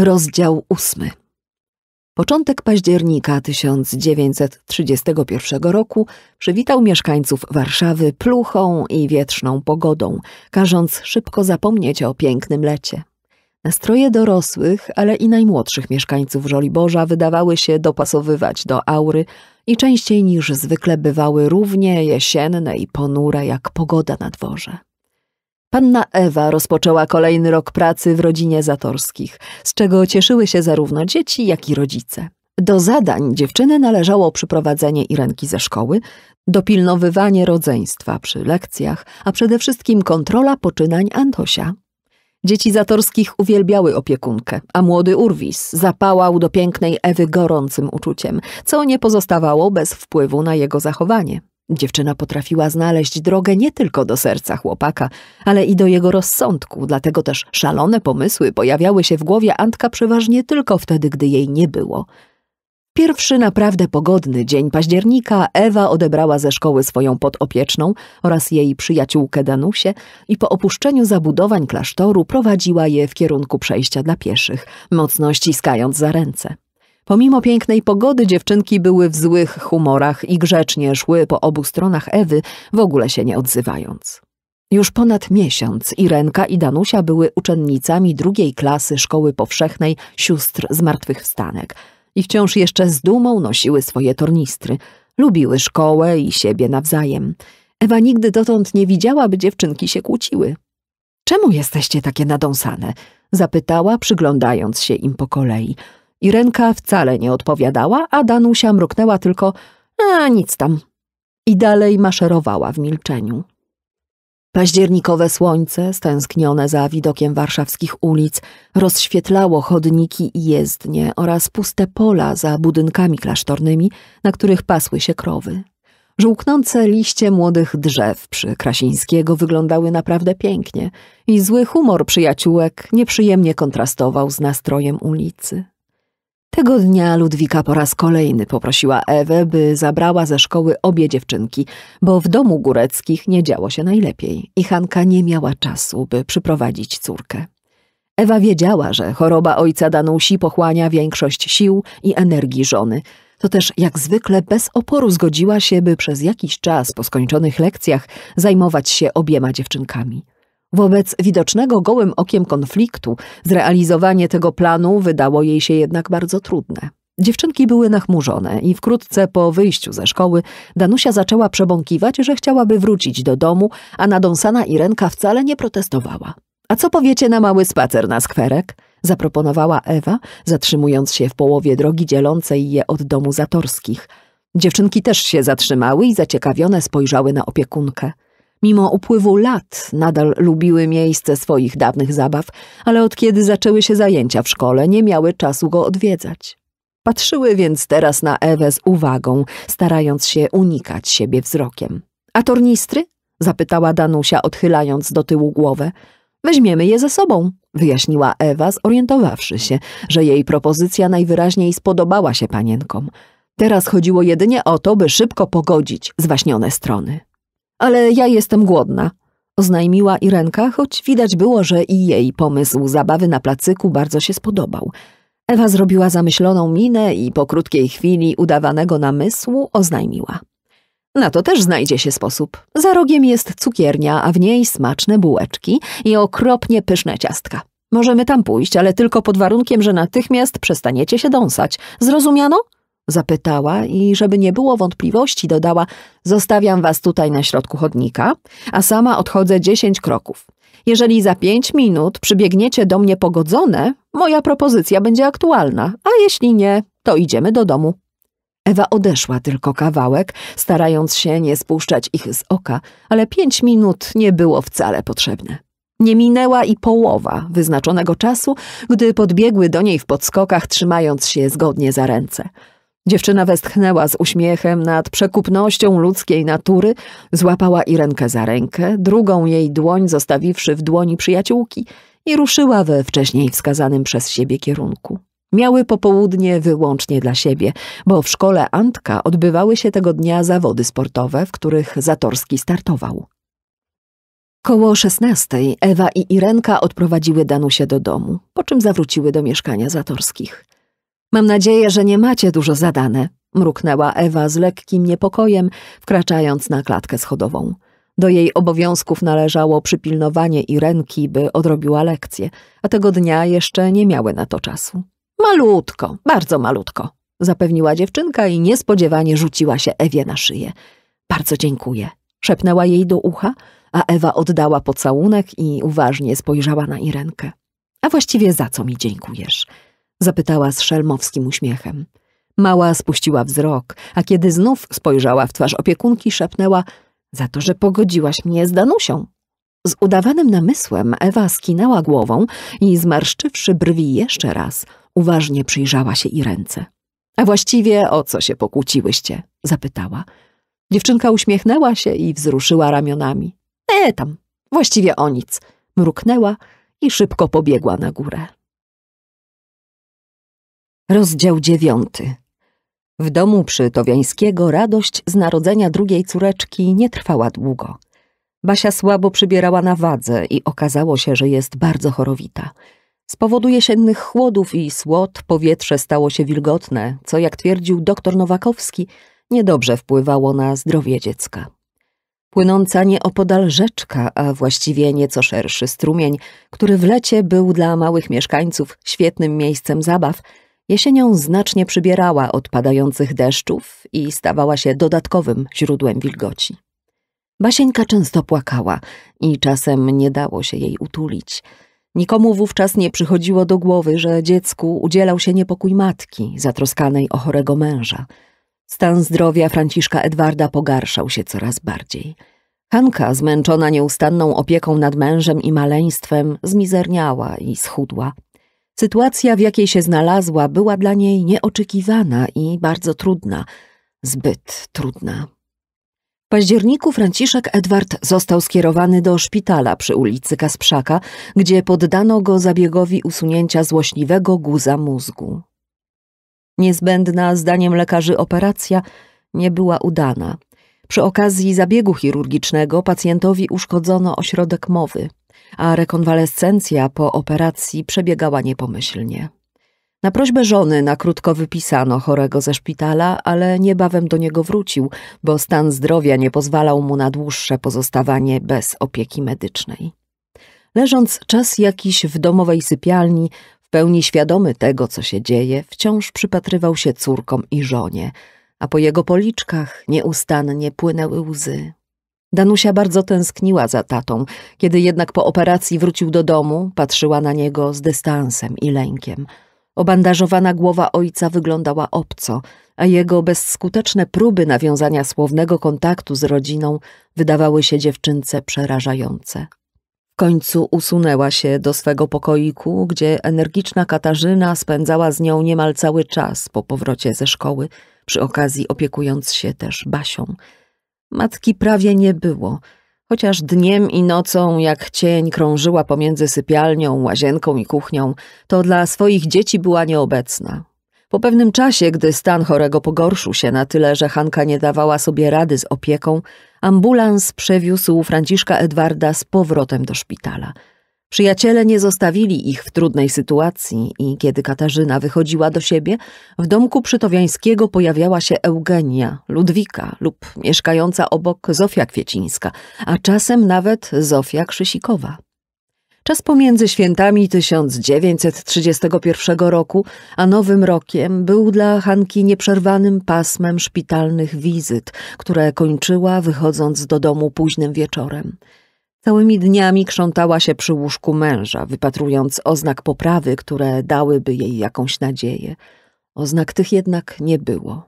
A: Rozdział ósmy. Początek października 1931 roku przywitał mieszkańców Warszawy pluchą i wietrzną pogodą, każąc szybko zapomnieć o pięknym lecie. Nastroje dorosłych, ale i najmłodszych mieszkańców Żoliborza wydawały się dopasowywać do aury i częściej niż zwykle bywały równie jesienne i ponure jak pogoda na dworze. Panna Ewa rozpoczęła kolejny rok pracy w rodzinie Zatorskich, z czego cieszyły się zarówno dzieci, jak i rodzice. Do zadań dziewczyny należało przyprowadzenie Irenki ze szkoły, dopilnowywanie rodzeństwa przy lekcjach, a przede wszystkim kontrola poczynań Antosia. Dzieci Zatorskich uwielbiały opiekunkę, a młody Urwis zapałał do pięknej Ewy gorącym uczuciem, co nie pozostawało bez wpływu na jego zachowanie. Dziewczyna potrafiła znaleźć drogę nie tylko do serca chłopaka, ale i do jego rozsądku, dlatego też szalone pomysły pojawiały się w głowie Antka przeważnie tylko wtedy, gdy jej nie było. Pierwszy naprawdę pogodny dzień października Ewa odebrała ze szkoły swoją podopieczną oraz jej przyjaciółkę Danusię i po opuszczeniu zabudowań klasztoru prowadziła je w kierunku przejścia dla pieszych, mocno ściskając za ręce. Pomimo pięknej pogody dziewczynki były w złych humorach i grzecznie szły po obu stronach Ewy, w ogóle się nie odzywając. Już ponad miesiąc Irenka i Danusia były uczennicami drugiej klasy Szkoły Powszechnej Sióstr Zmartwychwstanek i wciąż jeszcze z dumą nosiły swoje tornistry. Lubiły szkołę i siebie nawzajem. Ewa nigdy dotąd nie widziała, by dziewczynki się kłóciły. Czemu jesteście takie nadąsane? Zapytała, przyglądając się im po kolei – Irenka wcale nie odpowiadała, a Danusia mruknęła tylko a nic tam i dalej maszerowała w milczeniu. Październikowe słońce, stęsknione za widokiem warszawskich ulic, rozświetlało chodniki i jezdnie oraz puste pola za budynkami klasztornymi, na których pasły się krowy. Żółknące liście młodych drzew przy Krasińskiego wyglądały naprawdę pięknie i zły humor przyjaciółek nieprzyjemnie kontrastował z nastrojem ulicy. Tego dnia Ludwika po raz kolejny poprosiła Ewę, by zabrała ze szkoły obie dziewczynki, bo w domu góreckich nie działo się najlepiej i Hanka nie miała czasu, by przyprowadzić córkę. Ewa wiedziała, że choroba ojca Danusi pochłania większość sił i energii żony. To też jak zwykle bez oporu zgodziła się, by przez jakiś czas po skończonych lekcjach zajmować się obiema dziewczynkami. Wobec widocznego gołym okiem konfliktu zrealizowanie tego planu wydało jej się jednak bardzo trudne. Dziewczynki były nachmurzone i wkrótce po wyjściu ze szkoły Danusia zaczęła przebąkiwać, że chciałaby wrócić do domu, a nadąsana Irenka wcale nie protestowała. A co powiecie na mały spacer na skwerek? zaproponowała Ewa, zatrzymując się w połowie drogi dzielącej je od domu Zatorskich. Dziewczynki też się zatrzymały i zaciekawione spojrzały na opiekunkę. Mimo upływu lat nadal lubiły miejsce swoich dawnych zabaw, ale od kiedy zaczęły się zajęcia w szkole, nie miały czasu go odwiedzać. Patrzyły więc teraz na Ewę z uwagą, starając się unikać siebie wzrokiem. A tornistry? zapytała Danusia, odchylając do tyłu głowę. Weźmiemy je ze sobą, wyjaśniła Ewa, zorientowawszy się, że jej propozycja najwyraźniej spodobała się panienkom. Teraz chodziło jedynie o to, by szybko pogodzić zwaśnione strony. Ale ja jestem głodna, oznajmiła Irenka, choć widać było, że i jej pomysł zabawy na placyku bardzo się spodobał. Ewa zrobiła zamyśloną minę i po krótkiej chwili udawanego namysłu oznajmiła. Na to też znajdzie się sposób. Za rogiem jest cukiernia, a w niej smaczne bułeczki i okropnie pyszne ciastka. Możemy tam pójść, ale tylko pod warunkiem, że natychmiast przestaniecie się dąsać. Zrozumiano? Zapytała i, żeby nie było wątpliwości, dodała: Zostawiam was tutaj na środku chodnika, a sama odchodzę dziesięć kroków. Jeżeli za pięć minut przybiegniecie do mnie pogodzone, moja propozycja będzie aktualna, a jeśli nie, to idziemy do domu. Ewa odeszła tylko kawałek, starając się nie spuszczać ich z oka, ale pięć minut nie było wcale potrzebne. Nie minęła i połowa wyznaczonego czasu, gdy podbiegły do niej w podskokach, trzymając się zgodnie za ręce. Dziewczyna westchnęła z uśmiechem nad przekupnością ludzkiej natury, złapała Irenkę za rękę, drugą jej dłoń zostawiwszy w dłoni przyjaciółki i ruszyła we wcześniej wskazanym przez siebie kierunku. Miały popołudnie wyłącznie dla siebie, bo w szkole Antka odbywały się tego dnia zawody sportowe, w których Zatorski startował. Koło szesnastej Ewa i Irenka odprowadziły Danusię do domu, po czym zawróciły do mieszkania Zatorskich – Mam nadzieję, że nie macie dużo zadane, mruknęła Ewa z lekkim niepokojem, wkraczając na klatkę schodową. Do jej obowiązków należało przypilnowanie Irenki, by odrobiła lekcję, a tego dnia jeszcze nie miały na to czasu. Malutko, bardzo malutko, zapewniła dziewczynka i niespodziewanie rzuciła się Ewie na szyję. Bardzo dziękuję, szepnęła jej do ucha, a Ewa oddała pocałunek i uważnie spojrzała na Irenkę. A właściwie za co mi dziękujesz? Zapytała z szelmowskim uśmiechem. Mała spuściła wzrok, a kiedy znów spojrzała w twarz opiekunki, szepnęła za to, że pogodziłaś mnie z Danusią. Z udawanym namysłem Ewa skinęła głową i zmarszczywszy brwi jeszcze raz, uważnie przyjrzała się i ręce. A właściwie o co się pokłóciłyście? zapytała. Dziewczynka uśmiechnęła się i wzruszyła ramionami. E tam, właściwie o nic, mruknęła i szybko pobiegła na górę. Rozdział dziewiąty. W domu przy Towiańskiego radość z narodzenia drugiej córeczki nie trwała długo. Basia słabo przybierała na wadze i okazało się, że jest bardzo chorowita. Z powodu jesiennych chłodów i słod powietrze stało się wilgotne, co jak twierdził doktor Nowakowski, niedobrze wpływało na zdrowie dziecka. Płynąca nieopodal rzeczka, a właściwie nieco szerszy strumień, który w lecie był dla małych mieszkańców świetnym miejscem zabaw – Jesienią znacznie przybierała od padających deszczów i stawała się dodatkowym źródłem wilgoci. Basieńka często płakała i czasem nie dało się jej utulić. Nikomu wówczas nie przychodziło do głowy, że dziecku udzielał się niepokój matki, zatroskanej o chorego męża. Stan zdrowia Franciszka Edwarda pogarszał się coraz bardziej. Hanka, zmęczona nieustanną opieką nad mężem i maleństwem, zmizerniała i schudła, Sytuacja, w jakiej się znalazła, była dla niej nieoczekiwana i bardzo trudna, zbyt trudna. W październiku Franciszek Edward został skierowany do szpitala przy ulicy Kasprzaka, gdzie poddano go zabiegowi usunięcia złośliwego guza mózgu. Niezbędna, zdaniem lekarzy, operacja nie była udana. Przy okazji zabiegu chirurgicznego pacjentowi uszkodzono ośrodek mowy a rekonwalescencja po operacji przebiegała niepomyślnie. Na prośbę żony na krótko wypisano chorego ze szpitala, ale niebawem do niego wrócił, bo stan zdrowia nie pozwalał mu na dłuższe pozostawanie bez opieki medycznej. Leżąc czas jakiś w domowej sypialni, w pełni świadomy tego, co się dzieje, wciąż przypatrywał się córkom i żonie, a po jego policzkach nieustannie płynęły łzy. Danusia bardzo tęskniła za tatą. Kiedy jednak po operacji wrócił do domu, patrzyła na niego z dystansem i lękiem. Obandażowana głowa ojca wyglądała obco, a jego bezskuteczne próby nawiązania słownego kontaktu z rodziną wydawały się dziewczynce przerażające. W końcu usunęła się do swego pokoiku, gdzie energiczna Katarzyna spędzała z nią niemal cały czas po powrocie ze szkoły, przy okazji opiekując się też Basią – Matki prawie nie było, chociaż dniem i nocą jak cień krążyła pomiędzy sypialnią, łazienką i kuchnią, to dla swoich dzieci była nieobecna. Po pewnym czasie, gdy stan chorego pogorszył się na tyle, że Hanka nie dawała sobie rady z opieką, ambulans przewiózł Franciszka Edwarda z powrotem do szpitala – Przyjaciele nie zostawili ich w trudnej sytuacji i kiedy Katarzyna wychodziła do siebie, w domku przytowiańskiego pojawiała się Eugenia, Ludwika lub mieszkająca obok Zofia Kwiecińska, a czasem nawet Zofia Krzysikowa. Czas pomiędzy świętami 1931 roku a Nowym Rokiem był dla Hanki nieprzerwanym pasmem szpitalnych wizyt, które kończyła wychodząc do domu późnym wieczorem. Całymi dniami krzątała się przy łóżku męża, wypatrując oznak poprawy, które dałyby jej jakąś nadzieję. Oznak tych jednak nie było.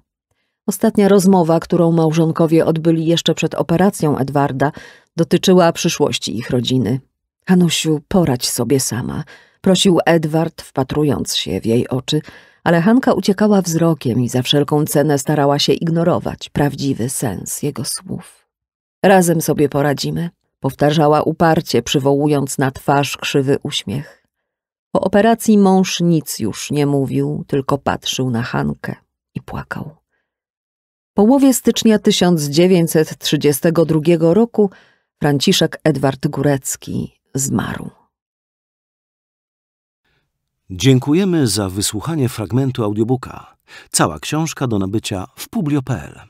A: Ostatnia rozmowa, którą małżonkowie odbyli jeszcze przed operacją Edwarda, dotyczyła przyszłości ich rodziny. Hanusiu, poradź sobie sama, prosił Edward, wpatrując się w jej oczy, ale Hanka uciekała wzrokiem i za wszelką cenę starała się ignorować prawdziwy sens jego słów. Razem sobie poradzimy, Powtarzała uparcie, przywołując na twarz krzywy uśmiech. Po operacji mąż nic już nie mówił, tylko patrzył na Hankę i płakał. Połowie stycznia 1932 roku Franciszek Edward Górecki zmarł. Dziękujemy za wysłuchanie fragmentu audiobooka. Cała książka do nabycia w publio.pl.